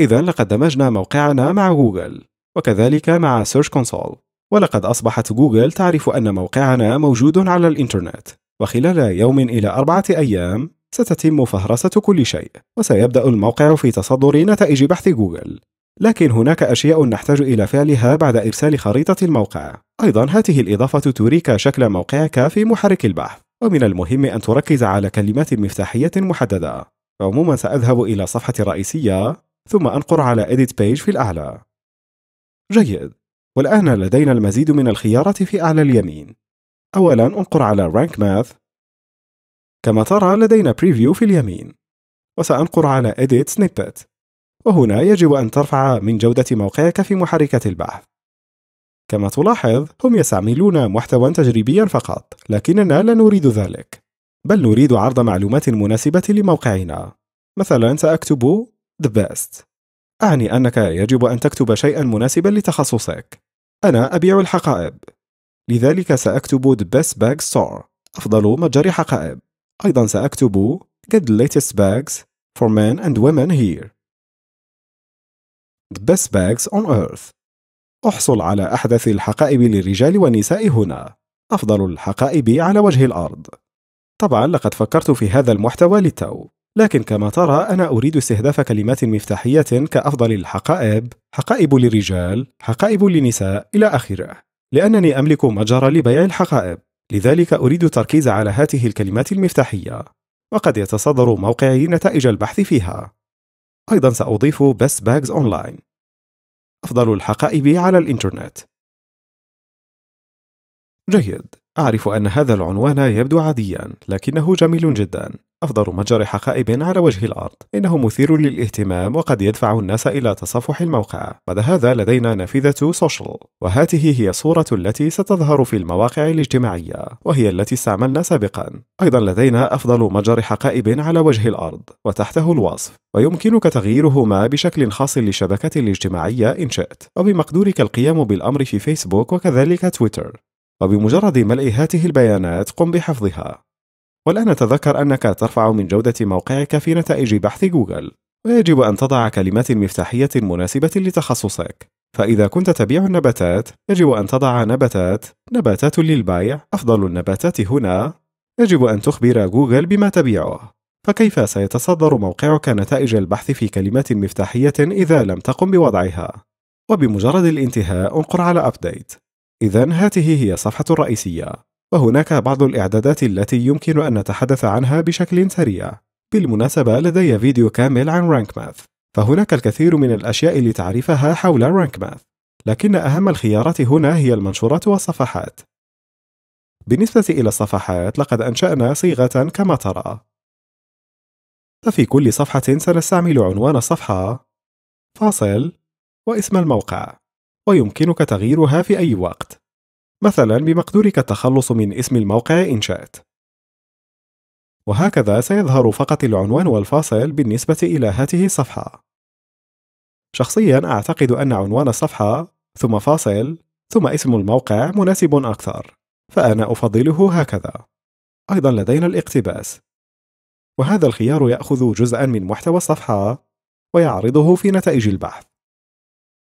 إذا لقد دمجنا موقعنا مع جوجل وكذلك مع سيرش كونسول ولقد أصبحت جوجل تعرف أن موقعنا موجود على الإنترنت وخلال يوم إلى أربعة أيام ستتم فهرسة كل شيء وسيبدأ الموقع في تصدر نتائج بحث جوجل لكن هناك أشياء نحتاج إلى فعلها بعد إرسال خريطة الموقع أيضا هذه الإضافة تريك شكل موقعك في محرك البحث ومن المهم أن تركز على كلمات مفتاحية محددة عموما سأذهب إلى الصفحة الرئيسية ثم أنقر على Edit Page في الأعلى. جيد، والآن لدينا المزيد من الخيارات في أعلى اليمين. أولاً أنقر على Rank Math. كما ترى لدينا Preview في اليمين. وسأنقر على Edit Snippet. وهنا يجب أن ترفع من جودة موقعك في محركة البحث. كما تلاحظ هم يستعملون محتوى تجريبيا فقط لكننا لا نريد ذلك بل نريد عرض معلومات مناسبة لموقعنا مثلا سأكتب the best أعني أنك يجب أن تكتب شيئا مناسبا لتخصصك أنا أبيع الحقائب لذلك سأكتب the best bag store أفضل متجر حقائب أيضا سأكتب get the latest bags for men and women here the best bags on earth أحصل على أحدث الحقائب للرجال والنساء هنا أفضل الحقائب على وجه الأرض طبعا لقد فكرت في هذا المحتوى للتو لكن كما ترى أنا أريد استهداف كلمات مفتاحية كأفضل الحقائب، حقائب للرجال، حقائب للنساء، إلى آخره، لأنني أملك متجر لبيع الحقائب، لذلك أريد التركيز على هذه الكلمات المفتاحية، وقد يتصدر موقعي نتائج البحث فيها. أيضا سأضيف بس باجز أونلاين، أفضل الحقائب على الإنترنت. جيد، أعرف أن هذا العنوان يبدو عاديا، لكنه جميل جدا. أفضل متجر حقائب على وجه الأرض إنه مثير للاهتمام وقد يدفع الناس إلى تصفح الموقع بعد هذا لدينا نافذة سوشيال وهذه هي الصورة التي ستظهر في المواقع الاجتماعية وهي التي استعملنا سابقا أيضا لدينا أفضل متجر حقائب على وجه الأرض وتحته الوصف ويمكنك تغييرهما بشكل خاص للشبكة الاجتماعية إن شئت وبمقدورك القيام بالأمر في فيسبوك وكذلك تويتر وبمجرد ملء هاته البيانات قم بحفظها والآن تذكر أنك ترفع من جودة موقعك في نتائج بحث جوجل ويجب أن تضع كلمات مفتاحية مناسبة لتخصصك فإذا كنت تبيع النباتات يجب أن تضع نباتات نباتات للبيع أفضل النباتات هنا يجب أن تخبر جوجل بما تبيعه فكيف سيتصدر موقعك نتائج البحث في كلمات مفتاحية إذا لم تقم بوضعها؟ وبمجرد الانتهاء انقر على أبديت إذا هذه هي الصفحة الرئيسية وهناك بعض الإعدادات التي يمكن أن نتحدث عنها بشكل سريع بالمناسبة لدي فيديو كامل عن رانك ماث فهناك الكثير من الأشياء لتعريفها حول رانك ماث لكن أهم الخيارات هنا هي المنشورات والصفحات بالنسبة إلى الصفحات لقد أنشأنا صيغة كما ترى ففي كل صفحة سنستعمل عنوان الصفحة فاصل واسم الموقع ويمكنك تغييرها في أي وقت مثلا بمقدورك التخلص من اسم الموقع إن شئت وهكذا سيظهر فقط العنوان والفاصل بالنسبة إلى هذه الصفحة شخصيا أعتقد أن عنوان الصفحة ثم فاصل ثم اسم الموقع مناسب أكثر فأنا أفضله هكذا أيضا لدينا الاقتباس وهذا الخيار يأخذ جزءا من محتوى الصفحة ويعرضه في نتائج البحث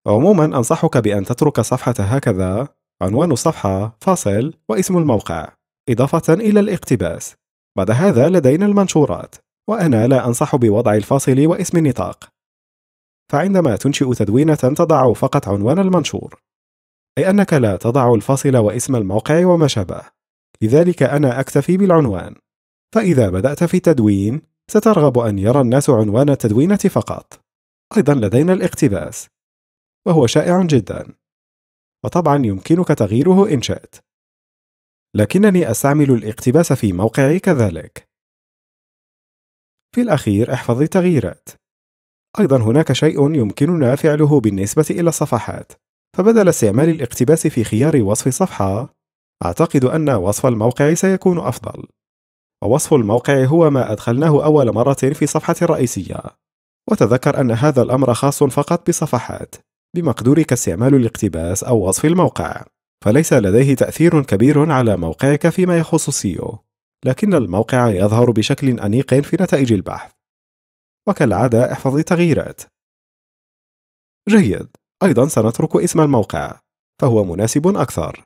عموما أنصحك بأن تترك الصفحة هكذا عنوان الصفحة فاصل واسم الموقع إضافة إلى الاقتباس بعد هذا لدينا المنشورات وأنا لا أنصح بوضع الفاصل واسم النطاق فعندما تنشئ تدوينة تضع فقط عنوان المنشور أي أنك لا تضع الفاصل واسم الموقع وما شابه لذلك أنا أكتفي بالعنوان فإذا بدأت في التدوين سترغب أن يرى الناس عنوان التدوينة فقط أيضا لدينا الاقتباس وهو شائع جدا وطبعا يمكنك تغييره إن شئت لكنني أستعمل الاقتباس في موقعي كذلك في الأخير احفظ التغييرات أيضا هناك شيء يمكننا فعله بالنسبة إلى الصفحات فبدل استعمال الاقتباس في خيار وصف صفحة أعتقد أن وصف الموقع سيكون أفضل ووصف الموقع هو ما أدخلناه أول مرة في صفحة رئيسية وتذكر أن هذا الأمر خاص فقط بصفحات بمقدورك استعمال الاقتباس أو وصف الموقع فليس لديه تأثير كبير على موقعك فيما يخص سيو لكن الموقع يظهر بشكل أنيق في نتائج البحث وكالعادة احفظ التغييرات جيد أيضا سنترك اسم الموقع فهو مناسب أكثر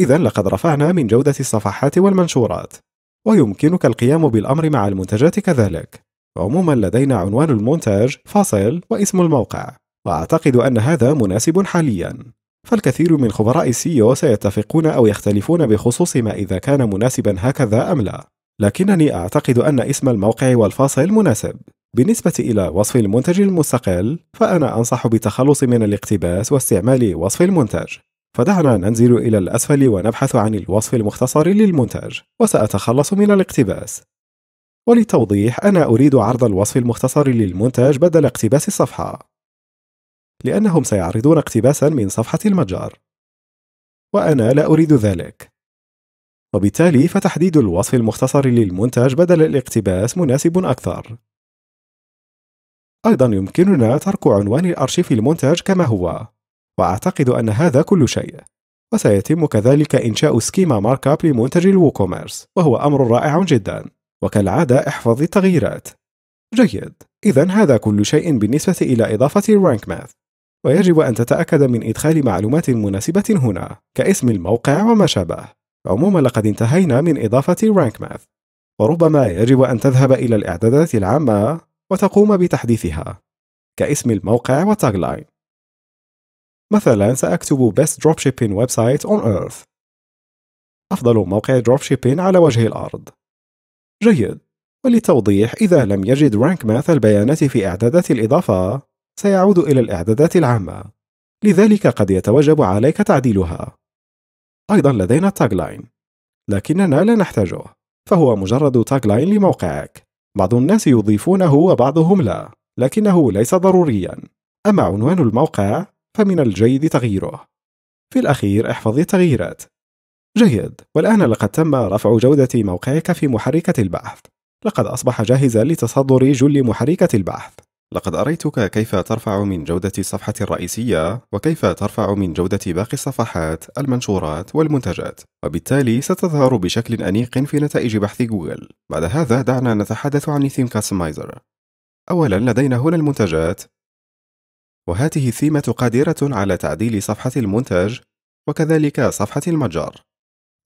إذا لقد رفعنا من جودة الصفحات والمنشورات ويمكنك القيام بالأمر مع المنتجات كذلك عموما لدينا عنوان المنتج فاصل واسم الموقع وأعتقد أن هذا مناسب حاليا فالكثير من خبراء السيو سيتفقون أو يختلفون بخصوص ما إذا كان مناسبا هكذا أم لا لكنني أعتقد أن اسم الموقع والفاصل مناسب بالنسبة إلى وصف المنتج المستقل فأنا أنصح بالتخلص من الاقتباس واستعمال وصف المنتج فدعنا ننزل إلى الأسفل ونبحث عن الوصف المختصر للمنتج وسأتخلص من الاقتباس وللتوضيح أنا أريد عرض الوصف المختصر للمنتج بدل اقتباس الصفحة لأنهم سيعرضون اقتباسا من صفحة المتجر وأنا لا أريد ذلك وبالتالي فتحديد الوصف المختصر للمنتج بدل الاقتباس مناسب أكثر أيضا يمكننا ترك عنوان الأرشيف المنتج كما هو وأعتقد أن هذا كل شيء وسيتم كذلك إنشاء سكيما ماركاب لمنتج الووكوميرس وهو أمر رائع جدا وكالعادة احفظ التغييرات جيد إذا هذا كل شيء بالنسبة إلى إضافة رانك ماث ويجب أن تتأكد من إدخال معلومات مناسبة هنا كاسم الموقع وما شابه عموما لقد انتهينا من إضافة رانك ماث وربما يجب أن تذهب إلى الإعدادات العامة وتقوم بتحديثها كاسم الموقع لاين مثلا سأكتب best dropshipping website on earth أفضل موقع dropshipping على وجه الأرض جيد وللتوضيح إذا لم يجد رانك ماث البيانات في إعدادات الإضافة سيعود إلى الإعدادات العامة لذلك قد يتوجب عليك تعديلها أيضا لدينا تاغلاين لكننا لا نحتاجه فهو مجرد تاغلاين لموقعك بعض الناس يضيفونه وبعضهم لا لكنه ليس ضروريا أما عنوان الموقع فمن الجيد تغييره في الأخير احفظ التغييرات جيد والآن لقد تم رفع جودة موقعك في محركة البحث لقد أصبح جاهزا لتصدر جل محركة البحث لقد أريتك كيف ترفع من جودة الصفحة الرئيسية وكيف ترفع من جودة باقي الصفحات، المنشورات والمنتجات، وبالتالي ستظهر بشكل أنيق في نتائج بحث جوجل. بعد هذا دعنا نتحدث عن Theme Customizer. أولا لدينا هنا المنتجات، وهذه الثيمة قادرة على تعديل صفحة المنتج وكذلك صفحة المتجر.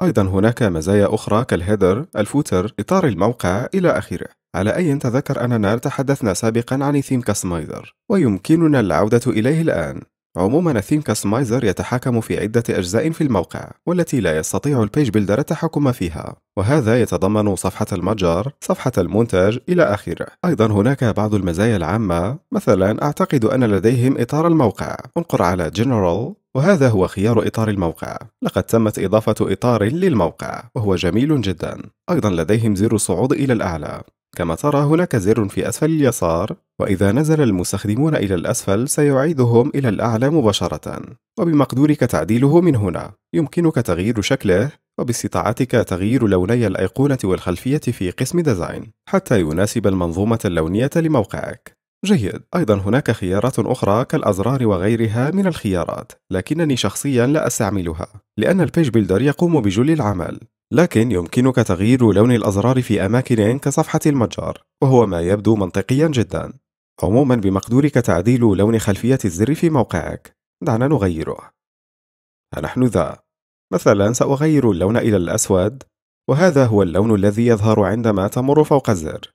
أيضا هناك مزايا أخرى كالهيدر، الفوتر، إطار الموقع إلى آخره. على أي تذكر أننا تحدثنا سابقا عن ثيم كاستمايزر ويمكننا العودة إليه الآن عموما الثيم كاستمايزر يتحكم في عدة أجزاء في الموقع والتي لا يستطيع البيج بيلدر التحكم فيها وهذا يتضمن صفحة المتجر، صفحة المنتج إلى آخره أيضا هناك بعض المزايا العامة مثلا أعتقد أن لديهم إطار الموقع انقر على General وهذا هو خيار إطار الموقع لقد تمت إضافة إطار للموقع وهو جميل جدا أيضا لديهم زر الصعود إلى الأعلى كما ترى هناك زر في أسفل اليسار وإذا نزل المستخدمون إلى الأسفل سيعيدهم إلى الأعلى مباشرة وبمقدورك تعديله من هنا يمكنك تغيير شكله وباستطاعتك تغيير لوني الأيقونة والخلفية في قسم ديزاين حتى يناسب المنظومة اللونية لموقعك جيد أيضا هناك خيارات أخرى كالأزرار وغيرها من الخيارات لكنني شخصيا لا أستعملها لأن البيج بيلدر يقوم بجل العمل لكن يمكنك تغيير لون الأزرار في أماكن كصفحة المتجر وهو ما يبدو منطقيا جدا عموما بمقدورك تعديل لون خلفية الزر في موقعك دعنا نغيره نحن ذا مثلا سأغير اللون إلى الأسود وهذا هو اللون الذي يظهر عندما تمر فوق الزر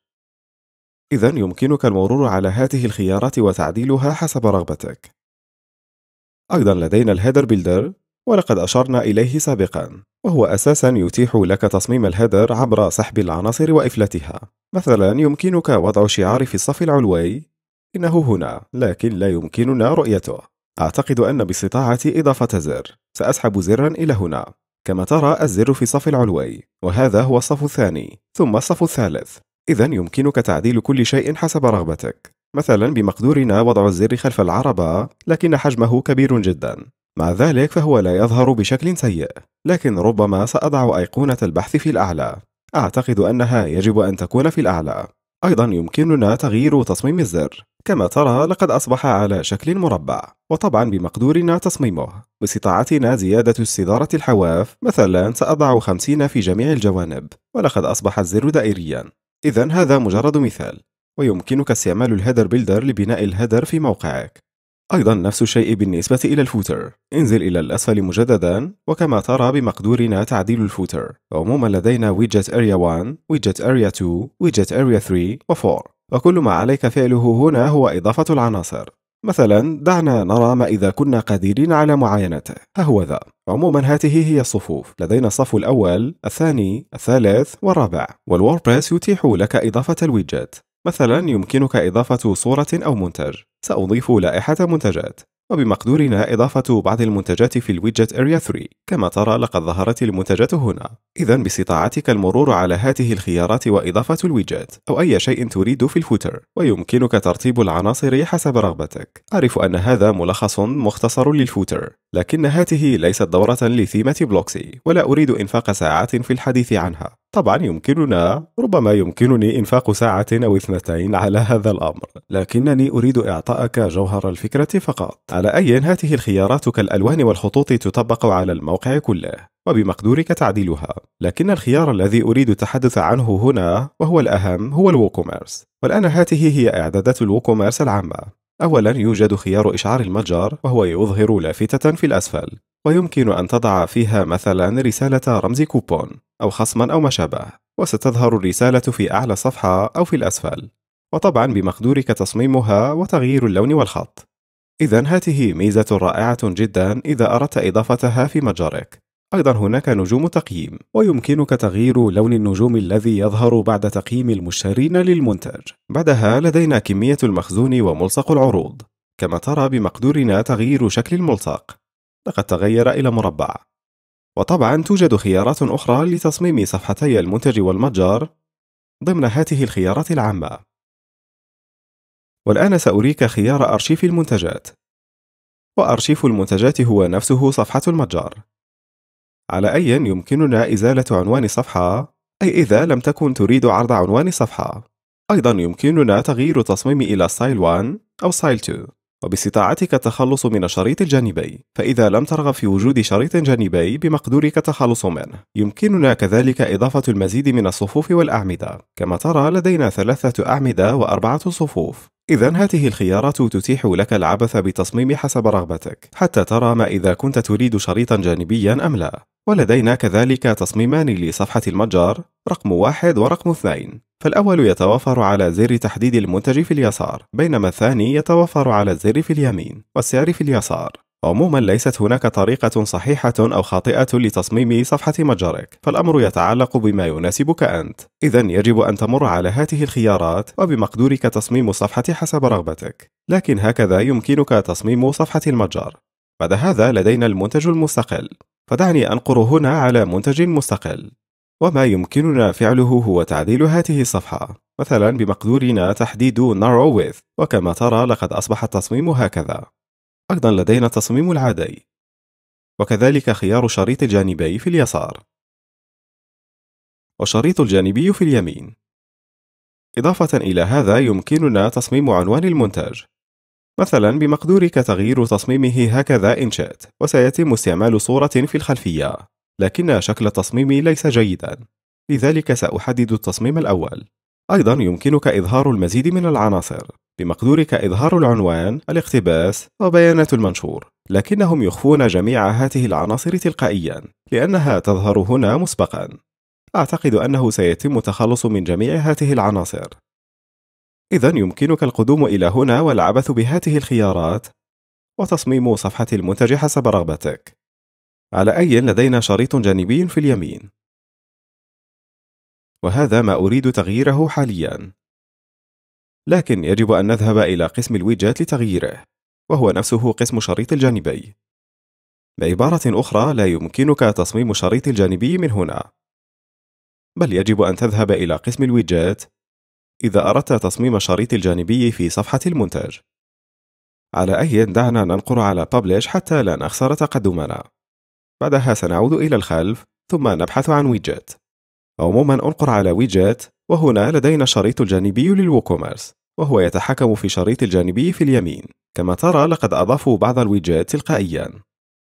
إذا يمكنك المرور على هذه الخيارات وتعديلها حسب رغبتك أيضا لدينا الهيدر بيلدر ولقد أشرنا إليه سابقا وهو أساسا يتيح لك تصميم الهيدر عبر سحب العناصر وإفلاتها مثلا يمكنك وضع شعار في الصف العلوي إنه هنا لكن لا يمكننا رؤيته أعتقد أن باستطاعتي إضافة زر سأسحب زرا إلى هنا كما ترى الزر في الصف العلوي وهذا هو الصف الثاني ثم الصف الثالث إذا يمكنك تعديل كل شيء حسب رغبتك مثلا بمقدورنا وضع الزر خلف العربة لكن حجمه كبير جدا مع ذلك فهو لا يظهر بشكل سيء لكن ربما سأضع أيقونة البحث في الأعلى أعتقد أنها يجب أن تكون في الأعلى أيضا يمكننا تغيير تصميم الزر كما ترى لقد أصبح على شكل مربع وطبعا بمقدورنا تصميمه باستطاعتنا زيادة استدارة الحواف مثلا سأضع 50 في جميع الجوانب ولقد أصبح الزر دائريا إذا هذا مجرد مثال ويمكنك استعمال الهيدر بيلدر لبناء الهيدر في موقعك أيضا نفس الشيء بالنسبة إلى الفوتر انزل إلى الأسفل مجددا وكما ترى بمقدورنا تعديل الفوتر عموما لدينا ويدجت أريا 1 ويدجت أريا 2 ويدجت أريا 3 و 4 وكل ما عليك فعله هنا هو إضافة العناصر مثلا دعنا نرى ما إذا كنا قادرين على معاينته ها هو ذا عموما هذه هي الصفوف لدينا الصف الأول الثاني الثالث والرابع والوordpress يتيح لك إضافة الويدجت مثلا يمكنك إضافة صورة أو منتج سأضيف لائحة منتجات وبمقدورنا إضافة بعض المنتجات في الويدجت أريا 3 كما ترى لقد ظهرت المنتجات هنا إذا باستطاعتك المرور على هذه الخيارات وإضافة الويدجت أو أي شيء تريد في الفوتر ويمكنك ترتيب العناصر حسب رغبتك أعرف أن هذا ملخص مختصر للفوتر لكن هذه ليست دورة لثيمة بلوكسي ولا أريد إنفاق ساعات في الحديث عنها طبعا يمكننا ربما يمكنني إنفاق ساعة أو اثنتين على هذا الأمر لكنني أريد إعطائك جوهر الفكرة فقط على أي هذه الخيارات كالألوان والخطوط تطبق على الموقع كله وبمقدورك تعديلها لكن الخيار الذي أريد التحدث عنه هنا وهو الأهم هو الووكوميرس والآن هذه هي إعدادات الووكوميرس العامة أولا يوجد خيار إشعار المتجر وهو يظهر لافتة في الأسفل ويمكن أن تضع فيها مثلا رسالة رمز كوبون أو خصما أو ما شابه وستظهر الرسالة في أعلى الصفحة أو في الأسفل وطبعا بمقدورك تصميمها وتغيير اللون والخط إذا هذه ميزة رائعة جدا إذا أردت إضافتها في متجرك أيضا هناك نجوم تقييم ويمكنك تغيير لون النجوم الذي يظهر بعد تقييم المشترين للمنتج بعدها لدينا كمية المخزون وملصق العروض كما ترى بمقدورنا تغيير شكل الملصق لقد تغير إلى مربع وطبعا توجد خيارات أخرى لتصميم صفحتي المنتج والمتجر ضمن هذه الخيارات العامة والآن سأريك خيار أرشيف المنتجات وأرشيف المنتجات هو نفسه صفحة المتجر على أي يمكننا إزالة عنوان صفحة أي إذا لم تكن تريد عرض عنوان صفحة أيضا يمكننا تغيير التصميم إلى سايل 1 أو سايل 2 وباستطاعتك التخلص من الشريط الجانبي فإذا لم ترغب في وجود شريط جانبي بمقدورك التخلص منه يمكننا كذلك إضافة المزيد من الصفوف والأعمدة كما ترى لدينا ثلاثة أعمدة وأربعة صفوف إذا هذه الخيارات تتيح لك العبث بتصميم حسب رغبتك، حتى ترى ما إذا كنت تريد شريطا جانبيا أم لا. ولدينا كذلك تصميمان لصفحة المتجر، رقم واحد ورقم اثنين. فالأول يتوفر على زر تحديد المنتج في اليسار، بينما الثاني يتوفر على الزر في اليمين، والسعر في اليسار. عموما ليست هناك طريقة صحيحة أو خاطئة لتصميم صفحة متجرك، فالأمر يتعلق بما يناسبك أنت. إذا يجب أن تمر على هذه الخيارات وبمقدورك تصميم الصفحة حسب رغبتك. لكن هكذا يمكنك تصميم صفحة المتجر. بعد هذا لدينا المنتج المستقل. فدعني أنقر هنا على منتج مستقل. وما يمكننا فعله هو تعديل هذه الصفحة. مثلا بمقدورنا تحديد narrow width وكما ترى لقد أصبح التصميم هكذا أيضا لدينا التصميم العادي وكذلك خيار شريط الجانبي في اليسار وشريط الجانبي في اليمين إضافة إلى هذا يمكننا تصميم عنوان المنتج مثلا بمقدورك تغيير تصميمه هكذا إن شئت وسيتم استعمال صورة في الخلفية لكن شكل التصميم ليس جيدا لذلك سأحدد التصميم الأول أيضا يمكنك إظهار المزيد من العناصر بمقدورك إظهار العنوان، الاقتباس، وبيانات المنشور، لكنهم يخفون جميع هذه العناصر تلقائيًا، لأنها تظهر هنا مسبقًا. أعتقد أنه سيتم التخلص من جميع هذه العناصر. إذا يمكنك القدوم إلى هنا والعبث بهذه الخيارات وتصميم صفحة المنتج حسب رغبتك. على أي لدينا شريط جانبي في اليمين. وهذا ما أريد تغييره حاليًا. لكن يجب أن نذهب إلى قسم الويجات لتغييره وهو نفسه قسم الشريط الجانبي بعبارة أخرى لا يمكنك تصميم الشريط الجانبي من هنا بل يجب أن تذهب إلى قسم الويجات إذا أردت تصميم الشريط الجانبي في صفحة المنتج على أي دعنا ننقر على Publish حتى لا نخسر تقدمنا بعدها سنعود إلى الخلف ثم نبحث عن ويجات عموما انقر على ويجات وهنا لدينا الشريط الجانبي للووكوميرس وهو يتحكم في شريط الجانبي في اليمين كما ترى لقد أضافوا بعض الويجات تلقائيا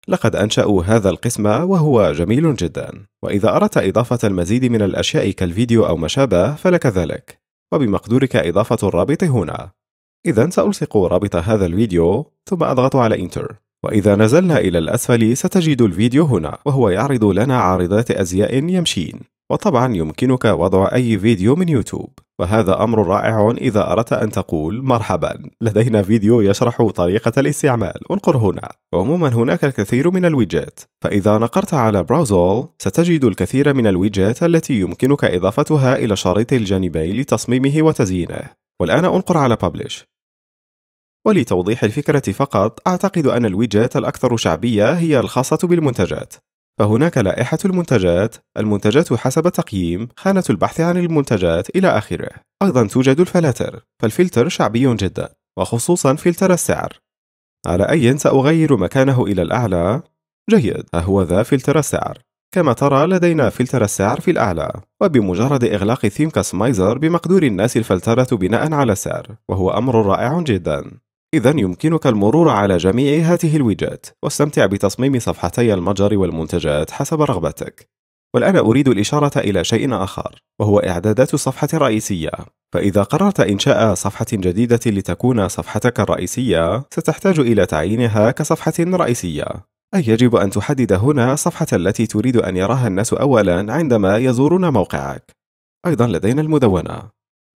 لقد أنشأوا هذا القسم وهو جميل جدا وإذا أردت إضافة المزيد من الأشياء كالفيديو أو ما شابه فلك ذلك وبمقدورك إضافة الرابط هنا إذا سألصق رابط هذا الفيديو ثم أضغط على إنتر وإذا نزلنا إلى الأسفل ستجد الفيديو هنا وهو يعرض لنا عارضات أزياء يمشين وطبعا يمكنك وضع أي فيديو من يوتيوب وهذا أمر رائع إذا أردت أن تقول مرحبا لدينا فيديو يشرح طريقة الاستعمال انقر هنا عموما هناك الكثير من الويجات فإذا نقرت على براوزول ستجد الكثير من الويجات التي يمكنك إضافتها إلى شريط الجانبي لتصميمه وتزيينه والآن انقر على Publish ولتوضيح الفكرة فقط أعتقد أن الويجات الأكثر شعبية هي الخاصة بالمنتجات فهناك لائحة المنتجات، المنتجات حسب تقييم، خانة البحث عن المنتجات إلى آخره. أيضا توجد الفلاتر، فالفلتر شعبي جدا، وخصوصا فلتر السعر. على أي سأغير مكانه إلى الأعلى؟ جيد، ها هو ذا فلتر السعر. كما ترى لدينا فلتر السعر في الأعلى، وبمجرد إغلاق ثيم كاستمايزر بمقدور الناس الفلترة بناء على السعر، وهو أمر رائع جدا. إذا يمكنك المرور على جميع هذه الويجات واستمتع بتصميم صفحتي المتجر والمنتجات حسب رغبتك والآن أريد الإشارة إلى شيء آخر وهو إعدادات الصفحة الرئيسية فإذا قررت إنشاء صفحة جديدة لتكون صفحتك الرئيسية ستحتاج إلى تعيينها كصفحة رئيسية أي يجب أن تحدد هنا الصفحة التي تريد أن يراها الناس أولا عندما يزورون موقعك أيضا لدينا المدونة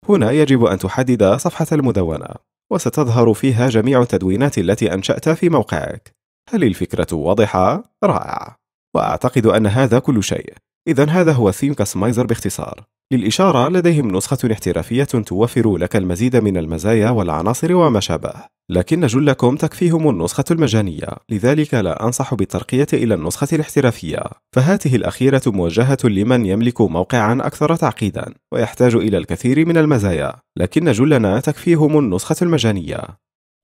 هنا يجب أن تحدد صفحة المدونة وستظهر فيها جميع التدوينات التي أنشأت في موقعك هل الفكرة واضحة؟ رائع وأعتقد أن هذا كل شيء إذا هذا هو Theme Customizer باختصار للإشارة لديهم نسخة احترافية توفر لك المزيد من المزايا والعناصر وما شابه لكن جلكم تكفيهم النسخة المجانية لذلك لا أنصح بالترقية إلى النسخة الاحترافية فهاته الأخيرة موجهة لمن يملك موقعا أكثر تعقيدا ويحتاج إلى الكثير من المزايا لكن جلنا تكفيهم النسخة المجانية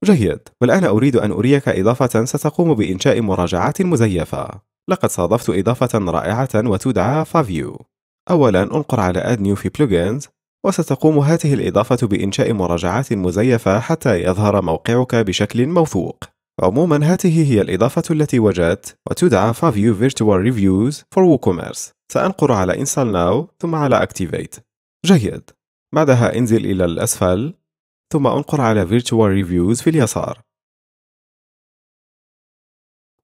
جيد والآن أريد أن أريك إضافة ستقوم بإنشاء مراجعات مزيفة لقد صادفت إضافة رائعة وتدعى فافيو أولا انقر على Add New في Plugins وستقوم هذه الإضافة بإنشاء مراجعات مزيفة حتى يظهر موقعك بشكل موثوق عموما هذه هي الإضافة التي وجدت وتدعى Faview Virtual Reviews for WooCommerce سأنقر على Install Now ثم على Activate جيد بعدها انزل إلى الأسفل ثم انقر على Virtual Reviews في اليسار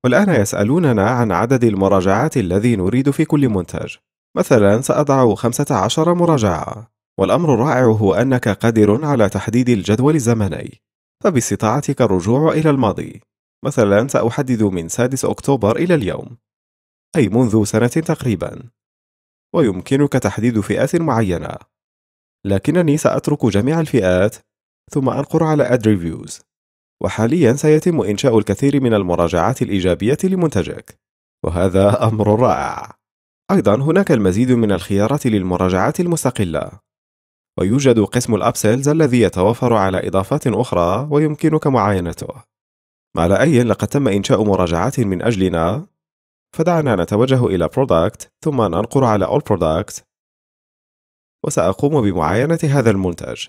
والآن يسألوننا عن عدد المراجعات الذي نريد في كل منتج مثلا سأضع 15 مراجعة والأمر الرائع هو أنك قادر على تحديد الجدول الزمني فباستطاعتك الرجوع إلى الماضي مثلا سأحدد من 6 أكتوبر إلى اليوم أي منذ سنة تقريبا ويمكنك تحديد فئات معينة لكنني سأترك جميع الفئات ثم أنقر على Add Reviews وحاليا سيتم إنشاء الكثير من المراجعات الإيجابية لمنتجك وهذا أمر رائع أيضا هناك المزيد من الخيارات للمراجعات المستقلة ويوجد قسم الأبسيلز الذي يتوفر على إضافات أخرى ويمكنك معاينته مع أي لقد تم إنشاء مراجعات من أجلنا فدعنا نتوجه إلى Product ثم ننقر على All Products وسأقوم بمعاينة هذا المنتج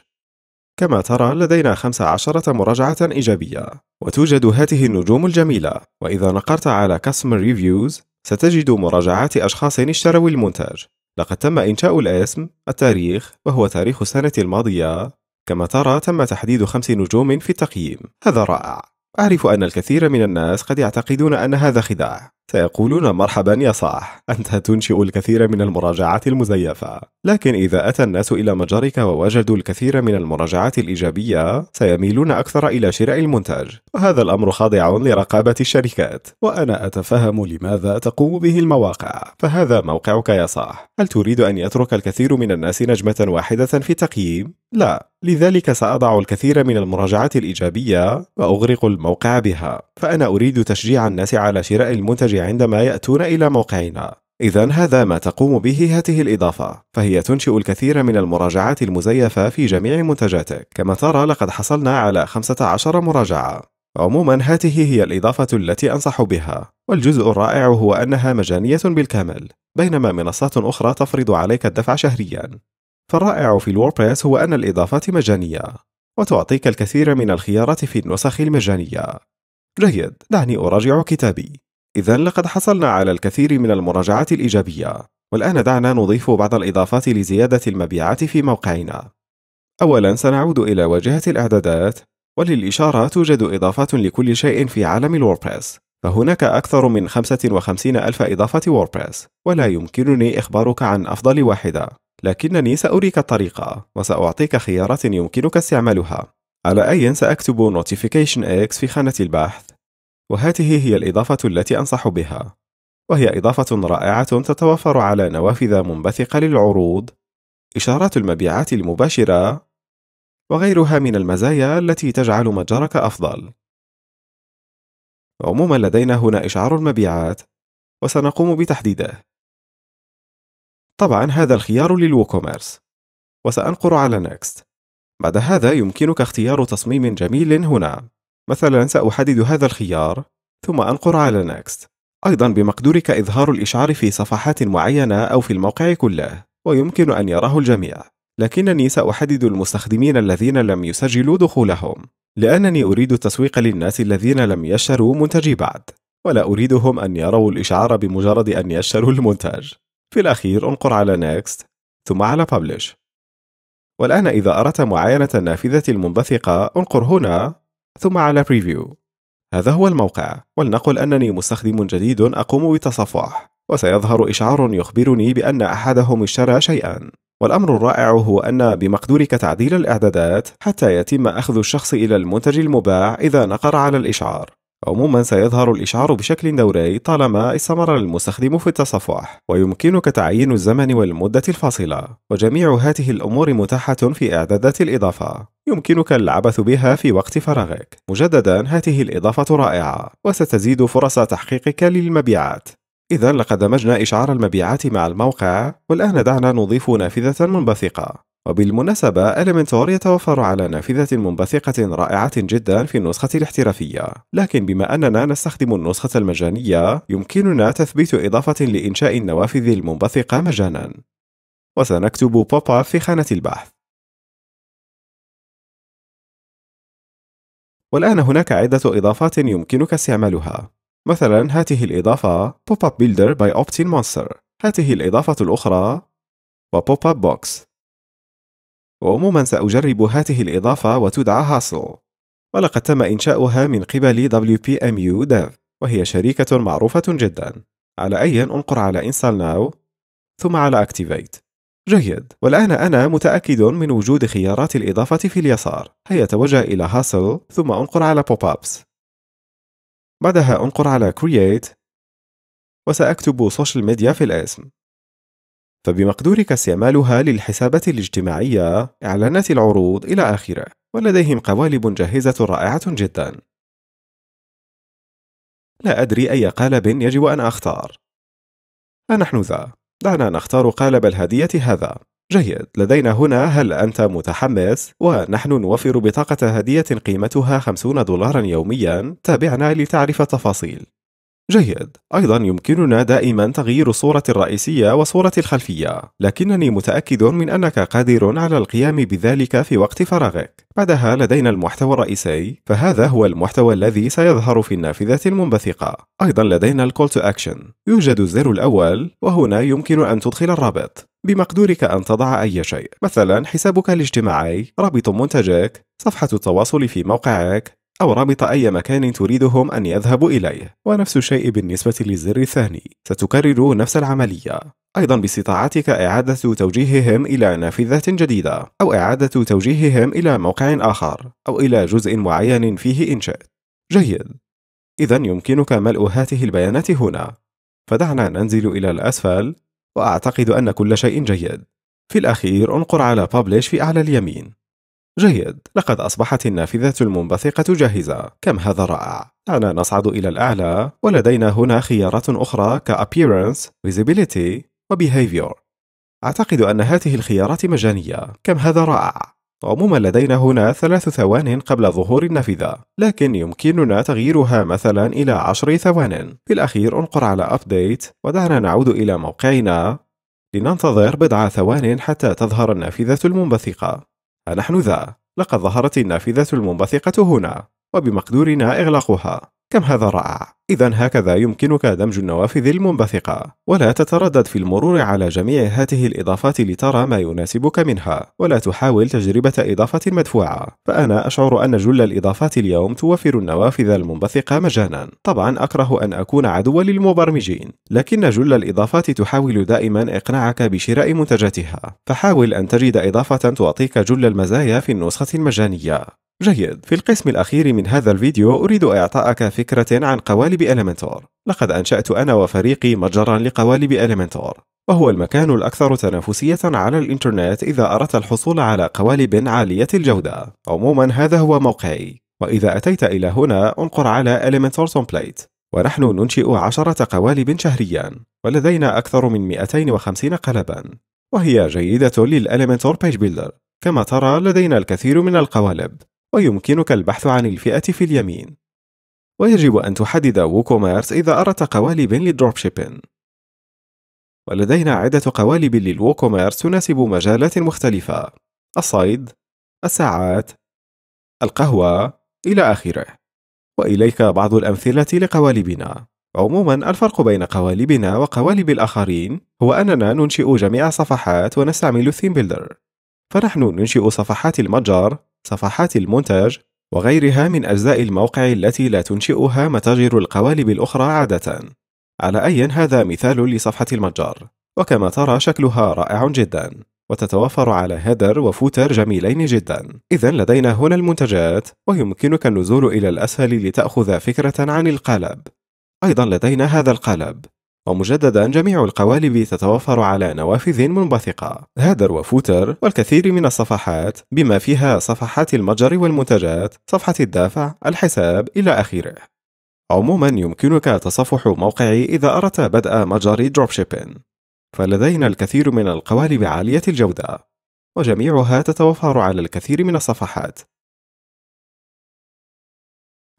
كما ترى لدينا 15 مراجعة إيجابية وتوجد هذه النجوم الجميلة وإذا نقرت على Customer Reviews ستجد مراجعات أشخاص اشتروا المنتج لقد تم إنشاء الاسم، التاريخ وهو تاريخ السنة الماضية كما ترى تم تحديد خمس نجوم في التقييم هذا رائع أعرف أن الكثير من الناس قد يعتقدون أن هذا خداع سيقولون مرحبا يا صاح أنت تنشئ الكثير من المراجعات المزيفة لكن إذا أتى الناس إلى متجرك ووجدوا الكثير من المراجعات الإيجابية سيميلون أكثر إلى شراء المنتج وهذا الأمر خاضع لرقابة الشركات وأنا أتفهم لماذا تقوم به المواقع فهذا موقعك يا صاح هل تريد أن يترك الكثير من الناس نجمة واحدة في التقييم؟ لا لذلك سأضع الكثير من المراجعات الإيجابية وأغرق الموقع بها فأنا أريد تشجيع الناس على شراء المنتج عندما يأتون إلى موقعنا إذا هذا ما تقوم به هذه الإضافة، فهي تنشئ الكثير من المراجعات المزيفة في جميع منتجاتك، كما ترى لقد حصلنا على 15 مراجعة. عموما هذه هي الإضافة التي أنصح بها، والجزء الرائع هو أنها مجانية بالكامل، بينما منصات أخرى تفرض عليك الدفع شهريا، فالرائع في الووردبريس هو أن الإضافات مجانية وتعطيك الكثير من الخيارات في النسخ المجانية جيد دعني أراجع كتابي إذا لقد حصلنا على الكثير من المراجعات الإيجابية والآن دعنا نضيف بعض الإضافات لزيادة المبيعات في موقعنا أولا سنعود إلى واجهة الإعدادات وللإشارة توجد إضافات لكل شيء في عالم الووردبريس فهناك أكثر من 55 ألف إضافة ووردبريس ولا يمكنني إخبارك عن أفضل واحدة لكنني سأريك الطريقة وسأعطيك خيارات يمكنك استعمالها على أي سأكتب notification X في خانة البحث وهذه هي الإضافة التي أنصح بها وهي إضافة رائعة تتوفر على نوافذ منبثقة للعروض إشارات المبيعات المباشرة وغيرها من المزايا التي تجعل متجرك أفضل عموما لدينا هنا إشعار المبيعات وسنقوم بتحديده طبعا هذا الخيار للووكوميرس وسأنقر على Next بعد هذا يمكنك اختيار تصميم جميل هنا مثلا سأحدد هذا الخيار ثم أنقر على Next أيضا بمقدورك إظهار الإشعار في صفحات معينة أو في الموقع كله ويمكن أن يراه الجميع لكنني سأحدد المستخدمين الذين لم يسجلوا دخولهم لأنني أريد التسويق للناس الذين لم يشتروا منتجي بعد ولا أريدهم أن يروا الإشعار بمجرد أن يشتروا المنتج في الأخير انقر على Next ثم على Publish والآن إذا أردت معاينة النافذة المنبثقة انقر هنا ثم على Preview هذا هو الموقع ولنقل أنني مستخدم جديد أقوم بتصفح وسيظهر إشعار يخبرني بأن أحدهم اشترى شيئا والأمر الرائع هو أن بمقدورك تعديل الإعدادات حتى يتم أخذ الشخص إلى المنتج المباع إذا نقر على الإشعار عموما سيظهر الإشعار بشكل دوري طالما استمر المستخدم في التصفح ويمكنك تعيين الزمن والمدة الفاصلة وجميع هذه الأمور متاحة في إعدادات الإضافة يمكنك العبث بها في وقت فراغك مجددا هذه الإضافة رائعة وستزيد فرص تحقيقك للمبيعات إذا لقد دمجنا إشعار المبيعات مع الموقع والآن دعنا نضيف نافذة منبثقة وبالمناسبة إليمنتور يتوفر على نافذة منبثقة رائعة جدا في النسخة الاحترافية لكن بما أننا نستخدم النسخة المجانية يمكننا تثبيت إضافة لإنشاء النوافذ المنبثقة مجانا وسنكتب بوب في خانة البحث والآن هناك عدة إضافات يمكنك استعمالها مثلا هذه الإضافة Pop-up Builder by Optin Monster هذه الإضافة الأخرى Pop-up Box وعموما سأجرب هذه الإضافة وتدعى هاسل ولقد تم إنشاؤها من قبل WPMU Dev وهي شركة معروفة جدا على أي أنقر على Install Now ثم على Activate جيد والآن أنا متأكد من وجود خيارات الإضافة في اليسار هيا توجه إلى هاسل ثم أنقر على Pop Ups بعدها أنقر على Create وسأكتب Social Media في الاسم فبمقدورك استعمالها للحسابات الاجتماعية، إعلانات العروض إلى آخره، ولديهم قوالب جاهزة رائعة جدا. لا أدري أي قالب يجب أن أختار. أنحن ذا، دعنا نختار قالب الهدية هذا. جيد، لدينا هنا هل أنت متحمس؟ ونحن نوفر بطاقة هدية قيمتها 50 دولارا يوميا، تابعنا لتعرف التفاصيل. جيد أيضا يمكننا دائما تغيير الصورة الرئيسية وصورة الخلفية لكنني متأكد من أنك قادر على القيام بذلك في وقت فراغك بعدها لدينا المحتوى الرئيسي فهذا هو المحتوى الذي سيظهر في النافذة المنبثقة أيضا لدينا الكول تو أكشن يوجد الزر الأول وهنا يمكن أن تدخل الرابط بمقدورك أن تضع أي شيء مثلا حسابك الاجتماعي رابط منتجك صفحة التواصل في موقعك أو رابط أي مكان تريدهم أن يذهبوا إليه ونفس الشيء بالنسبة للزر الثاني ستكرر نفس العملية أيضا باستطاعتك إعادة توجيههم إلى نافذة جديدة أو إعادة توجيههم إلى موقع آخر أو إلى جزء معين فيه إن شئت جيد إذا يمكنك ملء هاته البيانات هنا فدعنا ننزل إلى الأسفل وأعتقد أن كل شيء جيد في الأخير انقر على Publish في أعلى اليمين جيد لقد أصبحت النافذة المنبثقة جاهزة كم هذا رائع دعنا نصعد إلى الأعلى ولدينا هنا خيارات أخرى Appearance, Visibility وبيهيفيور أعتقد أن هذه الخيارات مجانية كم هذا رائع عموما لدينا هنا ثلاث ثوان قبل ظهور النافذة لكن يمكننا تغييرها مثلا إلى عشر ثوان في الأخير انقر على أبديت ودعنا نعود إلى موقعنا لننتظر بضع ثوان حتى تظهر النافذة المنبثقة نحن ذا لقد ظهرت النافذة المنبثقة هنا وبمقدورنا إغلاقها كم هذا رائع إذا هكذا يمكنك دمج النوافذ المنبثقة ولا تتردد في المرور على جميع هذه الإضافات لترى ما يناسبك منها ولا تحاول تجربة إضافة مدفوعة فأنا أشعر أن جل الإضافات اليوم توفر النوافذ المنبثقة مجانا طبعا أكره أن أكون عدوا للمبرمجين لكن جل الإضافات تحاول دائما إقناعك بشراء منتجاتها فحاول أن تجد إضافة تعطيك جل المزايا في النسخة المجانية جيد في القسم الأخير من هذا الفيديو أريد إعطائك فكرة عن قوالب إلمنتور لقد أنشأت أنا وفريقي متجرا لقوالب إلمنتور وهو المكان الأكثر تنافسية على الإنترنت إذا أردت الحصول على قوالب عالية الجودة عموما هذا هو موقعي وإذا أتيت إلى هنا انقر على Elementor Template ونحن ننشئ عشرة قوالب شهريا ولدينا أكثر من 250 قلبا وهي جيدة للElementor Page Builder كما ترى لدينا الكثير من القوالب ويمكنك البحث عن الفئة في اليمين ويجب أن تحدد ووكوميرس إذا أردت قوالب للدروب شيبين. ولدينا عدة قوالب للووكوميرس تناسب مجالات مختلفة الصيد الساعات القهوة إلى آخره وإليك بعض الأمثلة لقوالبنا عموما الفرق بين قوالبنا وقوالب الآخرين هو أننا ننشئ جميع صفحات ونستعمل الثيم بيلدر فنحن ننشئ صفحات المتجر صفحات المونتاج وغيرها من أجزاء الموقع التي لا تنشئها متاجر القوالب الأخرى عادة. على أي هذا مثال لصفحة المتجر، وكما ترى شكلها رائع جدا، وتتوفر على هيدر وفوتر جميلين جدا. إذا لدينا هنا المنتجات، ويمكنك النزول إلى الأسفل لتأخذ فكرة عن القالب. أيضا لدينا هذا القالب، ومجددا جميع القوالب تتوفر على نوافذ منبثقة هادر وفوتر والكثير من الصفحات بما فيها صفحات المتجر والمنتجات صفحة الدافع الحساب إلى آخره عموما يمكنك تصفح موقعي إذا أردت بدء متجر دروب شيبين فلدينا الكثير من القوالب عالية الجودة وجميعها تتوفر على الكثير من الصفحات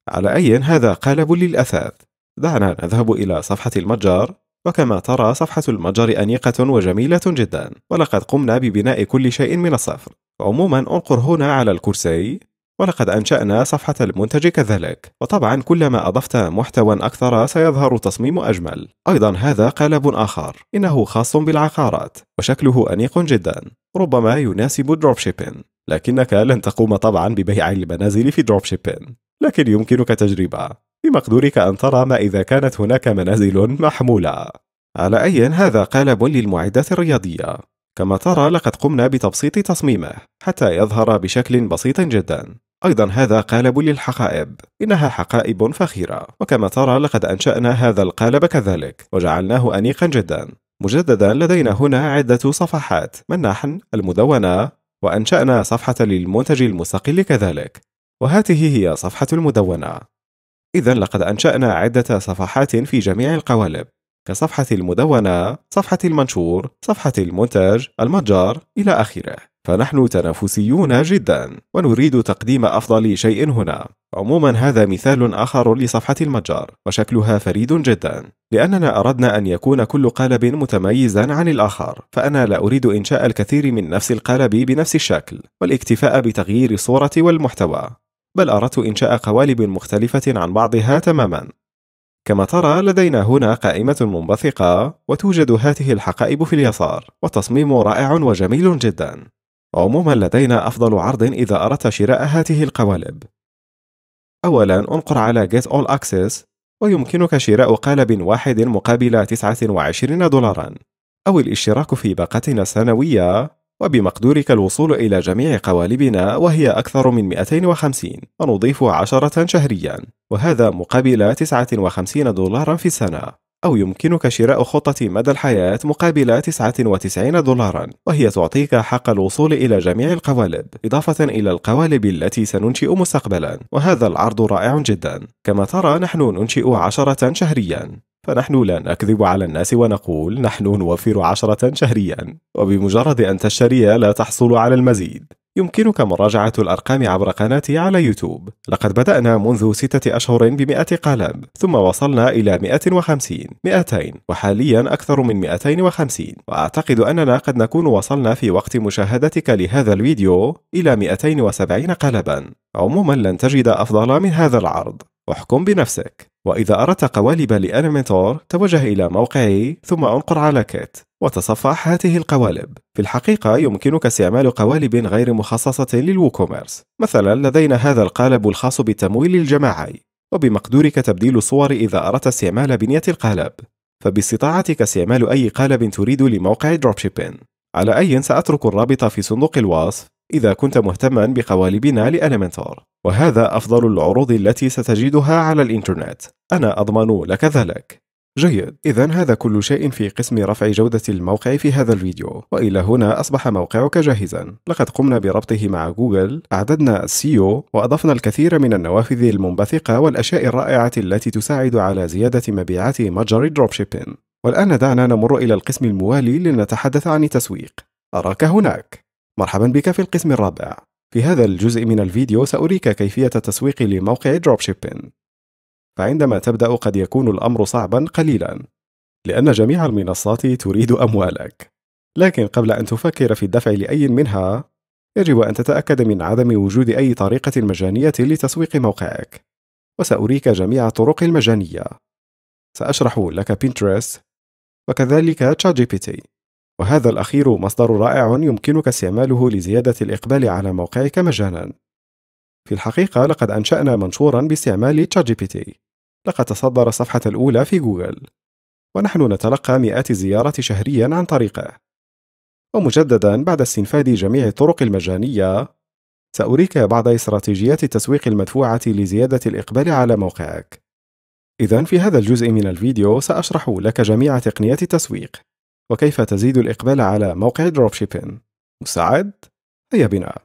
على أي هذا قالب للأثاث دعنا نذهب إلى صفحة المتجر وكما ترى صفحة المتجر أنيقة وجميلة جدا ولقد قمنا ببناء كل شيء من الصفر عموما انقر هنا على الكرسي ولقد أنشأنا صفحة المنتج كذلك وطبعا كلما أضفت محتوى أكثر سيظهر تصميم أجمل أيضا هذا قالب آخر إنه خاص بالعقارات وشكله أنيق جدا ربما يناسب دروب شيبين لكنك لن تقوم طبعا ببيع المنازل في دروب شيبين لكن يمكنك تجربة بمقدورك أن ترى ما إذا كانت هناك منازل محمولة. على أي هذا قالب للمعدات الرياضية. كما ترى لقد قمنا بتبسيط تصميمه حتى يظهر بشكل بسيط جدا. أيضا هذا قالب للحقائب إنها حقائب فخيرة وكما ترى لقد أنشأنا هذا القالب كذلك وجعلناه أنيقا جدا مجددا لدينا هنا عدة صفحات من نحن المدونة وأنشأنا صفحة للمنتج المستقل كذلك وهذه هي صفحة المدونة إذا لقد أنشأنا عدة صفحات في جميع القوالب كصفحة المدونة، صفحة المنشور، صفحة المنتج، المتجر إلى آخره. فنحن تنافسيون جدا ونريد تقديم أفضل شيء هنا. عموما هذا مثال آخر لصفحة المتجر وشكلها فريد جدا لأننا أردنا أن يكون كل قالب متميزا عن الآخر فأنا لا أريد إنشاء الكثير من نفس القالب بنفس الشكل والاكتفاء بتغيير الصورة والمحتوى بل أردت إنشاء قوالب مختلفة عن بعضها تماما كما ترى لدينا هنا قائمة منبثقة وتوجد هذه الحقائب في اليسار والتصميم رائع وجميل جدا عموما لدينا أفضل عرض إذا أردت شراء هذه القوالب أولا انقر على Get All Access ويمكنك شراء قالب واحد مقابل 29 دولارا أو الاشتراك في باقتنا السنوية وبمقدورك الوصول إلى جميع قوالبنا وهي أكثر من 250 ونضيف 10 شهريا وهذا مقابل 59 دولارا في السنة أو يمكنك شراء خطة مدى الحياة مقابل 99 دولارا وهي تعطيك حق الوصول إلى جميع القوالب إضافة إلى القوالب التي سننشئ مستقبلا وهذا العرض رائع جدا كما ترى نحن ننشئ عشرة شهريا فنحن لا نكذب على الناس ونقول نحن نوفر عشرة شهريا وبمجرد أن تشتري لا تحصل على المزيد يمكنك مراجعة الأرقام عبر قناتي على يوتيوب لقد بدأنا منذ ستة أشهر بمئة قلم ثم وصلنا إلى 150 200 وحاليا أكثر من 250 وأعتقد أننا قد نكون وصلنا في وقت مشاهدتك لهذا الفيديو إلى 270 قلبا عموما لن تجد أفضل من هذا العرض احكم بنفسك وإذا أردت قوالب لألمنتور توجه إلى موقعي ثم انقر على كيت وتصفح هذه القوالب في الحقيقة يمكنك استعمال قوالب غير مخصصة للووكوميرس مثلا لدينا هذا القالب الخاص بالتمويل الجماعي وبمقدورك تبديل الصور إذا أردت استعمال بنية القالب فباستطاعتك استعمال أي قالب تريد لموقع دروبشيبين على أي سأترك الرابط في صندوق الوصف إذا كنت مهتما بقوالبنا لألمنتور وهذا أفضل العروض التي ستجدها على الإنترنت أنا أضمن لك ذلك جيد إذا هذا كل شيء في قسم رفع جودة الموقع في هذا الفيديو وإلى هنا أصبح موقعك جاهزا لقد قمنا بربطه مع جوجل أعددنا السيو وأضفنا الكثير من النوافذ المنبثقة والأشياء الرائعة التي تساعد على زيادة مبيعات متجر دروب شيبين والآن دعنا نمر إلى القسم الموالي لنتحدث عن التسويق أراك هناك مرحبا بك في القسم الرابع في هذا الجزء من الفيديو سأريك كيفية تسويق لموقع دروبشيبين فعندما تبدأ قد يكون الأمر صعبا قليلا لأن جميع المنصات تريد أموالك لكن قبل أن تفكر في الدفع لأي منها يجب أن تتأكد من عدم وجود أي طريقة مجانية لتسويق موقعك وسأريك جميع الطرق المجانية سأشرح لك بينترست وكذلك تشات جي بي تي وهذا الأخير مصدر رائع يمكنك استعماله لزيادة الإقبال على موقعك مجانا. في الحقيقة لقد أنشأنا منشورا باستعمال تشات جي بي تي. لقد تصدر الصفحة الأولى في جوجل. ونحن نتلقى مئات الزيارات شهريا عن طريقه. ومجددا بعد استنفاد جميع الطرق المجانية، سأريك بعض استراتيجيات التسويق المدفوعة لزيادة الإقبال على موقعك. إذا في هذا الجزء من الفيديو سأشرح لك جميع تقنيات التسويق وكيف تزيد الإقبال على موقع دروب شيبين؟ مساعد؟ هيا بنا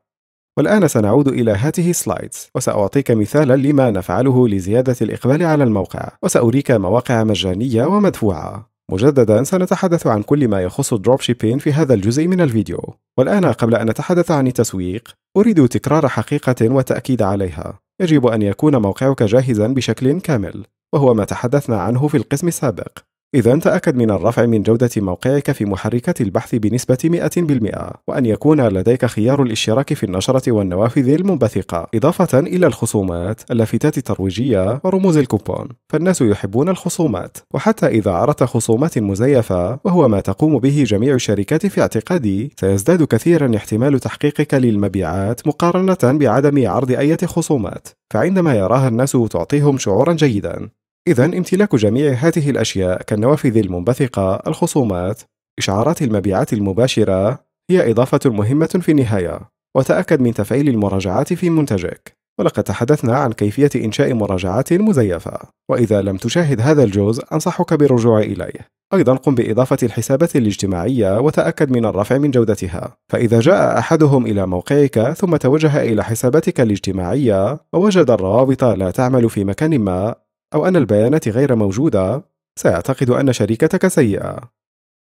والآن سنعود إلى هاته سلايدز وسأعطيك مثالا لما نفعله لزيادة الإقبال على الموقع وسأريك مواقع مجانية ومدفوعة مجددا سنتحدث عن كل ما يخص الدروب شيبين في هذا الجزء من الفيديو والآن قبل أن نتحدث عن التسويق أريد تكرار حقيقة وتأكيد عليها يجب أن يكون موقعك جاهزا بشكل كامل وهو ما تحدثنا عنه في القسم السابق إذا تأكد من الرفع من جودة موقعك في محركات البحث بنسبة 100% وأن يكون لديك خيار الاشتراك في النشرة والنوافذ المنبثقة إضافة إلى الخصومات اللافتات الترويجية ورموز الكوبون فالناس يحبون الخصومات وحتى إذا عرضت خصومات مزيفة وهو ما تقوم به جميع الشركات في اعتقادي سيزداد كثيرا احتمال تحقيقك للمبيعات مقارنة بعدم عرض أي خصومات فعندما يراها الناس تعطيهم شعورا جيدا إذا امتلاك جميع هذه الأشياء كالنوافذ المنبثقة، الخصومات، إشعارات المبيعات المباشرة هي إضافة مهمة في النهاية، وتأكد من تفعيل المراجعات في منتجك. ولقد تحدثنا عن كيفية إنشاء مراجعات مزيفة، وإذا لم تشاهد هذا الجزء أنصحك بالرجوع إليه. أيضا قم بإضافة الحسابات الاجتماعية وتأكد من الرفع من جودتها، فإذا جاء أحدهم إلى موقعك ثم توجه إلى حساباتك الاجتماعية ووجد الروابط لا تعمل في مكان ما أو أن البيانات غير موجودة سيعتقد أن شركتك سيئة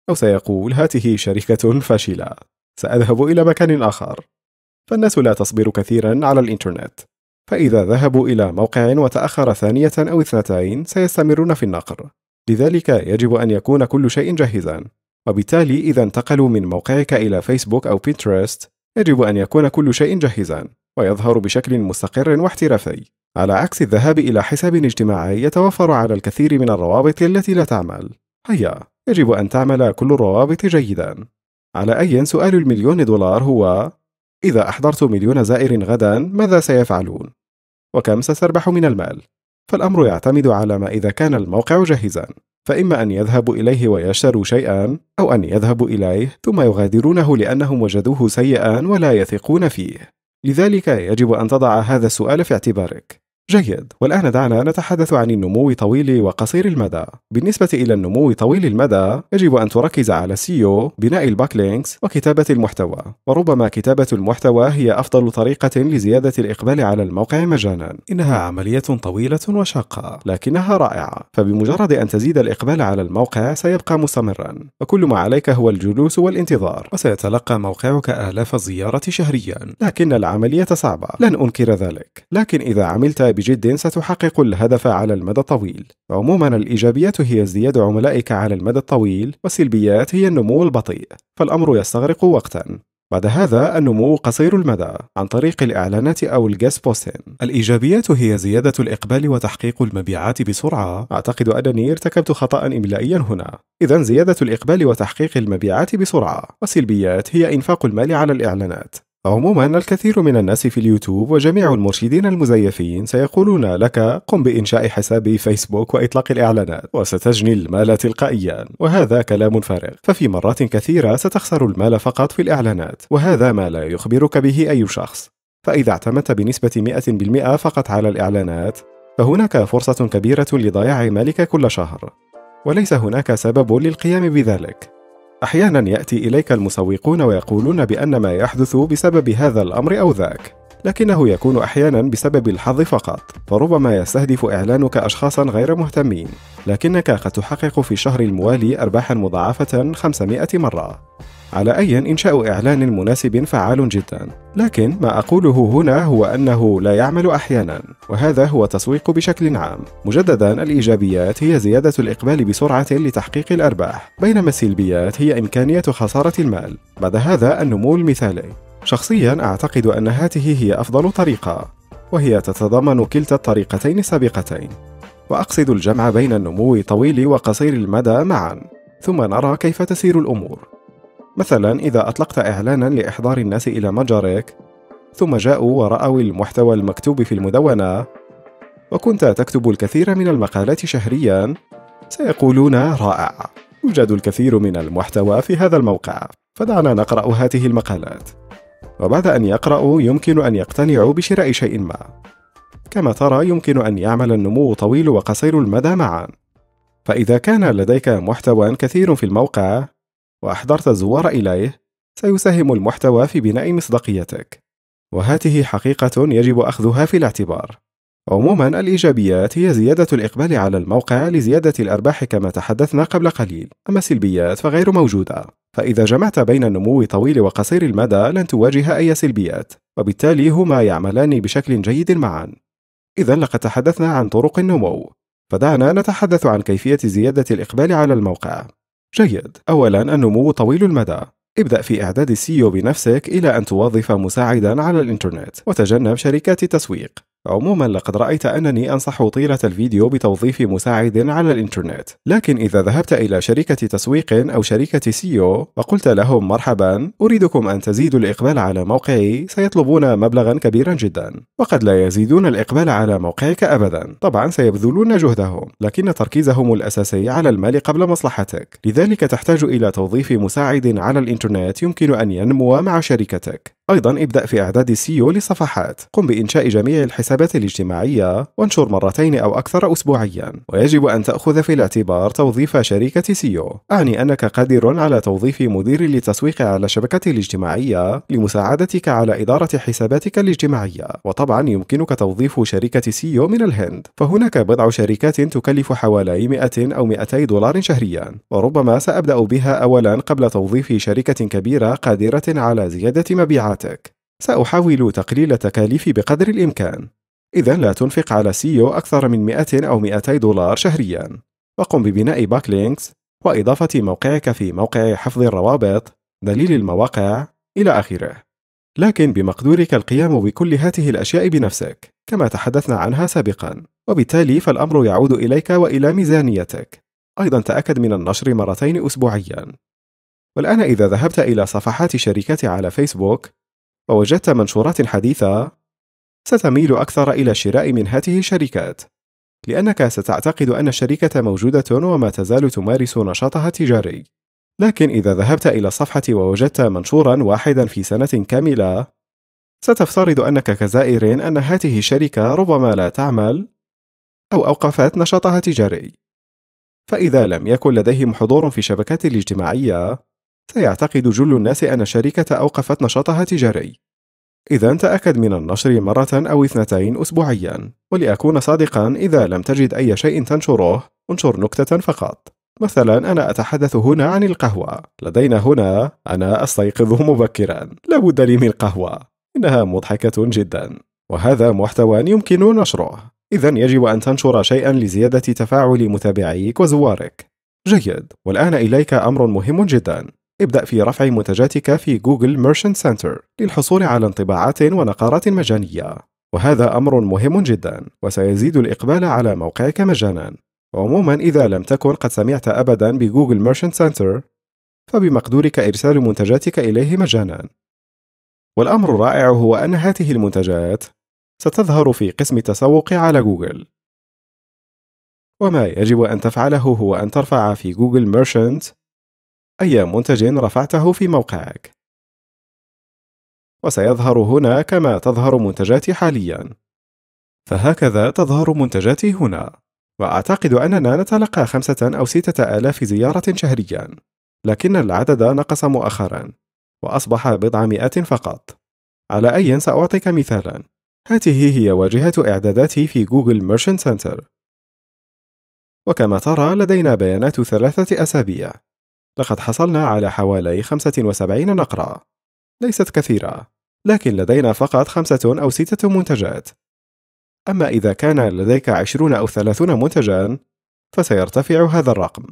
أو سيقول هاته شركة فاشلة سأذهب إلى مكان آخر فالناس لا تصبر كثيرا على الإنترنت فإذا ذهبوا إلى موقع وتأخر ثانية أو اثنتين سيستمرون في النقر لذلك يجب أن يكون كل شيء جاهزا وبالتالي إذا انتقلوا من موقعك إلى فيسبوك أو بنترست يجب أن يكون كل شيء جاهزا ويظهر بشكل مستقر واحترافي على عكس الذهاب إلى حساب اجتماعي يتوفر على الكثير من الروابط التي لا تعمل هيا يجب أن تعمل كل الروابط جيدا على أي سؤال المليون دولار هو إذا أحضرت مليون زائر غدا ماذا سيفعلون؟ وكم ستربح من المال؟ فالأمر يعتمد على ما إذا كان الموقع جاهزا فإما أن يذهبوا إليه ويشتروا شيئا أو أن يذهبوا إليه ثم يغادرونه لأنهم وجدوه سيئا ولا يثقون فيه لذلك يجب أن تضع هذا السؤال في اعتبارك جيد، والآن دعنا نتحدث عن النمو طويل وقصير المدى. بالنسبة إلى النمو طويل المدى، يجب أن تركز على سيو، بناء الباكلينكس، وكتابة المحتوى. وربما كتابة المحتوى هي أفضل طريقة لزيادة الإقبال على الموقع مجانا. إنها عملية طويلة وشاقة، لكنها رائعة. فبمجرد أن تزيد الإقبال على الموقع سيبقى مستمرا، وكل ما عليك هو الجلوس والانتظار، وسيتلقى موقعك آلاف الزيارة شهريا. لكن العملية صعبة، لن أنكر ذلك. لكن إذا عملت بجد ستحقق الهدف على المدى الطويل عموما الإيجابيات هي ازدياد عملائك على المدى الطويل والسلبيات هي النمو البطيء فالأمر يستغرق وقتا بعد هذا النمو قصير المدى عن طريق الإعلانات أو الجاس بوستين الإيجابيات هي زيادة الإقبال وتحقيق المبيعات بسرعة أعتقد أنني ارتكبت خطأ إملائيا هنا إذا زيادة الإقبال وتحقيق المبيعات بسرعة والسلبيات هي إنفاق المال على الإعلانات عموما الكثير من الناس في اليوتيوب وجميع المرشدين المزيفين سيقولون لك قم بإنشاء حساب فيسبوك وإطلاق الإعلانات وستجني المال تلقائيا وهذا كلام فارغ ففي مرات كثيرة ستخسر المال فقط في الإعلانات وهذا ما لا يخبرك به أي شخص فإذا اعتمدت بنسبة 100% فقط على الإعلانات فهناك فرصة كبيرة لضياع مالك كل شهر وليس هناك سبب للقيام بذلك احيانا ياتي اليك المسوقون ويقولون بان ما يحدث بسبب هذا الامر او ذاك لكنه يكون احيانا بسبب الحظ فقط فربما يستهدف اعلانك اشخاصا غير مهتمين لكنك قد تحقق في الشهر الموالي ارباحا مضاعفه 500 مره على أي إنشاء إعلان مناسب فعال جدا لكن ما أقوله هنا هو أنه لا يعمل أحيانا وهذا هو تسويق بشكل عام مجددا الإيجابيات هي زيادة الإقبال بسرعة لتحقيق الأرباح بينما السلبيات هي إمكانية خسارة المال بعد هذا النمو المثالي شخصيا أعتقد أن هذه هي أفضل طريقة وهي تتضمن كلتا الطريقتين السابقتين وأقصد الجمع بين النمو الطويل وقصير المدى معا ثم نرى كيف تسير الأمور مثلا إذا أطلقت إعلانا لإحضار الناس إلى متجرك ثم جاءوا ورأوا المحتوى المكتوب في المدونة وكنت تكتب الكثير من المقالات شهريا سيقولون رائع يوجد الكثير من المحتوى في هذا الموقع فدعنا نقرأ هذه المقالات وبعد أن يقرأوا يمكن أن يقتنعوا بشراء شيء ما كما ترى يمكن أن يعمل النمو طويل وقصير المدى معا فإذا كان لديك محتوى كثير في الموقع وأحضرت الزوار إليه سيساهم المحتوى في بناء مصداقيتك وهذه حقيقة يجب أخذها في الاعتبار عموما الإيجابيات هي زيادة الإقبال على الموقع لزيادة الأرباح كما تحدثنا قبل قليل أما السلبيات فغير موجودة فإذا جمعت بين النمو طويل وقصير المدى لن تواجه أي سلبيات وبالتالي هما يعملان بشكل جيد معا إذا لقد تحدثنا عن طرق النمو فدعنا نتحدث عن كيفية زيادة الإقبال على الموقع جيد أولا النمو طويل المدى ابدأ في إعداد السيو بنفسك إلى أن توظف مساعدا على الإنترنت وتجنب شركات التسويق عموما لقد رأيت أنني أنصح طيلة الفيديو بتوظيف مساعد على الإنترنت لكن إذا ذهبت إلى شركة تسويق أو شركة سيو وقلت لهم مرحبا أريدكم أن تزيدوا الإقبال على موقعي سيطلبون مبلغا كبيرا جدا وقد لا يزيدون الإقبال على موقعك أبدا طبعا سيبذلون جهدهم لكن تركيزهم الأساسي على المال قبل مصلحتك لذلك تحتاج إلى توظيف مساعد على الإنترنت يمكن أن ينمو مع شركتك أيضا ابدأ في إعداد سيو e لصفحات قم بإنشاء جميع الحسابات الاجتماعية وانشر مرتين أو أكثر أسبوعيا ويجب أن تأخذ في الاعتبار توظيف شركة سيو e أعني أنك قادر على توظيف مدير للتسويق على شبكة الاجتماعية لمساعدتك على إدارة حساباتك الاجتماعية وطبعا يمكنك توظيف شركة سيو e من الهند فهناك بضع شركات تكلف حوالي 100 أو 200 دولار شهريا وربما سأبدأ بها أولا قبل توظيف شركة كبيرة قادرة على زيادة مبيعاتها مشروعاتك سأحاول تقليل تكاليفي بقدر الإمكان إذا لا تنفق على سيو e أكثر من 100 أو 200 دولار شهريا وقم ببناء باك لينكس وإضافة موقعك في موقع حفظ الروابط دليل المواقع إلى آخره لكن بمقدورك القيام بكل هذه الأشياء بنفسك كما تحدثنا عنها سابقا وبالتالي فالأمر يعود إليك وإلى ميزانيتك أيضا تأكد من النشر مرتين أسبوعيا والآن إذا ذهبت إلى صفحات شركتي على فيسبوك ووجدت منشورات حديثة ستميل أكثر إلى شراء من هذه الشركات لأنك ستعتقد أن الشركة موجودة وما تزال تمارس نشاطها التجاري لكن إذا ذهبت إلى الصفحة ووجدت منشورا واحدا في سنة كاملة ستفترض أنك كزائر أن هذه الشركة ربما لا تعمل أو أوقفت نشاطها التجاري فإذا لم يكن لديهم حضور في الشبكات الاجتماعية سيعتقد جل الناس أن الشركة أوقفت نشاطها التجاري. إذا تأكد من النشر مرة أو اثنتين أسبوعيا، ولأكون صادقا إذا لم تجد أي شيء تنشره، انشر نكتة فقط. مثلا أنا أتحدث هنا عن القهوة، لدينا هنا أنا أستيقظ مبكرا، لابد لي من قهوة، إنها مضحكة جدا، وهذا محتوى يمكن نشره، إذا يجب أن تنشر شيئا لزيادة تفاعل متابعيك وزوارك. جيد، والآن إليك أمر مهم جدا، ابدأ في رفع منتجاتك في جوجل ميرشنت سنتر للحصول على انطباعات ونقارات مجانية وهذا أمر مهم جدا وسيزيد الإقبال على موقعك مجانا عموما إذا لم تكن قد سمعت أبدا بجوجل ميرشنت سنتر فبمقدورك إرسال منتجاتك إليه مجانا والأمر الرائع هو أن هذه المنتجات ستظهر في قسم التسوق على جوجل وما يجب أن تفعله هو أن ترفع في جوجل ميرشنت أي منتج رفعته في موقعك وسيظهر هنا كما تظهر منتجاتي حاليا فهكذا تظهر منتجاتي هنا وأعتقد أننا نتلقى خمسة أو ستة آلاف زيارة شهريا لكن العدد نقص مؤخرا وأصبح بضع مئات فقط على أي سأعطيك مثالا هذه هي واجهة إعداداتي في جوجل ميرشن سنتر وكما ترى لدينا بيانات ثلاثة أسابيع لقد حصلنا على حوالي 75 نقرة ليست كثيرة لكن لدينا فقط خمسة أو ستة منتجات أما إذا كان لديك عشرون أو ثلاثون منتجا فسيرتفع هذا الرقم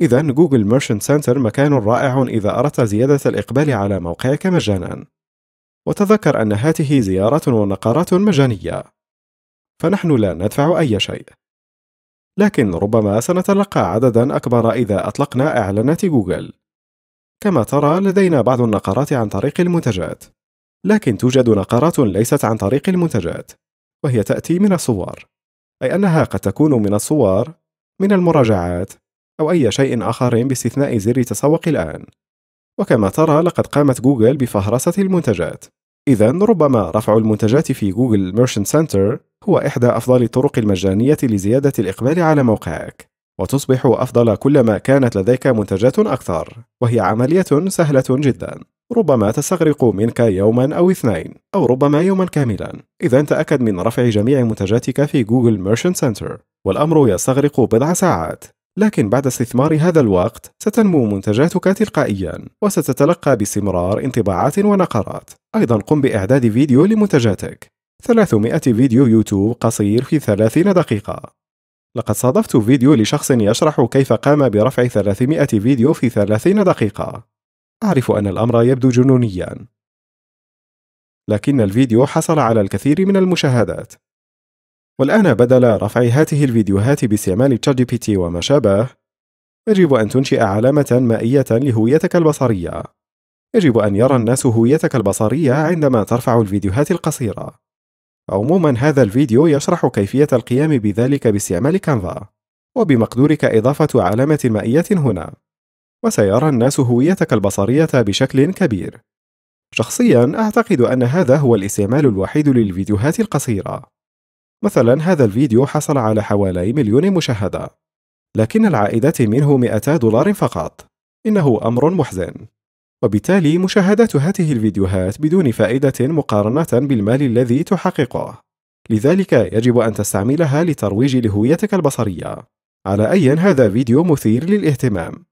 إذا جوجل ميرشنت سنتر مكان رائع إذا أردت زيادة الإقبال على موقعك مجانا وتذكر أن هاته زيارات ونقرات مجانية فنحن لا ندفع أي شيء لكن ربما سنتلقى عددا أكبر إذا أطلقنا إعلانات جوجل. كما ترى لدينا بعض النقرات عن طريق المنتجات، لكن توجد نقرات ليست عن طريق المنتجات، وهي تأتي من الصور، أي أنها قد تكون من الصور، من المراجعات، أو أي شيء آخر باستثناء زر تسوق الآن. وكما ترى لقد قامت جوجل بفهرسة المنتجات. إذا ربما رفع المنتجات في جوجل ميرشن سنتر هو إحدى أفضل الطرق المجانية لزيادة الإقبال على موقعك، وتصبح أفضل كلما كانت لديك منتجات أكثر، وهي عملية سهلة جدا. ربما تستغرق منك يوما أو اثنين أو ربما يوما كاملا إذا تأكد من رفع جميع منتجاتك في جوجل ميرشنت سنتر والأمر يستغرق بضع ساعات لكن بعد استثمار هذا الوقت ستنمو منتجاتك تلقائيا وستتلقى باستمرار انطباعات ونقرات أيضا قم بإعداد فيديو لمنتجاتك 300 فيديو يوتيوب قصير في 30 دقيقة لقد صادفت فيديو لشخص يشرح كيف قام برفع 300 فيديو في 30 دقيقة أعرف أن الأمر يبدو جنونيا لكن الفيديو حصل على الكثير من المشاهدات والآن بدل رفع هاته الفيديوهات باستعمال تشات جي بي تي وما شابه يجب أن تنشئ علامة مائية لهويتك البصرية يجب أن يرى الناس هويتك البصرية عندما ترفع الفيديوهات القصيرة عموما هذا الفيديو يشرح كيفية القيام بذلك باستعمال كانفا وبمقدورك إضافة علامة مائية هنا وسيرى الناس هويتك البصرية بشكل كبير شخصيا أعتقد أن هذا هو الاستعمال الوحيد للفيديوهات القصيرة مثلا هذا الفيديو حصل على حوالي مليون مشاهدة لكن العائدات منه 200 دولار فقط إنه أمر محزن وبالتالي مشاهدة هذه الفيديوهات بدون فائدة مقارنة بالمال الذي تحققه لذلك يجب أن تستعملها لترويج لهويتك البصرية على أي هذا فيديو مثير للاهتمام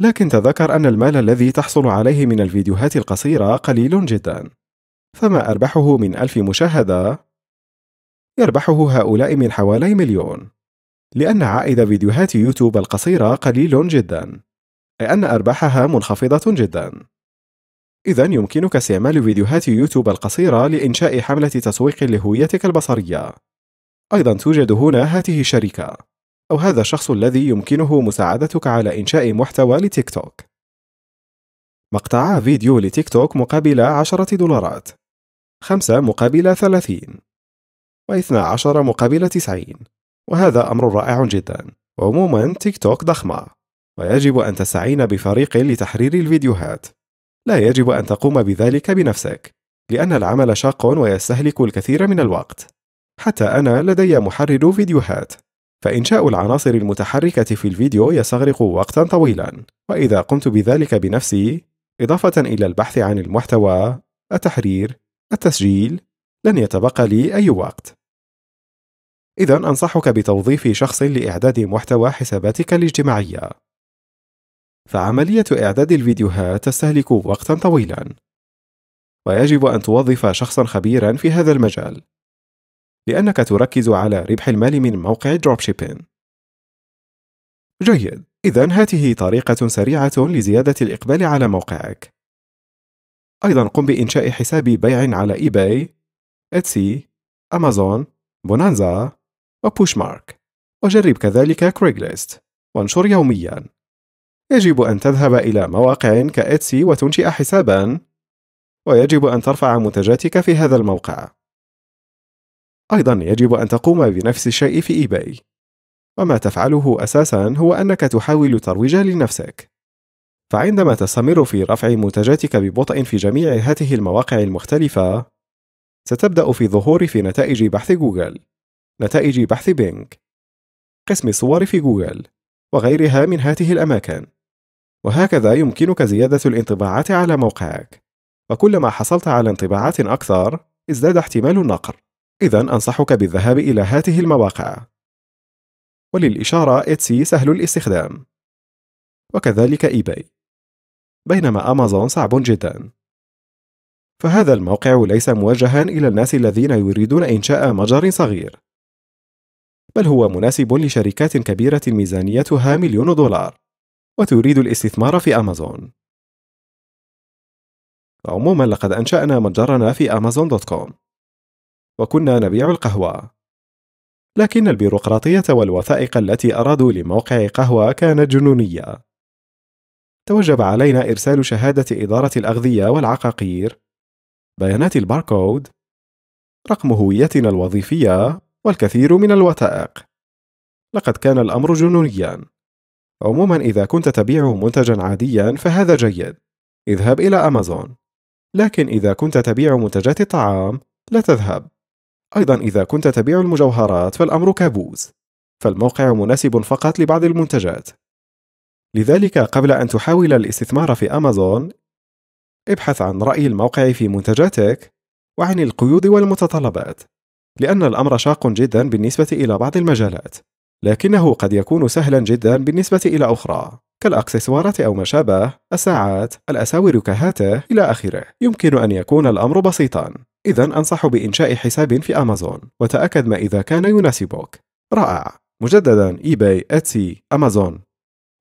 لكن تذكر أن المال الذي تحصل عليه من الفيديوهات القصيرة قليل جدا فما أربحه من ألف مشاهدة يربحه هؤلاء من حوالي مليون لأن عائد فيديوهات يوتيوب القصيرة قليل جدا أي أن أرباحها منخفضة جدا. إذا يمكنك استعمال فيديوهات يوتيوب القصيرة لإنشاء حملة تسويق لهويتك البصرية. أيضا توجد هنا هذه الشركة أو هذا الشخص الذي يمكنه مساعدتك على إنشاء محتوى لتيك توك. مقطع فيديو لتيك توك مقابل 10 دولارات 5 مقابل 30 و12 مقابل 90 وهذا أمر رائع جدا عموما تيك توك ضخمة ويجب أن تستعين بفريق لتحرير الفيديوهات لا يجب أن تقوم بذلك بنفسك لأن العمل شاق ويستهلك الكثير من الوقت حتى أنا لدي محرر فيديوهات فإنشاء العناصر المتحركة في الفيديو يستغرق وقتا طويلا وإذا قمت بذلك بنفسي إضافة إلى البحث عن المحتوى التحرير التسجيل لن يتبقى لي أي وقت إذا أنصحك بتوظيف شخص لإعداد محتوى حساباتك الاجتماعية فعملية إعداد الفيديوهات تستهلك وقتًا طويلًا، ويجب أن توظف شخصًا خبيرًا في هذا المجال، لأنك تركز على ربح المال من موقع الدروبشيبين. جيد، إذا هذه طريقة سريعة لزيادة الإقبال على موقعك. أيضًا قم بإنشاء حساب بيع على إيباي، إتسي، أمازون، بونانزا، وبوشمارك، وجرب كذلك كريغليست، وانشر يوميًا. يجب أن تذهب إلى مواقع كإتسي وتنشئ حسابا، ويجب أن ترفع منتجاتك في هذا الموقع. أيضا يجب أن تقوم بنفس الشيء في إيباي. وما تفعله أساسا هو أنك تحاول ترويج لنفسك. فعندما تستمر في رفع منتجاتك ببطء في جميع هذه المواقع المختلفة، ستبدأ في ظهور في نتائج بحث جوجل، نتائج بحث بينج، قسم الصور في جوجل، وغيرها من هذه الأماكن. وهكذا يمكنك زيادة الانطباعات على موقعك وكلما حصلت على انطباعات أكثر ازداد احتمال النقر إذا أنصحك بالذهاب إلى هذه المواقع وللإشارة إتسي سهل الاستخدام وكذلك إيباي بينما أمازون صعب جدا فهذا الموقع ليس موجها إلى الناس الذين يريدون إنشاء متجر صغير بل هو مناسب لشركات كبيرة ميزانيتها مليون دولار وتريد الاستثمار في أمازون. عموما لقد أنشأنا متجرنا في أمازون دوت كوم وكنا نبيع القهوة لكن البيروقراطية والوثائق التي أرادوا لموقع قهوة كانت جنونية توجب علينا إرسال شهادة إدارة الأغذية والعقاقير بيانات الباركود رقم هويتنا الوظيفية والكثير من الوثائق لقد كان الأمر جنونيا عموما إذا كنت تبيع منتجا عاديا فهذا جيد اذهب إلى أمازون لكن إذا كنت تبيع منتجات الطعام لا تذهب أيضا إذا كنت تبيع المجوهرات فالأمر كابوس فالموقع مناسب فقط لبعض المنتجات لذلك قبل أن تحاول الاستثمار في أمازون ابحث عن رأي الموقع في منتجاتك وعن القيود والمتطلبات لأن الأمر شاق جدا بالنسبة إلى بعض المجالات لكنه قد يكون سهلا جدا بالنسبة إلى أخرى كالأكسسوارات أو ما شابه، الساعات، الأساور كهاته إلى آخره. يمكن أن يكون الأمر بسيطا. إذا أنصح بإنشاء حساب في أمازون وتأكد ما إذا كان يناسبك. رائع. مجددا إي باي، إتسي، أمازون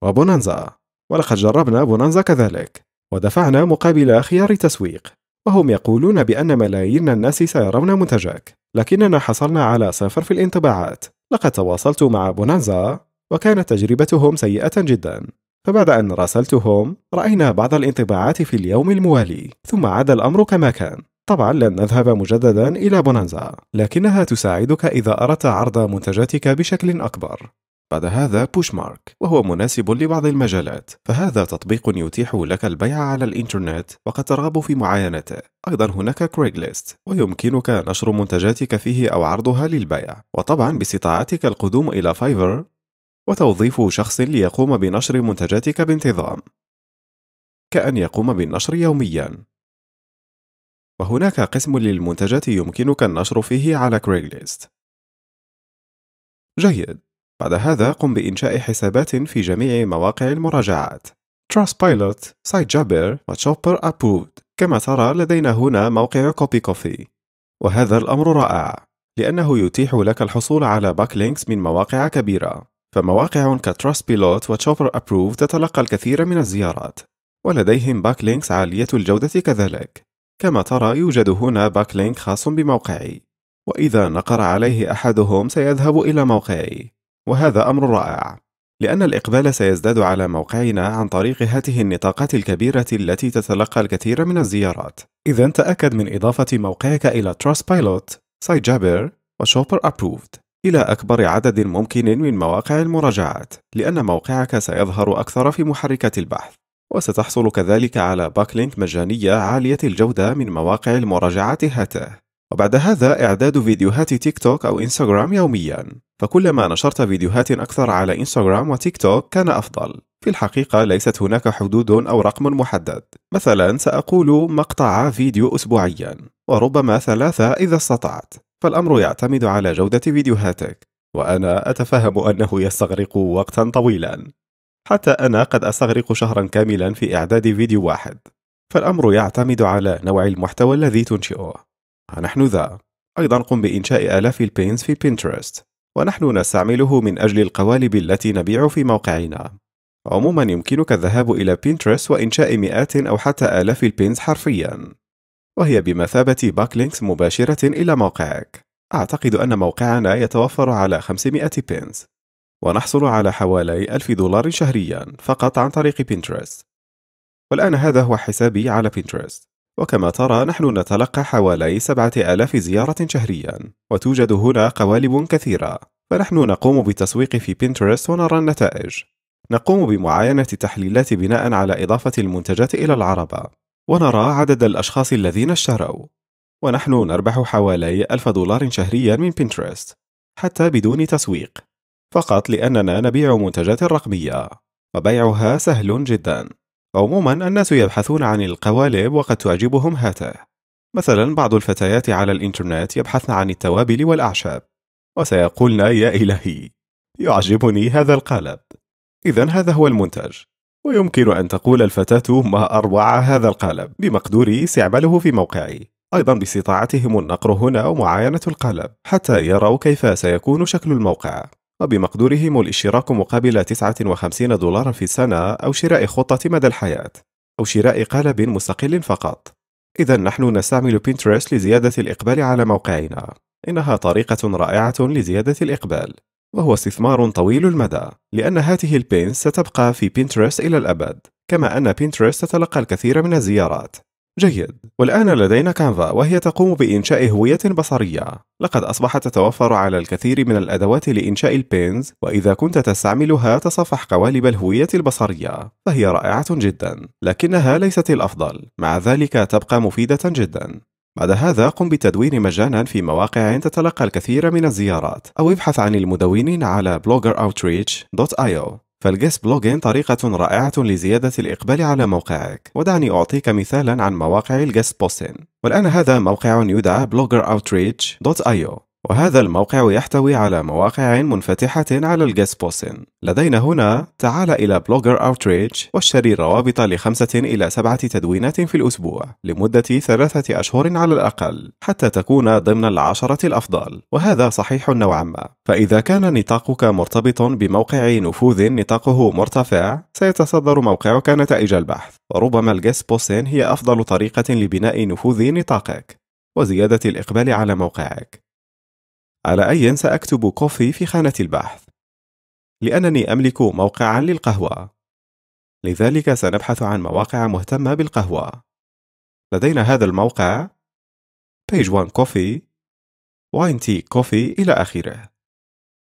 وبونانزا. ولقد جربنا بونانزا كذلك ودفعنا مقابل خيار تسويق وهم يقولون بأن ملايين الناس سيرون منتجك لكننا حصلنا على صفر في الانطباعات لقد تواصلت مع بونانزا وكانت تجربتهم سيئة جدا فبعد أن راسلتهم رأينا بعض الانطباعات في اليوم الموالي ثم عاد الأمر كما كان طبعا لن نذهب مجددا إلى بونانزا لكنها تساعدك إذا أردت عرض منتجاتك بشكل أكبر بعد هذا بوش مارك وهو مناسب لبعض المجالات فهذا تطبيق يتيح لك البيع على الإنترنت وقد ترغب في معاينته أيضا هناك ليست ويمكنك نشر منتجاتك فيه أو عرضها للبيع وطبعا باستطاعتك القدوم إلى فايفر وتوظيف شخص ليقوم بنشر منتجاتك بانتظام كأن يقوم بالنشر يوميا وهناك قسم للمنتجات يمكنك النشر فيه على ليست جيد بعد هذا قم بإنشاء حسابات في جميع مواقع المراجعات Trustpilot, SiteJabber Chopper Approved كما ترى لدينا هنا موقع كوبي كوفي وهذا الأمر رائع لأنه يتيح لك الحصول على باكلينكس من مواقع كبيرة فمواقع كTrustpilot بيلوت Chopper Approved تتلقى الكثير من الزيارات ولديهم باكلينكس عالية الجودة كذلك كما ترى يوجد هنا باكلينك خاص بموقعي وإذا نقر عليه أحدهم سيذهب إلى موقعي وهذا أمر رائع لأن الإقبال سيزداد على موقعنا عن طريق هذه النطاقات الكبيرة التي تتلقى الكثير من الزيارات إذا تأكد من إضافة موقعك إلى تراس بايلوت سايت جابر وشوبر أبروفد إلى أكبر عدد ممكن من مواقع المراجعات لأن موقعك سيظهر أكثر في محركة البحث وستحصل كذلك على باكلينك مجانية عالية الجودة من مواقع المراجعات هاته وبعد هذا إعداد فيديوهات تيك توك أو إنستغرام يوميا فكلما نشرت فيديوهات أكثر على إنستغرام وتيك توك كان أفضل في الحقيقة ليست هناك حدود أو رقم محدد مثلا سأقول مقطع فيديو أسبوعيا وربما ثلاثة إذا استطعت فالأمر يعتمد على جودة فيديوهاتك وأنا أتفهم أنه يستغرق وقتا طويلا حتى أنا قد أستغرق شهرا كاملا في إعداد فيديو واحد فالأمر يعتمد على نوع المحتوى الذي تنشئه نحن ذا أيضا قم بإنشاء آلاف البينز في بينترست ونحن نستعمله من أجل القوالب التي نبيع في موقعنا عموما يمكنك الذهاب إلى بينترست وإنشاء مئات أو حتى آلاف البينز حرفيا وهي بمثابة باكلينكس مباشرة إلى موقعك أعتقد أن موقعنا يتوفر على 500 بينز ونحصل على حوالي 1000 دولار شهريا فقط عن طريق بينترست والآن هذا هو حسابي على بينترست وكما ترى نحن نتلقى حوالي 7000 زيارة شهريا وتوجد هنا قوالب كثيرة فنحن نقوم بالتسويق في بنترست ونرى النتائج نقوم بمعاينة تحليلات بناء على إضافة المنتجات إلى العربة ونرى عدد الأشخاص الذين اشتروا ونحن نربح حوالي 1000 دولار شهريا من بنترست حتى بدون تسويق فقط لأننا نبيع منتجات رقمية وبيعها سهل جداً عموما الناس يبحثون عن القوالب وقد تعجبهم هاته مثلا بعض الفتيات على الإنترنت يبحثن عن التوابل والأعشاب وسيقولن يا إلهي يعجبني هذا القالب إذا هذا هو المنتج ويمكن أن تقول الفتاة ما أروع هذا القالب بمقدوري استعماله في موقعي أيضا باستطاعتهم النقر هنا ومعاينة القالب حتى يروا كيف سيكون شكل الموقع وبمقدورهم الاشتراك مقابل 59 دولارا في السنة أو شراء خطة مدى الحياة أو شراء قالب مستقل فقط إذا نحن نستعمل بينترست لزيادة الإقبال على موقعنا إنها طريقة رائعة لزيادة الإقبال وهو استثمار طويل المدى لأن هذه البينز ستبقى في بينترست إلى الأبد كما أن بينترست تتلقى الكثير من الزيارات جيد والآن لدينا كانفا وهي تقوم بإنشاء هوية بصرية لقد أصبحت تتوفر على الكثير من الأدوات لإنشاء البينز وإذا كنت تستعملها تصفح قوالب الهوية البصرية فهي رائعة جدا لكنها ليست الأفضل مع ذلك تبقى مفيدة جدا بعد هذا قم بتدوين مجانا في مواقع تتلقى الكثير من الزيارات أو ابحث عن المدونين على bloggeroutreach.io فالجيست بلوجين طريقة رائعة لزيادة الإقبال على موقعك ودعني أعطيك مثالا عن مواقع الجيست بوستين والآن هذا موقع يدعى bloggeroutreach.io وهذا الموقع يحتوي على مواقع منفتحة على الجسبوسن لدينا هنا تعال إلى بلوجر أوتريج واشتري روابط لخمسة إلى سبعة تدوينات في الأسبوع لمدة ثلاثة أشهر على الأقل حتى تكون ضمن العشرة الأفضل وهذا صحيح نوعا ما فإذا كان نطاقك مرتبط بموقع نفوذ نطاقه مرتفع سيتصدر موقعك نتائج البحث وربما الجسبوسن هي أفضل طريقة لبناء نفوذ نطاقك وزيادة الإقبال على موقعك على أي سأكتب كوفي في خانة البحث لأنني أملك موقعا للقهوة لذلك سنبحث عن مواقع مهتمة بالقهوة لدينا هذا الموقع Page One Coffee Wine Tea Coffee إلى آخره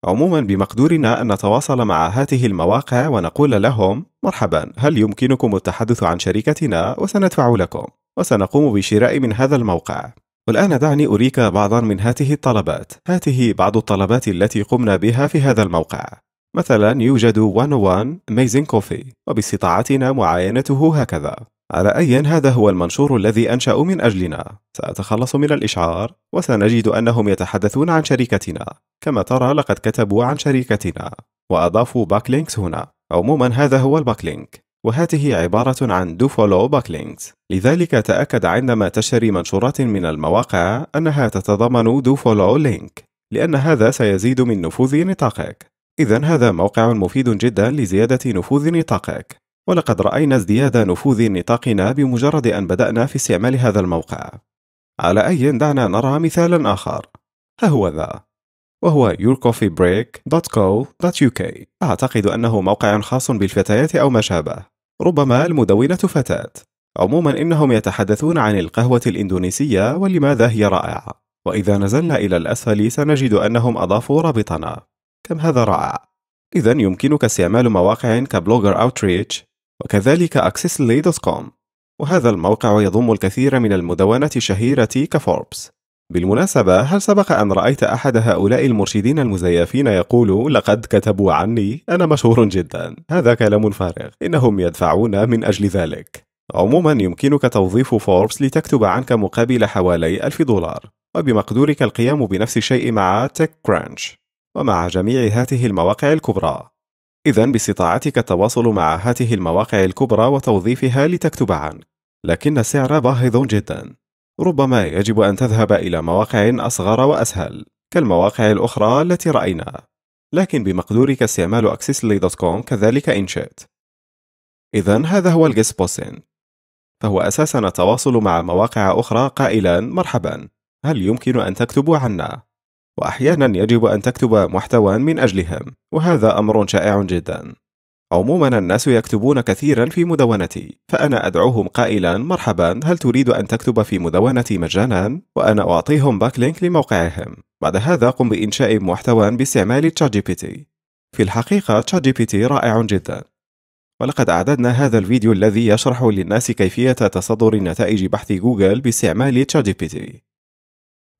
عموما بمقدورنا أن نتواصل مع هذه المواقع ونقول لهم مرحبا هل يمكنكم التحدث عن شركتنا وسندفع لكم وسنقوم بشراء من هذا الموقع والآن دعني أريك بعضا من هذه الطلبات هذه بعض الطلبات التي قمنا بها في هذا الموقع مثلا يوجد 101 Amazing كوفي وباستطاعتنا معاينته هكذا على أي هذا هو المنشور الذي أنشأ من أجلنا سأتخلص من الإشعار وسنجد أنهم يتحدثون عن شركتنا كما ترى لقد كتبوا عن شركتنا وأضافوا باكلينكس هنا عموما هذا هو الباكلينك وهذه عبارة عن دو فولو باكلينكس لذلك تأكد عندما تشتري منشورات من المواقع أنها تتضمن دو فولو لينك لأن هذا سيزيد من نفوذ نطاقك إذا هذا موقع مفيد جدا لزيادة نفوذ نطاقك ولقد رأينا ازدياد نفوذ نطاقنا بمجرد أن بدأنا في استعمال هذا الموقع على أي دعنا نرى مثالا آخر ها هو ذا وهو yourcoffeebreak.co.uk أعتقد أنه موقع خاص بالفتيات أو ما شابه ربما المدونة فتاة. عموما إنهم يتحدثون عن القهوة الإندونيسية ولماذا هي رائعة. وإذا نزلنا إلى الأسفل سنجد أنهم أضافوا رابطنا. كم هذا رائع. إذا يمكنك استعمال مواقع كبلوجر أوتريتش وكذلك أكسسلي دوت كوم. وهذا الموقع يضم الكثير من المدونات الشهيرة كفوربس بالمناسبة هل سبق أن رأيت أحد هؤلاء المرشدين المزيفين يقول لقد كتبوا عني أنا مشهور جدا هذا كلام فارغ إنهم يدفعون من أجل ذلك عموما يمكنك توظيف فوربس لتكتب عنك مقابل حوالي 1000 دولار وبمقدورك القيام بنفس الشيء مع تك كرانش ومع جميع هاته المواقع الكبرى إذا باستطاعتك التواصل مع هاته المواقع الكبرى وتوظيفها لتكتب عنك لكن السعر باهظ جدا ربما يجب أن تذهب إلى مواقع أصغر وأسهل كالمواقع الأخرى التي رأينا لكن بمقدورك استعمال أكسسلي دوت كوم كذلك شئت إذا هذا هو الجيس بوسين فهو أساسا التواصل مع مواقع أخرى قائلا مرحبا هل يمكن أن تكتبوا عنا؟ وأحيانا يجب أن تكتب محتوى من أجلهم وهذا أمر شائع جدا عموما الناس يكتبون كثيرا في مدونتي فأنا أدعوهم قائلا مرحبا هل تريد أن تكتب في مدونتي مجانا؟ وأنا أعطيهم باك لينك لموقعهم بعد هذا قم بإنشاء محتوى باستعمال تشات جي بي تي في الحقيقة تشات جي بي تي رائع جدا ولقد أعددنا هذا الفيديو الذي يشرح للناس كيفية تصدر نتائج بحث جوجل باستعمال تشات جي بي تي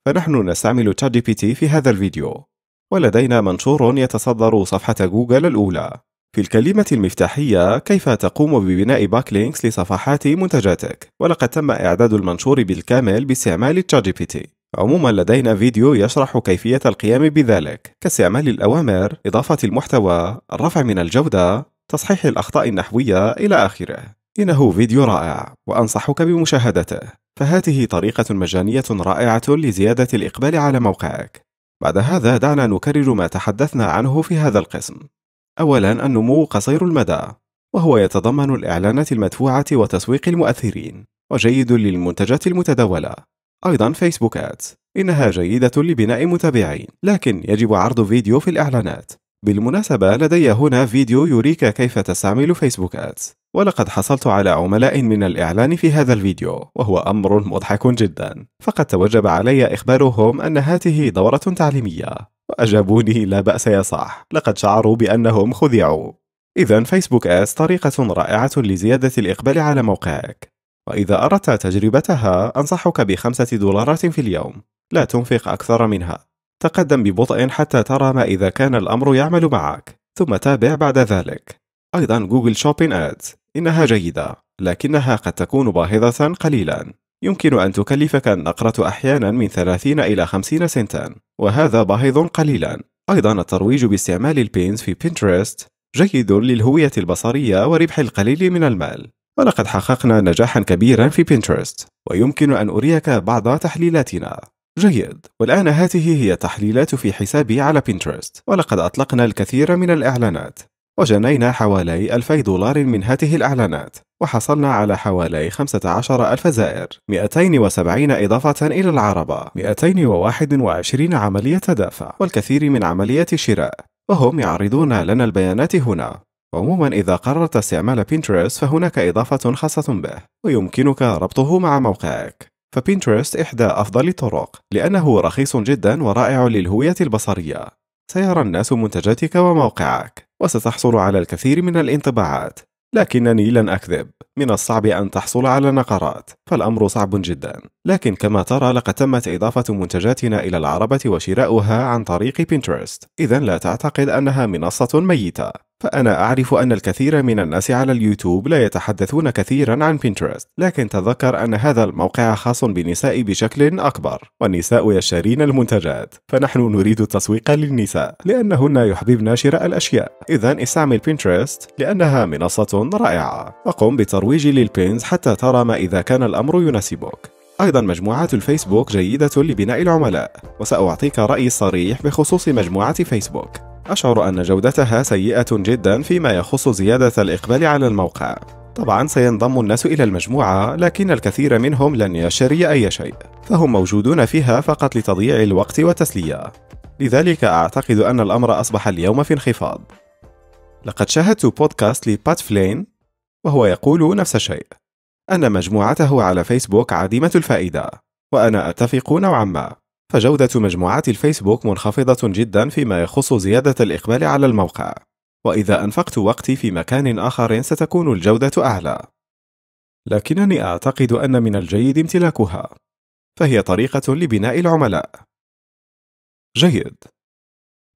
فنحن نستعمل تشات جي بي تي في هذا الفيديو ولدينا منشور يتصدر صفحة جوجل الأولى في الكلمة المفتاحية كيف تقوم ببناء باك لينكس لصفحات منتجاتك ولقد تم إعداد المنشور بالكامل باستعمال تشات جي بي تي عموما لدينا فيديو يشرح كيفية القيام بذلك كاستعمال الأوامر إضافة المحتوى الرفع من الجودة تصحيح الأخطاء النحوية إلى آخره إنه فيديو رائع وأنصحك بمشاهدته فهذه طريقة مجانية رائعة لزيادة الإقبال على موقعك بعد هذا دعنا نكرر ما تحدثنا عنه في هذا القسم أولاً النمو قصير المدى، وهو يتضمن الإعلانات المدفوعة وتسويق المؤثرين، وجيد للمنتجات المتداولة. أيضاً فيسبوك آت. إنها جيدة لبناء متابعين، لكن يجب عرض فيديو في الإعلانات. بالمناسبة لدي هنا فيديو يريك كيف تستعمل فيسبوك آت. ولقد حصلت على عملاء من الإعلان في هذا الفيديو، وهو أمر مضحك جدا، فقد توجب علي إخبارهم أن هاته دورة تعليمية، وأجابوني لا بأس يا صاح لقد شعروا بأنهم خذعوا إذا فيسبوك آس طريقة رائعة لزيادة الإقبال على موقعك وإذا أردت تجربتها أنصحك بخمسة دولارات في اليوم لا تنفق أكثر منها تقدم ببطء حتى ترى ما إذا كان الأمر يعمل معك ثم تابع بعد ذلك أيضا جوجل شوبين آدز إنها جيدة لكنها قد تكون باهظة قليلا يمكن أن تكلفك النقرة أحيانا من 30 إلى 50 سنتا وهذا باهظ قليلا أيضا الترويج باستعمال البينز في بنترست جيد للهوية البصرية وربح القليل من المال ولقد حققنا نجاحا كبيرا في بنترست ويمكن أن أريك بعض تحليلاتنا جيد والآن هاته هي تحليلات في حسابي على بنترست ولقد أطلقنا الكثير من الإعلانات وجنينا حوالي 2000 دولار من هذه الإعلانات وحصلنا على حوالي 15 ألف زائر 270 إضافة إلى العربة 221 عملية دافع والكثير من عمليات شراء وهم يعرضون لنا البيانات هنا عموما إذا قررت استعمال بينترست فهناك إضافة خاصة به ويمكنك ربطه مع موقعك فبينترست إحدى أفضل الطرق لأنه رخيص جدا ورائع للهوية البصرية سيرى الناس منتجاتك وموقعك وستحصل على الكثير من الانطباعات لكنني لن أكذب من الصعب أن تحصل على نقرات فالأمر صعب جدا لكن كما ترى لقد تمت إضافة منتجاتنا إلى العربة وشراؤها عن طريق بنترست إذا لا تعتقد أنها منصة ميتة فأنا أعرف أن الكثير من الناس على اليوتيوب لا يتحدثون كثيرا عن بنترست لكن تذكر أن هذا الموقع خاص بالنساء بشكل أكبر والنساء يشترين المنتجات فنحن نريد التسويق للنساء لأنهن يحببن شراء الأشياء إذا استعمل بنترست لأنها منصة رائعة وقم بالترويج للبينز حتى ترى ما إذا كان الأمر يناسبك أيضا مجموعات الفيسبوك جيدة لبناء العملاء وسأعطيك رأيي الصريح بخصوص مجموعة فيسبوك أشعر أن جودتها سيئة جدا فيما يخص زيادة الإقبال على الموقع طبعا سينضم الناس إلى المجموعة لكن الكثير منهم لن يشتري أي شيء فهم موجودون فيها فقط لتضييع الوقت والتسلية لذلك أعتقد أن الأمر أصبح اليوم في انخفاض لقد شاهدت بودكاست لبات فلين وهو يقول نفس الشيء أن مجموعته على فيسبوك عديمة الفائدة وأنا أتفق نوعا ما فجودة مجموعات الفيسبوك منخفضة جدا فيما يخص زيادة الإقبال على الموقع وإذا أنفقت وقتي في مكان آخر ستكون الجودة أعلى لكنني أعتقد أن من الجيد امتلاكها فهي طريقة لبناء العملاء جيد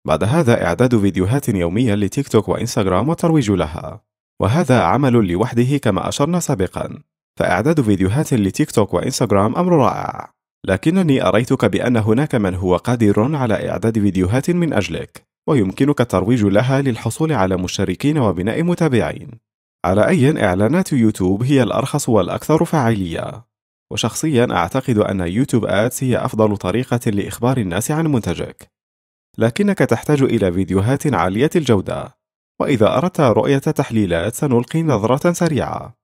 بعد هذا إعداد فيديوهات يومية لتيك توك وإنستغرام والترويج لها وهذا عمل لوحده كما أشرنا سابقا فإعداد فيديوهات لتيك توك وإنستغرام أمر رائع لكنني أريتك بأن هناك من هو قادر على إعداد فيديوهات من أجلك، ويمكنك الترويج لها للحصول على مشتركين وبناء متابعين. على أي إعلانات يوتيوب هي الأرخص والأكثر فعالية. وشخصيا أعتقد أن يوتيوب آدس هي أفضل طريقة لإخبار الناس عن منتجك. لكنك تحتاج إلى فيديوهات عالية الجودة، وإذا أردت رؤية تحليلات سنلقي نظرة سريعة.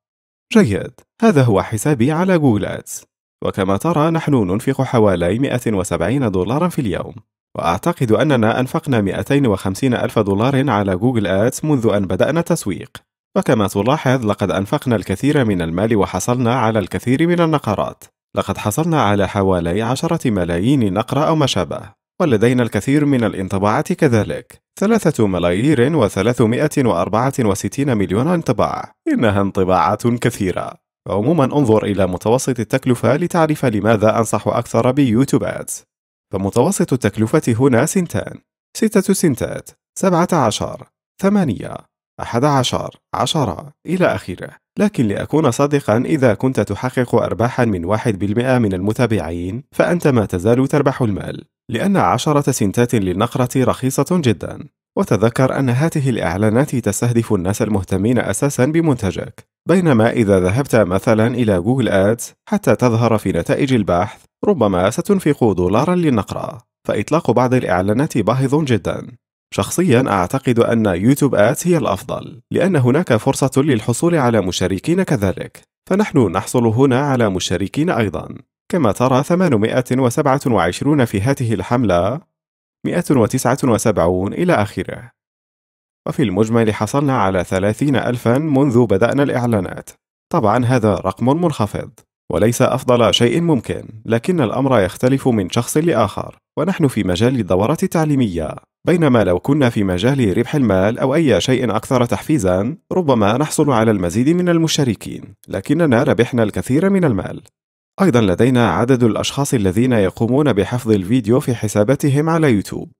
جيد، هذا هو حسابي على جوجل آدس. وكما ترى نحن ننفق حوالي 170 دولارا في اليوم وأعتقد أننا أنفقنا 250 ألف دولار على جوجل آدز منذ أن بدأنا التسويق وكما تلاحظ لقد أنفقنا الكثير من المال وحصلنا على الكثير من النقرات لقد حصلنا على حوالي عشرة ملايين نقرة أو ما شابه ولدينا الكثير من الانطباعات كذلك ثلاثة ملايير وثلاثمائة وأربعة وستين مليون انطباع إنها انطباعات كثيرة عموما انظر إلى متوسط التكلفة لتعرف لماذا أنصح أكثر بيوتيوب أدز فمتوسط التكلفة هنا سنتان ستة سنتات سبعة عشر ثمانية أحد عشر عشرة إلى آخره لكن لأكون صادقا إذا كنت تحقق أرباحا من واحد بالمئة من المتابعين فأنت ما تزال تربح المال لأن عشرة سنتات للنقرة رخيصة جدا وتذكر أن هذه الإعلانات تستهدف الناس المهتمين أساسا بمنتجك بينما إذا ذهبت مثلا إلى جوجل آدز حتى تظهر في نتائج البحث ربما ستنفق دولارا للنقرة فإطلاق بعض الإعلانات باهظ جدا شخصيا أعتقد أن يوتيوب آدز هي الأفضل لأن هناك فرصة للحصول على مشاركين كذلك فنحن نحصل هنا على مشاركين أيضا كما ترى 827 في هذه الحملة 179 إلى آخره وفي المجمل حصلنا على 30 ألفا منذ بدأنا الإعلانات طبعا هذا رقم منخفض وليس أفضل شيء ممكن لكن الأمر يختلف من شخص لآخر ونحن في مجال الدورة التعليمية بينما لو كنا في مجال ربح المال أو أي شيء أكثر تحفيزا ربما نحصل على المزيد من المشتركين لكننا ربحنا الكثير من المال أيضا لدينا عدد الأشخاص الذين يقومون بحفظ الفيديو في حساباتهم على يوتيوب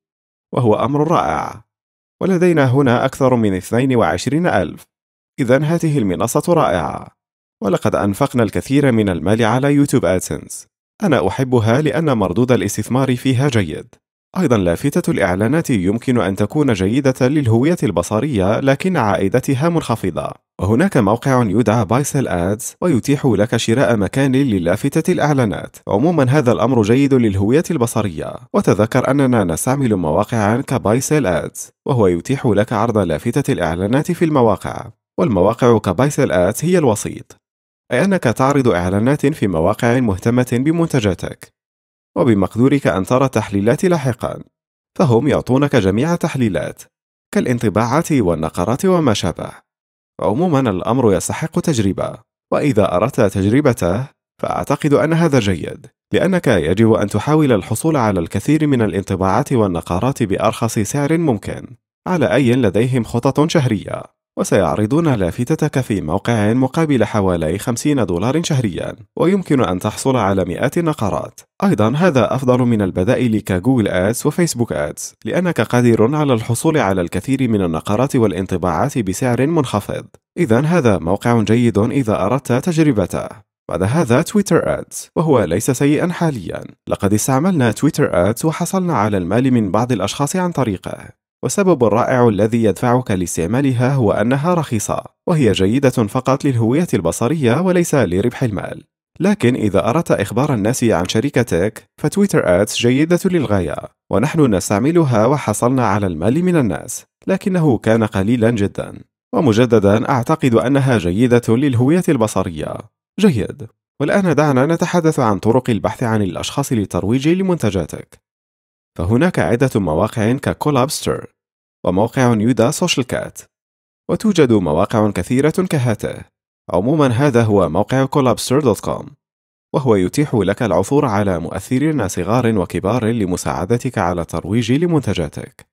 وهو أمر رائع ولدينا هنا أكثر من 22 ألف إذا هذه المنصة رائعة ولقد أنفقنا الكثير من المال على يوتيوب أدسنس أنا أحبها لأن مردود الاستثمار فيها جيد أيضا لافتة الإعلانات يمكن أن تكون جيدة للهوية البصرية لكن عائدتها منخفضة وهناك موقع يدعى بايسل آدز ويتيح لك شراء مكان للافتة الإعلانات عموما هذا الأمر جيد للهوية البصرية وتذكر أننا نستعمل مواقعا كبايسل آدز وهو يتيح لك عرض لافتة الإعلانات في المواقع والمواقع كبايسل آدز هي الوسيط أي أنك تعرض إعلانات في مواقع مهتمة بمنتجاتك وبمقدورك أن ترى التحليلات لاحقا فهم يعطونك جميع التحليلات كالانطباعات والنقرات وما شابه عموما الأمر يستحق تجربة وإذا أردت تجربته فأعتقد أن هذا جيد لأنك يجب أن تحاول الحصول على الكثير من الانطباعات والنقرات بأرخص سعر ممكن على أي لديهم خطط شهرية وسيعرضون لافتتك في موقع مقابل حوالي 50 دولار شهريا ويمكن أن تحصل على مئات النقرات أيضا هذا أفضل من البدائل كجوجل آدز وفيسبوك آدز لأنك قادر على الحصول على الكثير من النقرات والانطباعات بسعر منخفض إذا هذا موقع جيد إذا أردت تجربته بعد هذا تويتر ادز وهو ليس سيئا حاليا لقد استعملنا تويتر ادز وحصلنا على المال من بعض الاشخاص عن طريقه والسبب الرائع الذي يدفعك لاستعمالها هو أنها رخيصة وهي جيدة فقط للهوية البصرية وليس لربح المال لكن إذا أردت إخبار الناس عن شركتك فتويتر آدز جيدة للغاية ونحن نستعملها وحصلنا على المال من الناس لكنه كان قليلا جدا ومجددا أعتقد أنها جيدة للهوية البصرية جيد والآن دعنا نتحدث عن طرق البحث عن الأشخاص للترويج لمنتجاتك فهناك عدة مواقع ككولابستر وموقع يودا سوشيال كات وتوجد مواقع كثيرة كهاته عموما هذا هو موقع كولابستر دوت كوم وهو يتيح لك العثور على مؤثرين صغار وكبار لمساعدتك على الترويج لمنتجاتك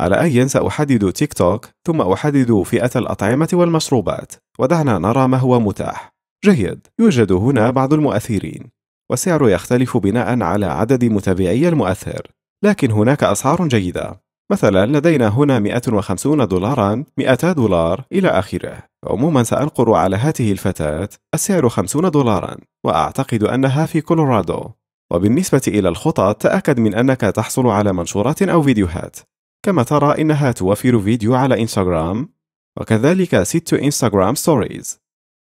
على أي سأحدد تيك توك ثم أحدد فئة الأطعمة والمشروبات ودعنا نرى ما هو متاح جيد يوجد هنا بعض المؤثرين والسعر يختلف بناء على عدد متابعي المؤثر لكن هناك أسعار جيدة مثلا لدينا هنا 150 دولارا 200 دولار إلى آخره عموما سأنقر على هاته الفتاة السعر 50 دولارا وأعتقد أنها في كولورادو وبالنسبة إلى الخطط تأكد من أنك تحصل على منشورات أو فيديوهات كما ترى إنها توفر فيديو على إنستغرام وكذلك ست إنستغرام ستوريز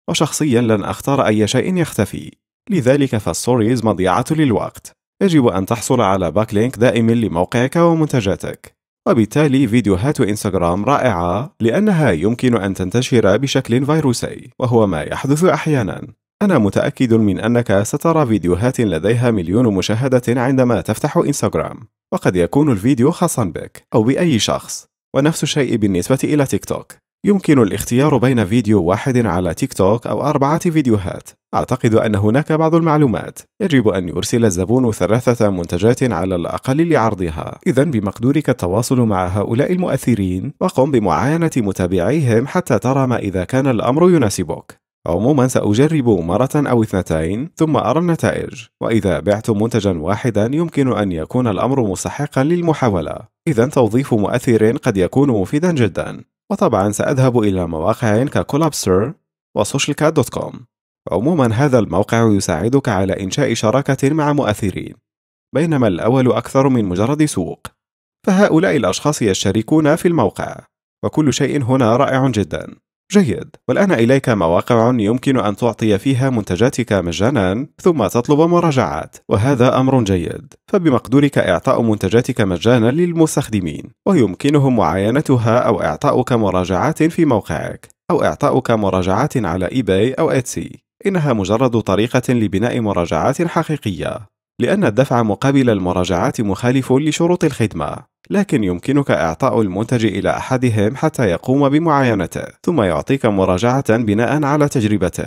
وشخصيا لن أختار أي شيء يختفي لذلك فالستوريز مضيعة للوقت يجب أن تحصل على باك لينك دائم لموقعك ومنتجاتك وبالتالي فيديوهات إنستغرام رائعة لأنها يمكن أن تنتشر بشكل فيروسي وهو ما يحدث أحيانا أنا متأكد من أنك سترى فيديوهات لديها مليون مشاهدة عندما تفتح إنستغرام وقد يكون الفيديو خاصا بك أو بأي شخص ونفس الشيء بالنسبة إلى تيك توك يمكن الاختيار بين فيديو واحد على تيك توك أو أربعة فيديوهات. أعتقد أن هناك بعض المعلومات. يجب أن يرسل الزبون ثلاثة منتجات على الأقل لعرضها. إذا بمقدورك التواصل مع هؤلاء المؤثرين وقم بمعاينة متابعيهم حتى ترى ما إذا كان الأمر يناسبك. عموما سأجرب مرة أو اثنتين ثم أرى النتائج وإذا بعت منتجا واحدا يمكن أن يكون الأمر مستحقا للمحاولة إذا توظيف مؤثر قد يكون مفيدا جدا وطبعا سأذهب إلى مواقع ككولابسر وسوشيالكات دوت كوم عموما هذا الموقع يساعدك على إنشاء شراكة مع مؤثرين بينما الأول أكثر من مجرد سوق فهؤلاء الأشخاص يشتركون في الموقع وكل شيء هنا رائع جدا جيد والآن إليك مواقع يمكن أن تعطي فيها منتجاتك مجانا ثم تطلب مراجعات وهذا أمر جيد فبمقدورك إعطاء منتجاتك مجانا للمستخدمين ويمكنهم معاينتها أو إعطاؤك مراجعات في موقعك أو إعطاؤك مراجعات على إيباي أو إتسي إنها مجرد طريقة لبناء مراجعات حقيقية لأن الدفع مقابل المراجعات مخالف لشروط الخدمة، لكن يمكنك إعطاء المنتج إلى أحدهم حتى يقوم بمعاينته، ثم يعطيك مراجعة بناء على تجربته.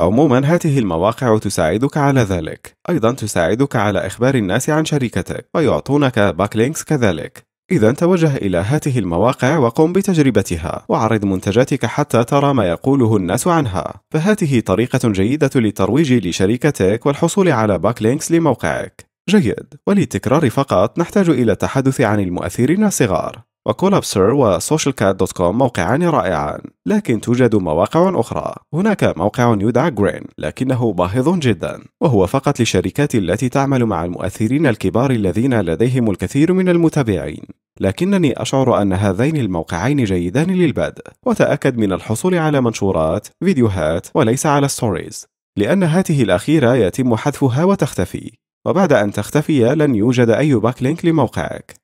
عموما هذه المواقع تساعدك على ذلك، أيضا تساعدك على إخبار الناس عن شركتك، ويعطونك باكلينكس كذلك، إذا توجه إلى هذه المواقع وقم بتجربتها وعرض منتجاتك حتى ترى ما يقوله الناس عنها فهذه طريقة جيدة للترويج لشركتك والحصول على باك لينكس لموقعك جيد وللتكرار فقط نحتاج إلى التحدث عن المؤثرين الصغار وكولابسر وسوشيال كات دوت كوم موقعان رائعان لكن توجد مواقع أخرى هناك موقع يدعى جرين لكنه باهظ جدا وهو فقط للشركات التي تعمل مع المؤثرين الكبار الذين لديهم الكثير من المتابعين لكنني أشعر أن هذين الموقعين جيدان للبدء وتأكد من الحصول على منشورات فيديوهات وليس على ستوريز لأن هاته الأخيرة يتم حذفها وتختفي وبعد أن تختفي لن يوجد أي باك لينك لموقعك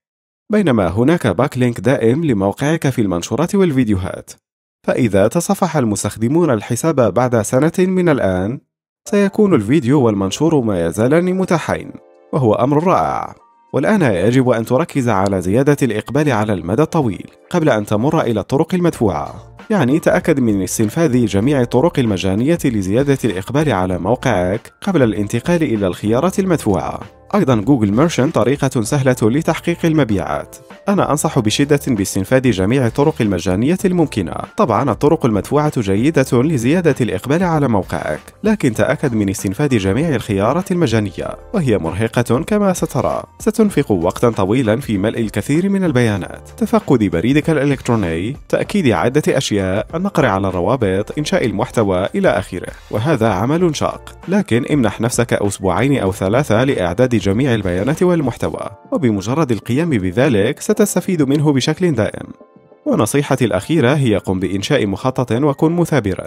بينما هناك باك لينك دائم لموقعك في المنشورات والفيديوهات فإذا تصفح المستخدمون الحساب بعد سنة من الآن سيكون الفيديو والمنشور ما يزالان متاحين وهو أمر رائع والآن يجب أن تركز على زيادة الإقبال على المدى الطويل قبل أن تمر إلى الطرق المدفوعة يعني تأكد من استنفاذ جميع الطرق المجانية لزيادة الإقبال على موقعك قبل الانتقال إلى الخيارات المدفوعة أيضا جوجل ميرشن طريقة سهلة لتحقيق المبيعات أنا أنصح بشدة باستنفاذ جميع الطرق المجانية الممكنة طبعا الطرق المدفوعة جيدة لزيادة الإقبال على موقعك لكن تأكد من استنفاذ جميع الخيارات المجانية وهي مرهقة كما سترى ستنفق وقتا طويلا في ملء الكثير من البيانات تفقد بريدك الإلكتروني تأكيد عدة أشياء النقر على الروابط إنشاء المحتوى إلى آخره وهذا عمل شاق لكن امنح نفسك أسبوعين أو ثلاثة لإعداد جميع البيانات والمحتوى وبمجرد القيام بذلك ستستفيد منه بشكل دائم ونصيحتي الأخيرة هي قم بإنشاء مخطط وكن مثابرا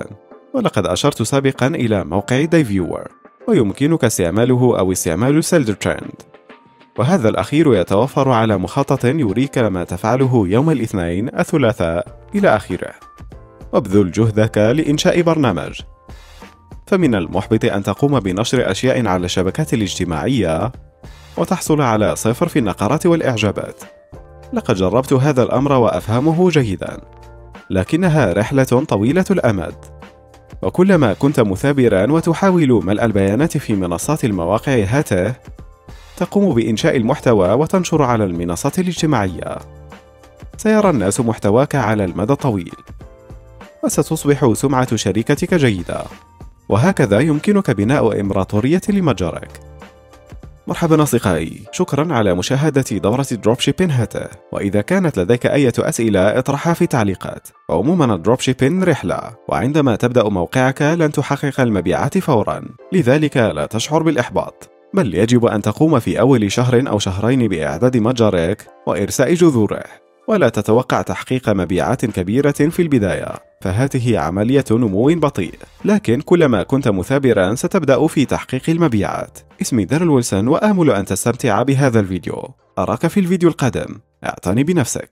ولقد أشرت سابقا إلى موقع دايفيور ويمكنك استعماله أو استعمال سيلدر ترند وهذا الأخير يتوفر على مخطط يريك ما تفعله يوم الاثنين الثلاثاء إلى آخره وابذل جهدك لإنشاء برنامج فمن المحبط أن تقوم بنشر أشياء على الشبكات الاجتماعية وتحصل على صفر في النقرات والإعجابات. لقد جربت هذا الأمر وأفهمه جيداً، لكنها رحلة طويلة الأمد. وكلما كنت مثابرا وتحاول ملء البيانات في منصات المواقع هاته، تقوم بإنشاء المحتوى وتنشر على المنصات الاجتماعية. سيرى الناس محتواك على المدى الطويل، وستصبح سمعة شركتك جيدة. وهكذا يمكنك بناء إمبراطورية لمتجرك مرحبا أصدقائي شكرا على مشاهدة دورة شيبين هاتا وإذا كانت لديك أي أسئلة اطرحها في تعليقات عموما الدروب شيبين رحلة وعندما تبدأ موقعك لن تحقق المبيعات فورا لذلك لا تشعر بالإحباط بل يجب أن تقوم في أول شهر أو شهرين بإعداد متجرك وإرساء جذوره ولا تتوقع تحقيق مبيعات كبيرة في البداية فهذه عملية نمو بطيء لكن كلما كنت مثابرا ستبدأ في تحقيق المبيعات اسمي دارل ويلسون وآمل أن تستمتع بهذا الفيديو أراك في الفيديو القادم اعتني بنفسك